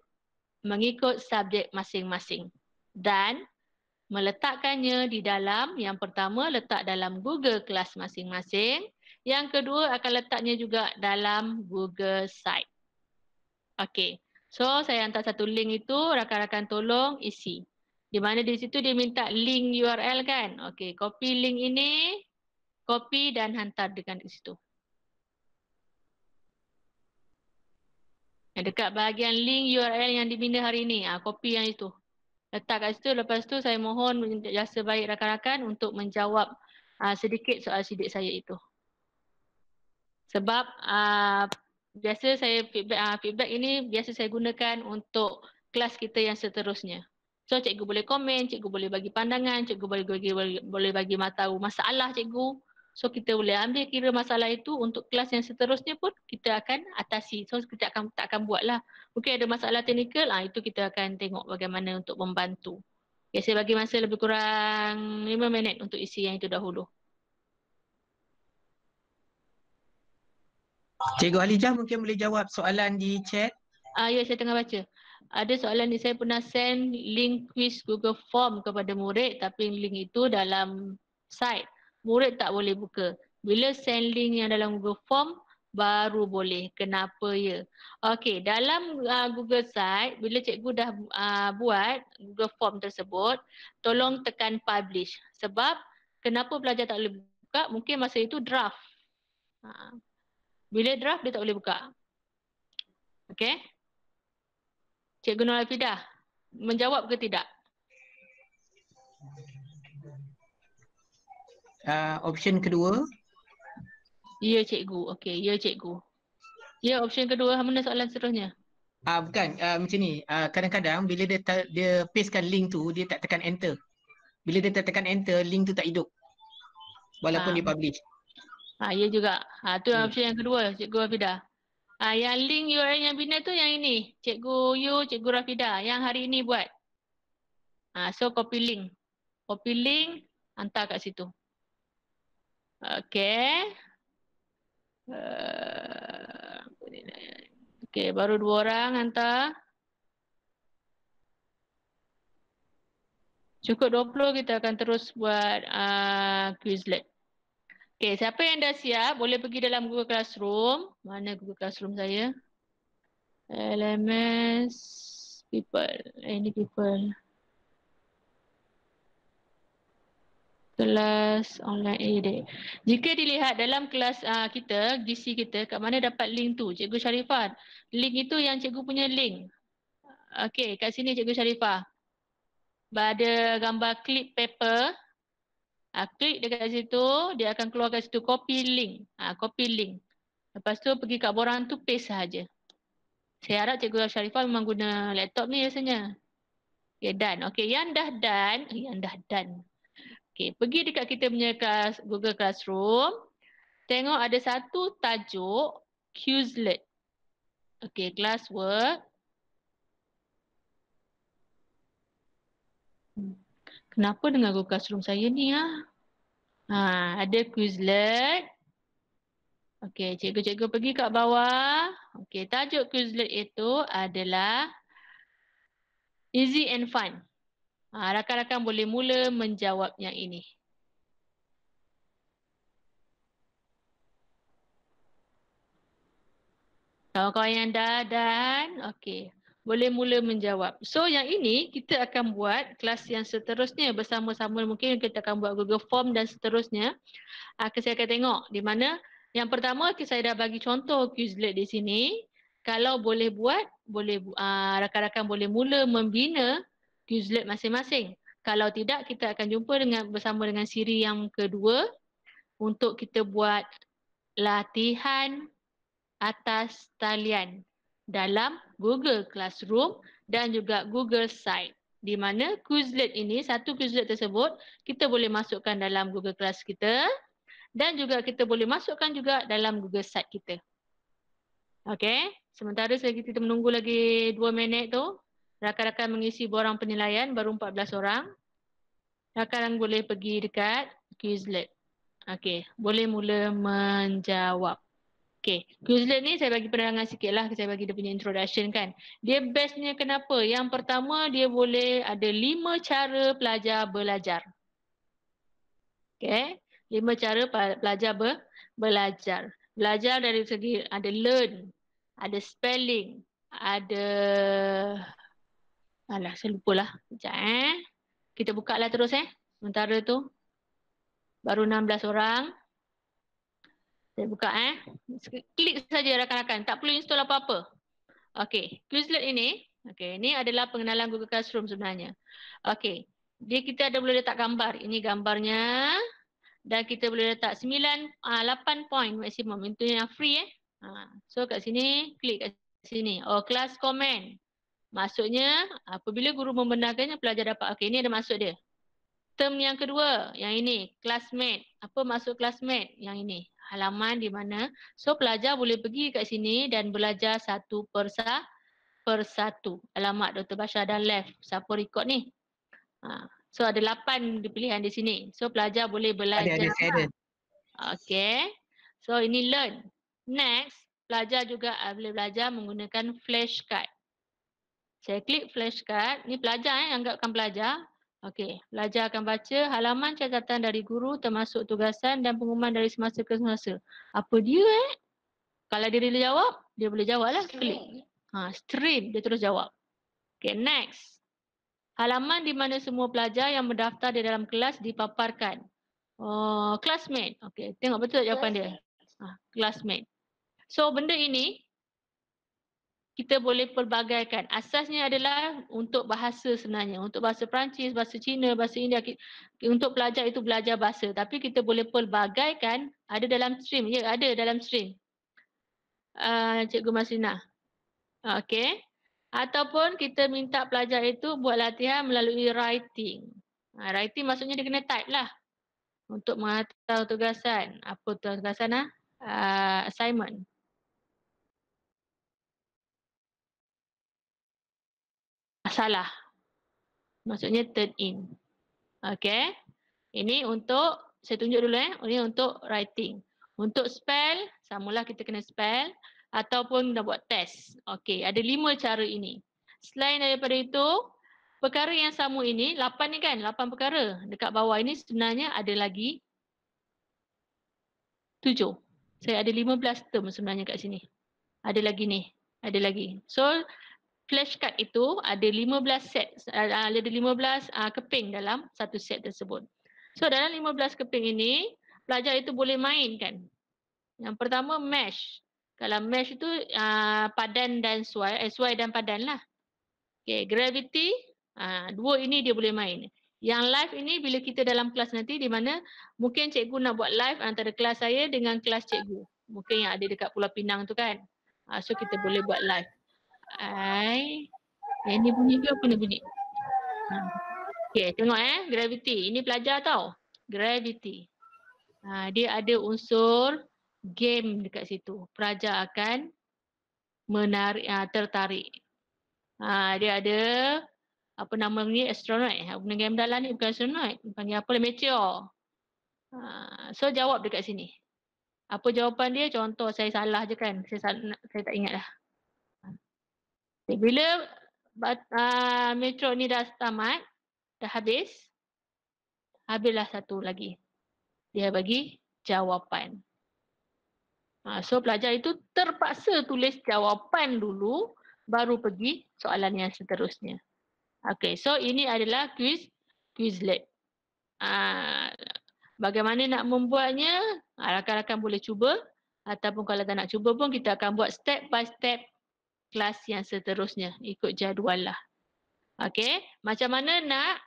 [SPEAKER 2] mengikut subjek masing-masing dan meletakkannya di dalam yang pertama letak dalam Google kelas masing-masing. Yang kedua akan letaknya juga dalam Google site. Okay. So saya hantar satu link itu rakan-rakan tolong isi. Di mana di situ dia minta link URL kan. Okey, copy link ini. Copy dan hantar dengan di situ. Dekat bahagian link URL yang dibina hari ini. ah copy yang itu. Letak kat situ. Lepas tu saya mohon jasa baik rakan-rakan untuk menjawab ha, sedikit soal sidik saya itu. Sebab ha, biasa saya feedback, ha, feedback ini biasa saya gunakan untuk kelas kita yang seterusnya. So cikgu boleh komen, cikgu boleh bagi pandangan, cikgu boleh bagi boleh bagi tahu masalah cikgu. So kita boleh ambil kira masalah itu untuk kelas yang seterusnya pun kita akan atasi. So kita akan tak akan lah. Mungkin ada masalah teknikal, ha, itu kita akan tengok bagaimana untuk membantu. Ya saya bagi masa lebih kurang 5 minit untuk isi yang itu dahulu.
[SPEAKER 1] Cikgu Halijah mungkin boleh jawab soalan
[SPEAKER 2] di chat. Ah ya saya tengah baca ada soalan ni saya pernah send link quiz Google Form kepada murid tapi link itu dalam site murid tak boleh buka bila send link yang dalam Google Form baru boleh kenapa ya okey dalam uh, Google site bila cikgu dah uh, buat Google Form tersebut tolong tekan publish sebab kenapa pelajar tak boleh buka mungkin masa itu draft uh, bila draft dia tak boleh buka okey Cikgu Nur Alfidah, menjawab ke tidak?
[SPEAKER 1] Uh, option kedua.
[SPEAKER 2] Ya, cikgu. Okey, ya, cikgu. Ya, option kedua. Mana soalan seterusnya?
[SPEAKER 1] Ah uh, bukan uh, macam ni. Uh, kadang-kadang bila dia ta- dia pastekan link tu dia tak tekan enter. Bila dia tak tekan enter link tu tak hidup.
[SPEAKER 2] Walaupun uh, dia publish. Ah uh, ya juga. Ah uh, tu hmm. option yang kedua cikgu Afida. Ah, yang link URL yang bina tu yang ini. Cikgu Yu, Cikgu Rafida yang hari ini buat. Ah, so copy link. Copy link, hantar kat situ. Okay. Eh, okay, baru dua orang hantar. Cukup 20 kita akan terus buat uh, Quizlet. Okay, siapa yang dah siap boleh pergi dalam Google Classroom. Mana Google Classroom saya? LMS People. Any eh, People. Kelas online eh, AD. Jika dilihat dalam kelas uh, kita, GC kita, kat mana dapat link tu? Cikgu Sharifah. Link itu yang cikgu punya link. Okay, kat sini Cikgu Sharifah. Ada gambar clip paper. Uh, klik dekat situ, dia akan keluar kat situ copy link. Uh, copy link. Lepas tu pergi kat borang tu paste saja. Saya harap Cikgu Sharifah memang guna laptop ni biasanya. Okay, done. Okay, yang dah done. Eh, yang dah done. Okay, pergi dekat kita punya class, Google Classroom. Tengok ada satu tajuk, Quizlet. Okay, classwork. kenapa dengan Google Classroom saya ni ah? Ha, ada Quizlet. Okey, cikgu-cikgu pergi kat bawah. Okey, tajuk Quizlet itu adalah Easy and Fun. Ha, rakan-rakan ha, boleh mula menjawab yang ini. Kawan-kawan yang dah dan okey boleh mula menjawab. So yang ini kita akan buat kelas yang seterusnya bersama-sama mungkin kita akan buat Google Form dan seterusnya. Aa, ah, saya akan tengok di mana yang pertama saya dah bagi contoh Quizlet di sini. Kalau boleh buat, boleh ah, rakan-rakan boleh mula membina Quizlet masing-masing. Kalau tidak kita akan jumpa dengan bersama dengan siri yang kedua untuk kita buat latihan atas talian dalam Google Classroom dan juga Google Site di mana Quizlet ini, satu Quizlet tersebut kita boleh masukkan dalam Google Class kita dan juga kita boleh masukkan juga dalam Google Site kita. Okey, sementara saya kita menunggu lagi dua minit tu, rakan-rakan mengisi borang penilaian baru 14 orang. Rakan-rakan boleh pergi dekat Quizlet. Okey, boleh mula menjawab. Okay, Quizlet ni saya bagi penerangan sikit lah, saya bagi dia punya introduction kan. Dia bestnya kenapa? Yang pertama dia boleh ada lima cara pelajar belajar. Okay, lima cara pelajar be- belajar. Belajar dari segi ada learn, ada spelling, ada... Alah, saya lupalah. Sekejap eh. Kita buka lah terus eh. Sementara tu. Baru 16 orang. Saya buka eh. Klik saja rakan-rakan, tak perlu install apa-apa. Okey, Quizlet ini, okey, ini adalah pengenalan Google Classroom sebenarnya. Okey. Dia kita ada boleh letak gambar. Ini gambarnya. Dan kita boleh letak 9 8 ah, point maksimum. Itu yang free eh. Ha. so kat sini klik kat sini. Oh, class comment. Maksudnya apabila guru membenarkannya pelajar dapat. Okey, ini ada masuk dia. Term yang kedua, yang ini, classmate. Apa maksud classmate? Yang ini halaman di mana so pelajar boleh pergi kat sini dan belajar satu per persatu. Alamat Dr. Bashar dan left. Siapa record ni? Ha. So ada lapan pilihan di sini. So pelajar boleh belajar. Ada, ada, Okay. So ini learn. Next, pelajar juga ah, boleh belajar menggunakan flashcard. Saya klik flashcard. Ni pelajar eh, anggapkan pelajar. Okey, pelajar akan baca halaman catatan dari guru termasuk tugasan dan pengumuman dari semasa ke semasa. Apa dia eh? Kalau dia boleh jawab, dia boleh jawab lah. Klik. Ha, stream, dia terus jawab. Okey, next. Halaman di mana semua pelajar yang mendaftar di dalam kelas dipaparkan. Oh, classmate. Okey, tengok betul tak jawapan dia. Ha, classmate. So, benda ini kita boleh pelbagaikan. Asasnya adalah untuk bahasa sebenarnya. Untuk bahasa Perancis, bahasa Cina, bahasa India. Untuk pelajar itu belajar bahasa. Tapi kita boleh pelbagaikan ada dalam stream. Ya, ada dalam stream. Uh, Cikgu Masrina. Okay. Ataupun kita minta pelajar itu buat latihan melalui writing. Uh, writing maksudnya dia kena type lah. Untuk mengatau tugasan. Apa tugasan lah? Uh, assignment. masalah. Maksudnya turn in. Okay. Ini untuk, saya tunjuk dulu eh. Ini untuk writing. Untuk spell, samalah kita kena spell. Ataupun dah buat test. Okay, ada lima cara ini. Selain daripada itu, perkara yang sama ini, lapan ni kan, lapan perkara. Dekat bawah ini sebenarnya ada lagi tujuh. Saya ada lima belas term sebenarnya kat sini. Ada lagi ni, ada lagi. So, flashcard itu ada 15 set eh, ada 15 uh, ah, keping dalam satu set tersebut. So dalam 15 keping ini pelajar itu boleh mainkan. Yang pertama mesh. Kalau mesh itu uh, padan dan suai, eh, suai dan padan lah. Okay, gravity, uh, dua ini dia boleh main. Yang live ini bila kita dalam kelas nanti di mana mungkin cikgu nak buat live antara kelas saya dengan kelas cikgu. Mungkin yang ada dekat Pulau Pinang tu kan. Uh, so kita boleh buat live. I Yang ni bunyi ke apa ni bunyi? Ha. Okay tengok eh gravity. Ini pelajar tau. Gravity. Ha, dia ada unsur game dekat situ. Pelajar akan menarik, ha, tertarik. dia ada apa nama ni astronaut. Ha, benda game dalam ni bukan astronaut. Panggil apa lah meteor. so jawab dekat sini. Apa jawapan dia? Contoh saya salah je kan. Saya, salah, saya tak ingat lah. Okay, bila uh, metro ni dah tamat, dah habis, habislah satu lagi. Dia bagi jawapan. Uh, so pelajar itu terpaksa tulis jawapan dulu baru pergi soalan yang seterusnya. Okay, so ini adalah quiz quizlet. Uh, ah, bagaimana nak membuatnya? Rakan-rakan uh, boleh cuba ataupun kalau tak nak cuba pun kita akan buat step by step kelas yang seterusnya ikut jadual lah. Okay, macam mana nak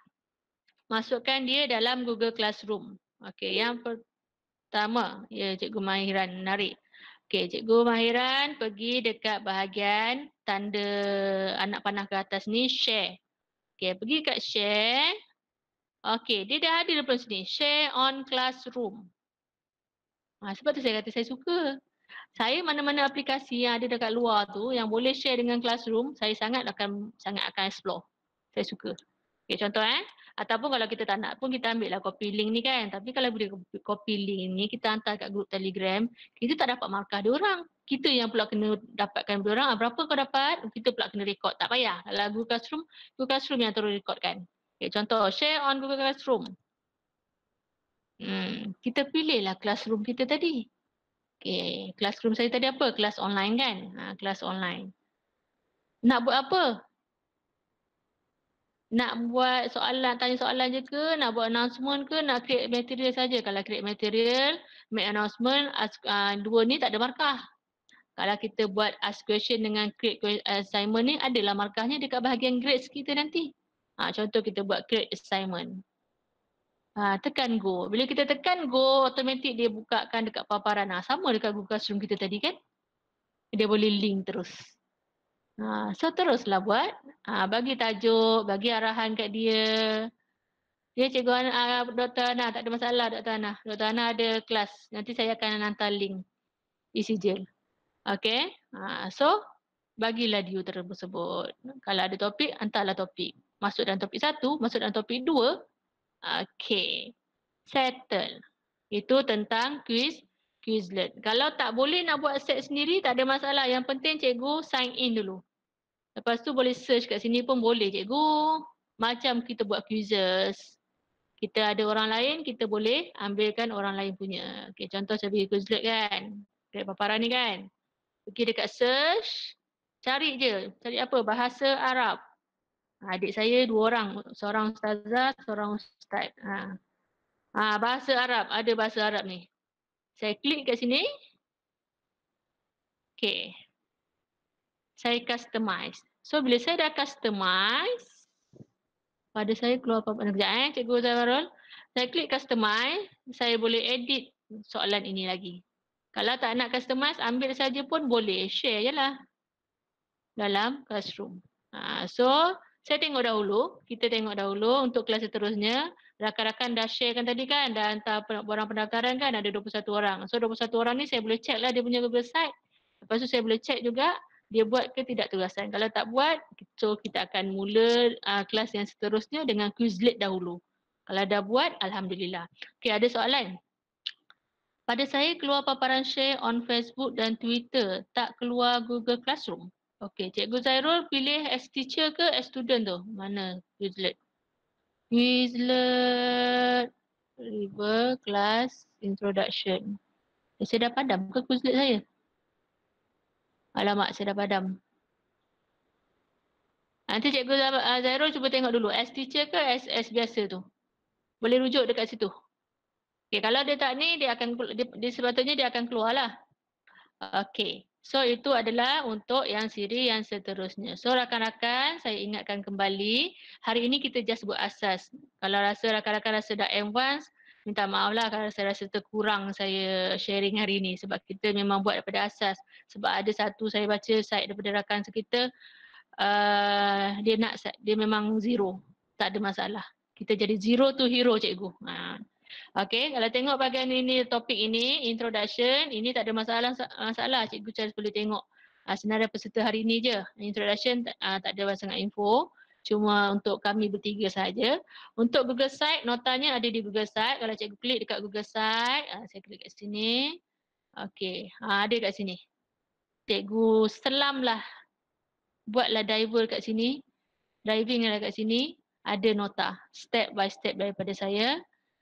[SPEAKER 2] masukkan dia dalam Google Classroom. Okay, yang pertama, ya Cikgu Mahiran, menarik. Okay, Cikgu Mahiran pergi dekat bahagian tanda anak panah ke atas ni, share. Okay, pergi kat share. Okay, dia dah ada depan sini, share on classroom. Ha, sebab tu saya kata saya suka saya mana-mana aplikasi yang ada dekat luar tu yang boleh share dengan classroom, saya sangat akan sangat akan explore. Saya suka. Okay, contoh eh. Ataupun kalau kita tak nak pun kita ambil lah copy link ni kan. Tapi kalau boleh copy link ni kita hantar kat grup telegram, kita tak dapat markah dia orang. Kita yang pula kena dapatkan dia orang. Ah, berapa kau dapat? Kita pula kena record. Tak payah. Kalau Google Classroom, Google Classroom yang terus record kan. Okay, contoh share on Google Classroom. Hmm, kita pilih lah classroom kita tadi. Okay, classroom saya tadi apa? Kelas online kan? Ha, kelas online. Nak buat apa? Nak buat soalan, tanya soalan je ke? Nak buat announcement ke? Nak create material saja? Kalau create material, make announcement, ask, uh, ah, dua ni tak ada markah. Kalau kita buat ask question dengan create assignment ni, adalah markahnya dekat bahagian grades kita nanti. Ha, contoh kita buat create assignment. Ha, tekan go. Bila kita tekan go, automatik dia bukakan dekat paparan. Ha, sama dekat Google Classroom kita tadi kan. Dia boleh link terus. Ha, so teruslah buat. Ha, bagi tajuk, bagi arahan kat dia. Ya cikgu Ana, ah, Dr. Ana tak ada masalah Dr. Ana. Dr. Ana ada kelas. Nanti saya akan hantar link isi jil. Okay. Ha, so bagilah dia tersebut. Kalau ada topik, hantarlah topik. Masuk dalam topik satu, masuk dalam topik dua, Okay. Settle. Itu tentang quiz Quizlet. Kalau tak boleh nak buat set sendiri tak ada masalah. Yang penting cikgu sign in dulu. Lepas tu boleh search kat sini pun boleh cikgu. Macam kita buat quizzes. Kita ada orang lain, kita boleh ambilkan orang lain punya. Okay, contoh saya pergi Quizlet kan. Dekat paparan ni kan. Pergi dekat search. Cari je. Cari apa? Bahasa Arab. Ah, adik saya dua orang, seorang ustazah, seorang ustaz. Ha. ha. bahasa Arab, ada bahasa Arab ni. Saya klik kat sini. Okay. Saya customize. So bila saya dah customize, pada saya keluar apa-apa. Sekejap eh, Cikgu Zahirul. Saya klik customize, saya boleh edit soalan ini lagi. Kalau tak nak customize, ambil saja pun boleh. Share je lah. Dalam classroom. Ha, so, saya tengok dahulu, kita tengok dahulu untuk kelas seterusnya. Rakan-rakan dah share kan tadi kan, dah hantar orang pendaftaran kan, ada 21 orang. So 21 orang ni saya boleh check lah dia punya Google site. Lepas tu saya boleh check juga dia buat ke tidak tugasan. Kalau tak buat, so kita akan mula uh, kelas yang seterusnya dengan Quizlet dahulu. Kalau dah buat, Alhamdulillah. Okay, ada soalan? Pada saya keluar paparan share on Facebook dan Twitter, tak keluar Google Classroom. Okay, Cikgu Zairul pilih as teacher ke as student tu? Mana Quizlet? Quizlet River Class Introduction. Eh, saya dah padam ke Quizlet saya? Alamak, saya dah padam. Nanti Cikgu ah, Zairul cuba tengok dulu as teacher ke as, as biasa tu. Boleh rujuk dekat situ. Okay, kalau dia tak ni, dia akan dia, dia sepatutnya dia akan keluar lah. Okay. So itu adalah untuk yang siri yang seterusnya. So rakan-rakan saya ingatkan kembali hari ini kita just buat asas. Kalau rasa rakan-rakan rasa dah advance minta maaf lah kalau saya rasa terkurang saya sharing hari ini sebab kita memang buat daripada asas. Sebab ada satu saya baca site daripada rakan sekitar uh, dia nak dia memang zero. Tak ada masalah. Kita jadi zero to hero cikgu. Ha. Okey, kalau tengok bahagian ini topik ini, introduction, ini tak ada masalah masalah cikgu Charles boleh tengok. Uh, senarai peserta hari ini je. Introduction uh, tak ada sangat info. Cuma untuk kami bertiga saja. Untuk Google Site, notanya ada di Google Site. Kalau cikgu klik dekat Google Site, uh, saya klik kat sini. Okey, uh, ada kat sini. Cikgu selamlah. Buatlah diver kat sini. Diving ada lah kat sini. Ada nota step by step daripada saya.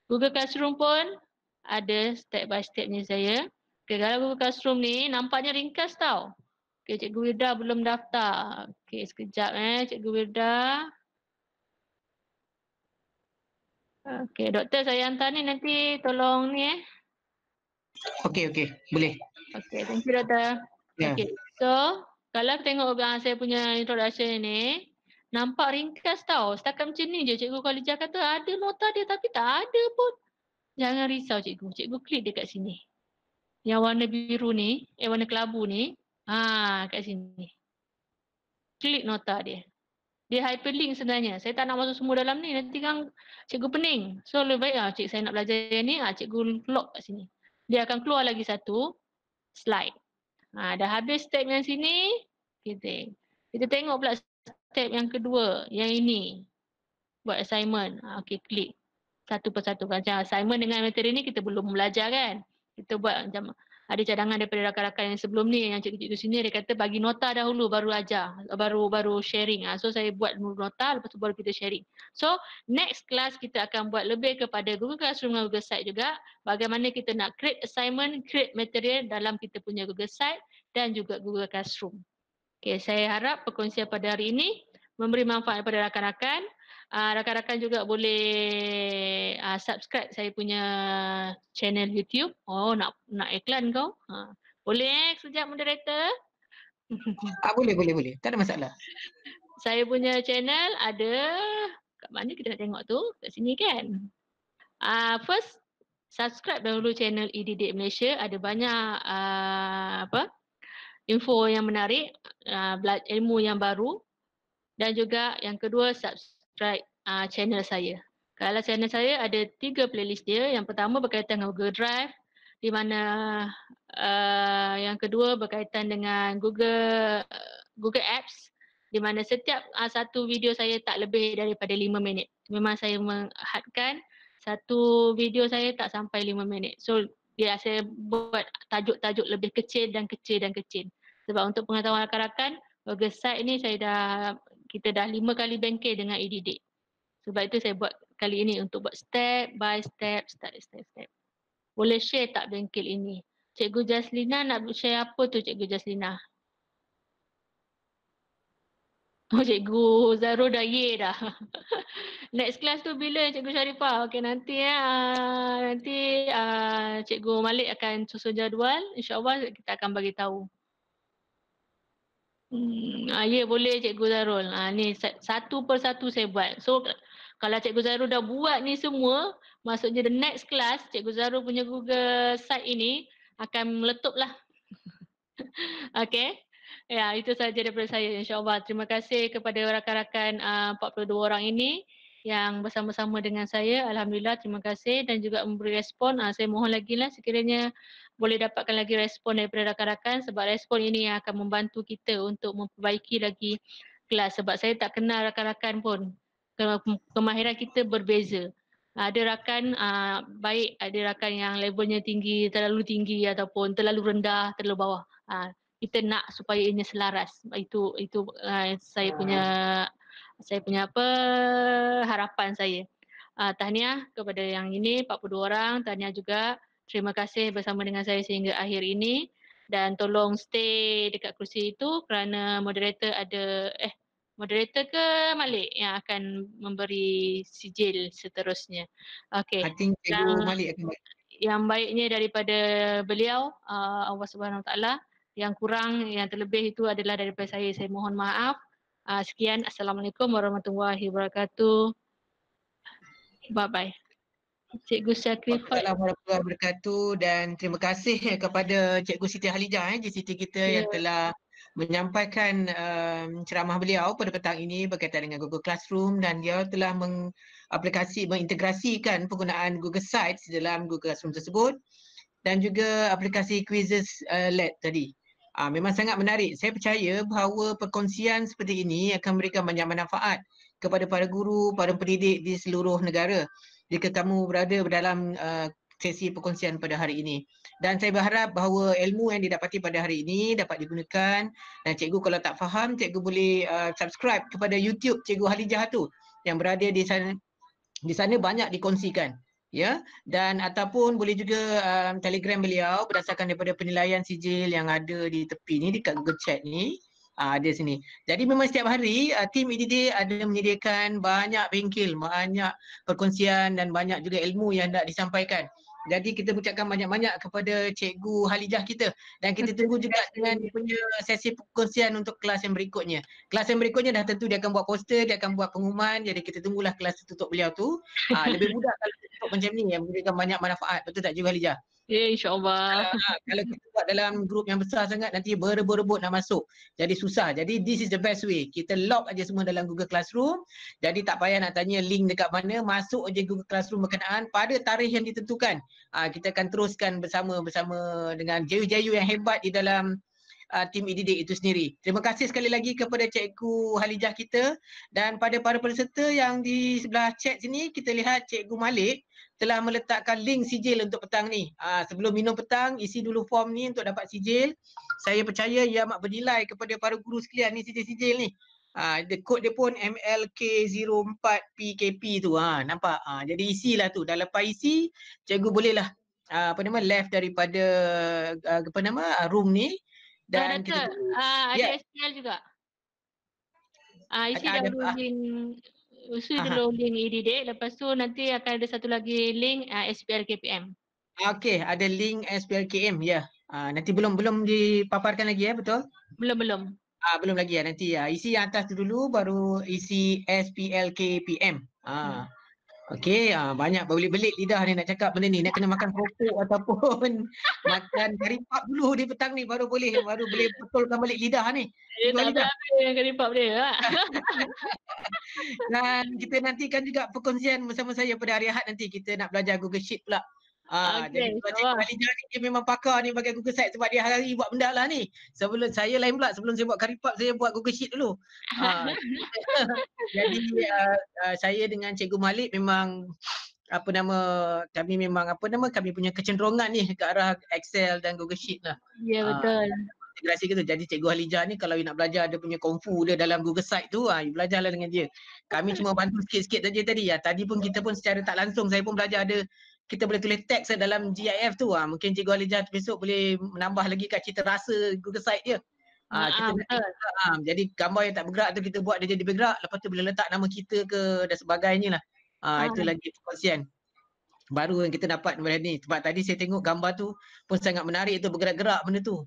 [SPEAKER 2] Google Classroom pun ada step by step ni saya. Okay, kalau Google Classroom ni nampaknya ringkas tau. Okay, Cikgu Wirda belum daftar. Okay, sekejap eh Cikgu Wirda. Okay, doktor saya hantar ni nanti tolong ni eh.
[SPEAKER 1] Okay, okay. Boleh.
[SPEAKER 2] Okay, thank you doktor. Yeah. Okay, so kalau tengok saya punya introduction ni, Nampak ringkas tau. Setakat macam ni je cikgu Khalijah kata ada nota dia tapi tak ada pun. Jangan risau cikgu. Cikgu klik dekat sini. Yang warna biru ni, eh warna kelabu ni. Ha, kat sini. Klik nota dia. Dia hyperlink sebenarnya. Saya tak nak masuk semua dalam ni. Nanti kan cikgu pening. So lebih baik lah cik saya nak belajar yang ni. ah cikgu lock kat sini. Dia akan keluar lagi satu slide. Ha, dah habis step yang sini. Kita, kita tengok pula step yang kedua, yang ini. Buat assignment. Ah, okay, klik. Satu persatu. Macam assignment dengan materi ni kita belum belajar kan. Kita buat macam ada cadangan daripada rakan-rakan yang sebelum ni yang cikgu cikgu sini dia kata bagi nota dahulu baru ajar baru baru sharing ah, so saya buat dulu nota lepas tu baru kita sharing so next class kita akan buat lebih kepada Google Classroom dan Google Site juga bagaimana kita nak create assignment create material dalam kita punya Google Site dan juga Google Classroom Okay, saya harap perkongsian pada hari ini memberi manfaat kepada rakan-rakan. Ah, rakan-rakan uh, juga boleh uh, subscribe saya punya channel YouTube. Oh, nak nak iklan kau? Ha. Boleh eh, sekejap moderator?
[SPEAKER 1] Tak (laughs) ah, boleh, boleh, boleh. Tak ada masalah.
[SPEAKER 2] saya punya channel ada, kat mana kita nak tengok tu? Kat sini kan? Uh, first, subscribe dahulu channel EDD Malaysia. Ada banyak uh, apa? info yang menarik, uh, ilmu yang baru dan juga yang kedua subscribe uh, channel saya. Kalau channel saya ada tiga playlist dia. Yang pertama berkaitan dengan Google Drive di mana uh, yang kedua berkaitan dengan Google uh, Google Apps di mana setiap uh, satu video saya tak lebih daripada lima minit. Memang saya menghadkan satu video saya tak sampai lima minit. So biar saya buat tajuk-tajuk lebih kecil dan kecil dan kecil. Sebab untuk pengetahuan rakan-rakan, burger site ni saya dah, kita dah lima kali bengkel dengan EDD. Sebab itu saya buat kali ini untuk buat step by step, step by step, step. Boleh share tak bengkel ini? Cikgu Jaslina nak share apa tu Cikgu Jaslina? (laughs) Oh cikgu Zarul dah ye dah. (laughs) Next class tu bila cikgu Sharifah? Okey nanti ya. Nanti uh, cikgu Malik akan susun jadual. Insya Allah kita akan bagi tahu. Hmm, ah, ya boleh cikgu Zarul. Ah, ni satu per satu saya buat. So kalau cikgu Zarul dah buat ni semua, maksudnya the next class cikgu Zarul punya Google site ini akan meletup lah. (laughs) okay. Ya, itu sahaja daripada saya Insya Allah. Terima kasih kepada rakan-rakan ah, uh, 42 orang ini yang bersama-sama dengan saya. Alhamdulillah, terima kasih dan juga memberi respon. Uh, saya mohon lagi lah sekiranya boleh dapatkan lagi respon daripada rakan-rakan sebab respon ini yang akan membantu kita untuk memperbaiki lagi kelas sebab saya tak kenal rakan-rakan pun. Kemahiran kita berbeza. Ada rakan uh, baik, ada rakan yang levelnya tinggi, terlalu tinggi ataupun terlalu rendah, terlalu bawah. Uh, kita nak supaya ini selaras itu itu uh, saya ah. punya saya punya apa harapan saya uh, tahniah kepada yang ini 42 orang tahniah juga terima kasih bersama dengan saya sehingga akhir ini dan tolong stay dekat kerusi itu kerana moderator ada eh moderator ke Malik yang akan memberi sijil seterusnya. Okey. Yang, yang baiknya daripada beliau uh, Allah Subhanahu Taala yang kurang yang terlebih itu adalah daripada saya. Saya mohon maaf. Uh, sekian. Assalamualaikum warahmatullahi wabarakatuh. Bye-bye. Cikgu Syakrifat.
[SPEAKER 1] Assalamualaikum warahmatullahi wabarakatuh dan terima kasih (laughs) kepada Cikgu Siti Halijah, eh, GCT kita yeah. yang telah menyampaikan um, ceramah beliau pada petang ini berkaitan dengan Google Classroom dan dia telah mengaplikasi mengintegrasikan penggunaan Google Sites dalam Google Classroom tersebut dan juga aplikasi Quizzes uh, Lab tadi. Uh, memang sangat menarik. Saya percaya bahawa perkongsian seperti ini akan memberikan banyak manfaat kepada para guru, para pendidik di seluruh negara jika kamu berada dalam uh, sesi perkongsian pada hari ini. Dan saya berharap bahawa ilmu yang didapati pada hari ini dapat digunakan dan cikgu kalau tak faham, cikgu boleh uh, subscribe kepada YouTube Cikgu Halijah tu yang berada di sana di sana banyak dikongsikan ya dan ataupun boleh juga um, telegram beliau berdasarkan daripada penilaian sijil yang ada di tepi ni dekat Google Chat ni ah, ada sini. Jadi memang setiap hari uh, tim EDD ada menyediakan banyak bengkel, banyak perkongsian dan banyak juga ilmu yang nak disampaikan. Jadi kita ucapkan banyak-banyak kepada Cikgu Halijah kita dan kita tunggu juga dengan dia punya sesi perkongsian untuk kelas yang berikutnya. Kelas yang berikutnya dah tentu dia akan buat poster, dia akan buat pengumuman jadi kita tunggulah kelas tutup beliau tu. Ha, lebih mudah kalau tutup macam ni yang memberikan banyak manfaat. Betul tak Cikgu Halijah?
[SPEAKER 2] Ya yeah, insyaAllah. Ya,
[SPEAKER 1] ha, kalau (laughs) kita buat dalam grup yang besar sangat nanti berebut-rebut nak masuk. Jadi susah. Jadi this is the best way. Kita lock aja semua dalam Google Classroom. Jadi tak payah nak tanya link dekat mana. Masuk aja Google Classroom berkenaan pada tarikh yang ditentukan. Uh, kita akan teruskan bersama-bersama dengan jayu-jayu yang hebat di dalam uh, tim IDD itu sendiri. Terima kasih sekali lagi kepada Cikgu Halijah kita dan pada para peserta yang di sebelah chat sini kita lihat Cikgu Malik telah meletakkan link sijil untuk petang ni. Aa, ah, sebelum minum petang, isi dulu form ni untuk dapat sijil. Saya percaya ia amat bernilai kepada para guru sekalian ni sijil-sijil ni. Ha, ah, kod dia pun MLK04PKP tu. Ha, nampak? Ha, jadi isilah tu. Dan lepas isi, cikgu bolehlah apa nama left daripada apa nama room ni.
[SPEAKER 2] Dan Dr. kita... Uh, ada yeah. SPL juga. Uh, isi ada, dah ada, So Aha. dulu link EDD lepas tu nanti akan ada satu lagi link uh, ah, SPLKPM.
[SPEAKER 1] Okey, ada link SPLKM ya. Yeah. Uh, nanti belum belum dipaparkan lagi ya, eh, betul? Belum belum. Ah uh, belum lagi ya. Nanti ya uh, isi yang atas tu dulu baru isi SPLKPM. Ah. Uh. Hmm. Okey, uh, banyak belit-belit lidah ni nak cakap benda ni. Nak kena makan kokok (laughs) ataupun makan karipap dulu di petang ni baru boleh baru boleh betulkan balik lidah ni. Ya, lidah.
[SPEAKER 2] karipap dia. Lah.
[SPEAKER 1] (laughs) Dan kita nantikan juga perkongsian bersama saya pada hari Ahad nanti kita nak belajar Google Sheet pula. Ah, ah okay. jadi Cik lah. Khalidah ni dia memang pakar ni bagi Google Site sebab dia hari-hari buat benda lah ni. Sebelum saya lain pula, sebelum saya buat karipap saya buat Google Sheet dulu. Ah, (laughs) jadi uh, uh, saya dengan Cikgu Malik memang apa nama kami memang apa nama kami punya kecenderungan ni ke arah Excel dan Google Sheet lah.
[SPEAKER 2] Ya yeah, betul. Uh,
[SPEAKER 1] integrasi gitu. Jadi Cikgu Halijah ni kalau nak belajar ada punya kungfu dia dalam Google Site tu, ah, belajarlah dengan dia. Kami cuma bantu sikit-sikit saja tadi. Ya. Tadi pun kita pun secara tak langsung saya pun belajar ada kita boleh tulis teks dalam GIF tu. Ha. Mungkin Cikgu Alijah besok boleh menambah lagi kat cita rasa Google Site dia. Ha, nah, ah, kita nak, ha, ah, jadi gambar yang tak bergerak tu kita buat dia jadi bergerak. Lepas tu boleh letak nama kita ke dan sebagainya lah. Ha, ha. Itu lagi perkongsian. Baru yang kita dapat benda ni. Sebab tadi saya tengok gambar tu pun sangat menarik tu bergerak-gerak benda tu.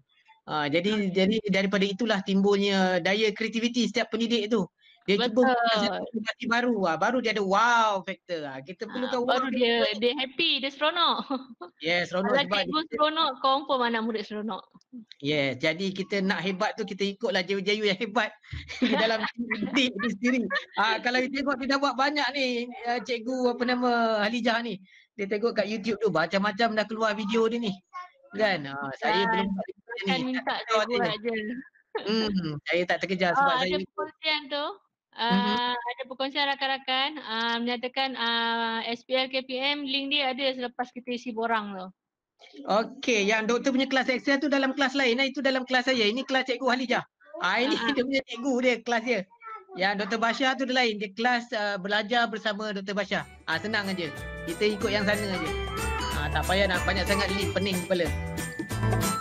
[SPEAKER 1] Ha, jadi okay. jadi daripada itulah timbulnya daya kreativiti setiap pendidik tu. Dia Betul. cuba sensasi baru lah. Baru dia ada wow factor lah. Kita
[SPEAKER 2] perlukan ha, wow Baru dia, dia happy, dia seronok. (laughs)
[SPEAKER 1] Yes, yeah, seronok Kalau kita cikgu dia.
[SPEAKER 2] seronok, confirm anak murid seronok.
[SPEAKER 1] Yes, yeah, jadi kita nak hebat tu kita ikutlah jayu-jayu yang hebat (laughs) di dalam diri (laughs) ni sendiri. Ha, kalau kita tengok kita buat banyak ni uh, cikgu apa nama Halijah ni. Dia tengok kat YouTube tu macam-macam dah keluar video dia ni.
[SPEAKER 2] Kan? Ha, saya ya, belum kan ni. minta cikgu aja. Hmm,
[SPEAKER 1] saya tak terkejar sebab oh, saya ada
[SPEAKER 2] pengertian tu. Uh, mm-hmm. Ah, ada perkongsian rakan-rakan uh, menyatakan uh, ah, SPL KPM link dia ada selepas kita isi borang tu.
[SPEAKER 1] Okey, yang doktor punya kelas Excel tu dalam kelas lain. Itu dalam kelas saya. Ini kelas Cikgu Halijah. Ah, ini uh-huh. (laughs) dia punya cikgu dia, kelas dia. Yang doktor Basya tu dia lain. Dia kelas uh, belajar bersama doktor Basya. Ah, senang aja. Kita ikut yang sana aja. Ah, tak payah nak banyak sangat lilit pening kepala. Thank you.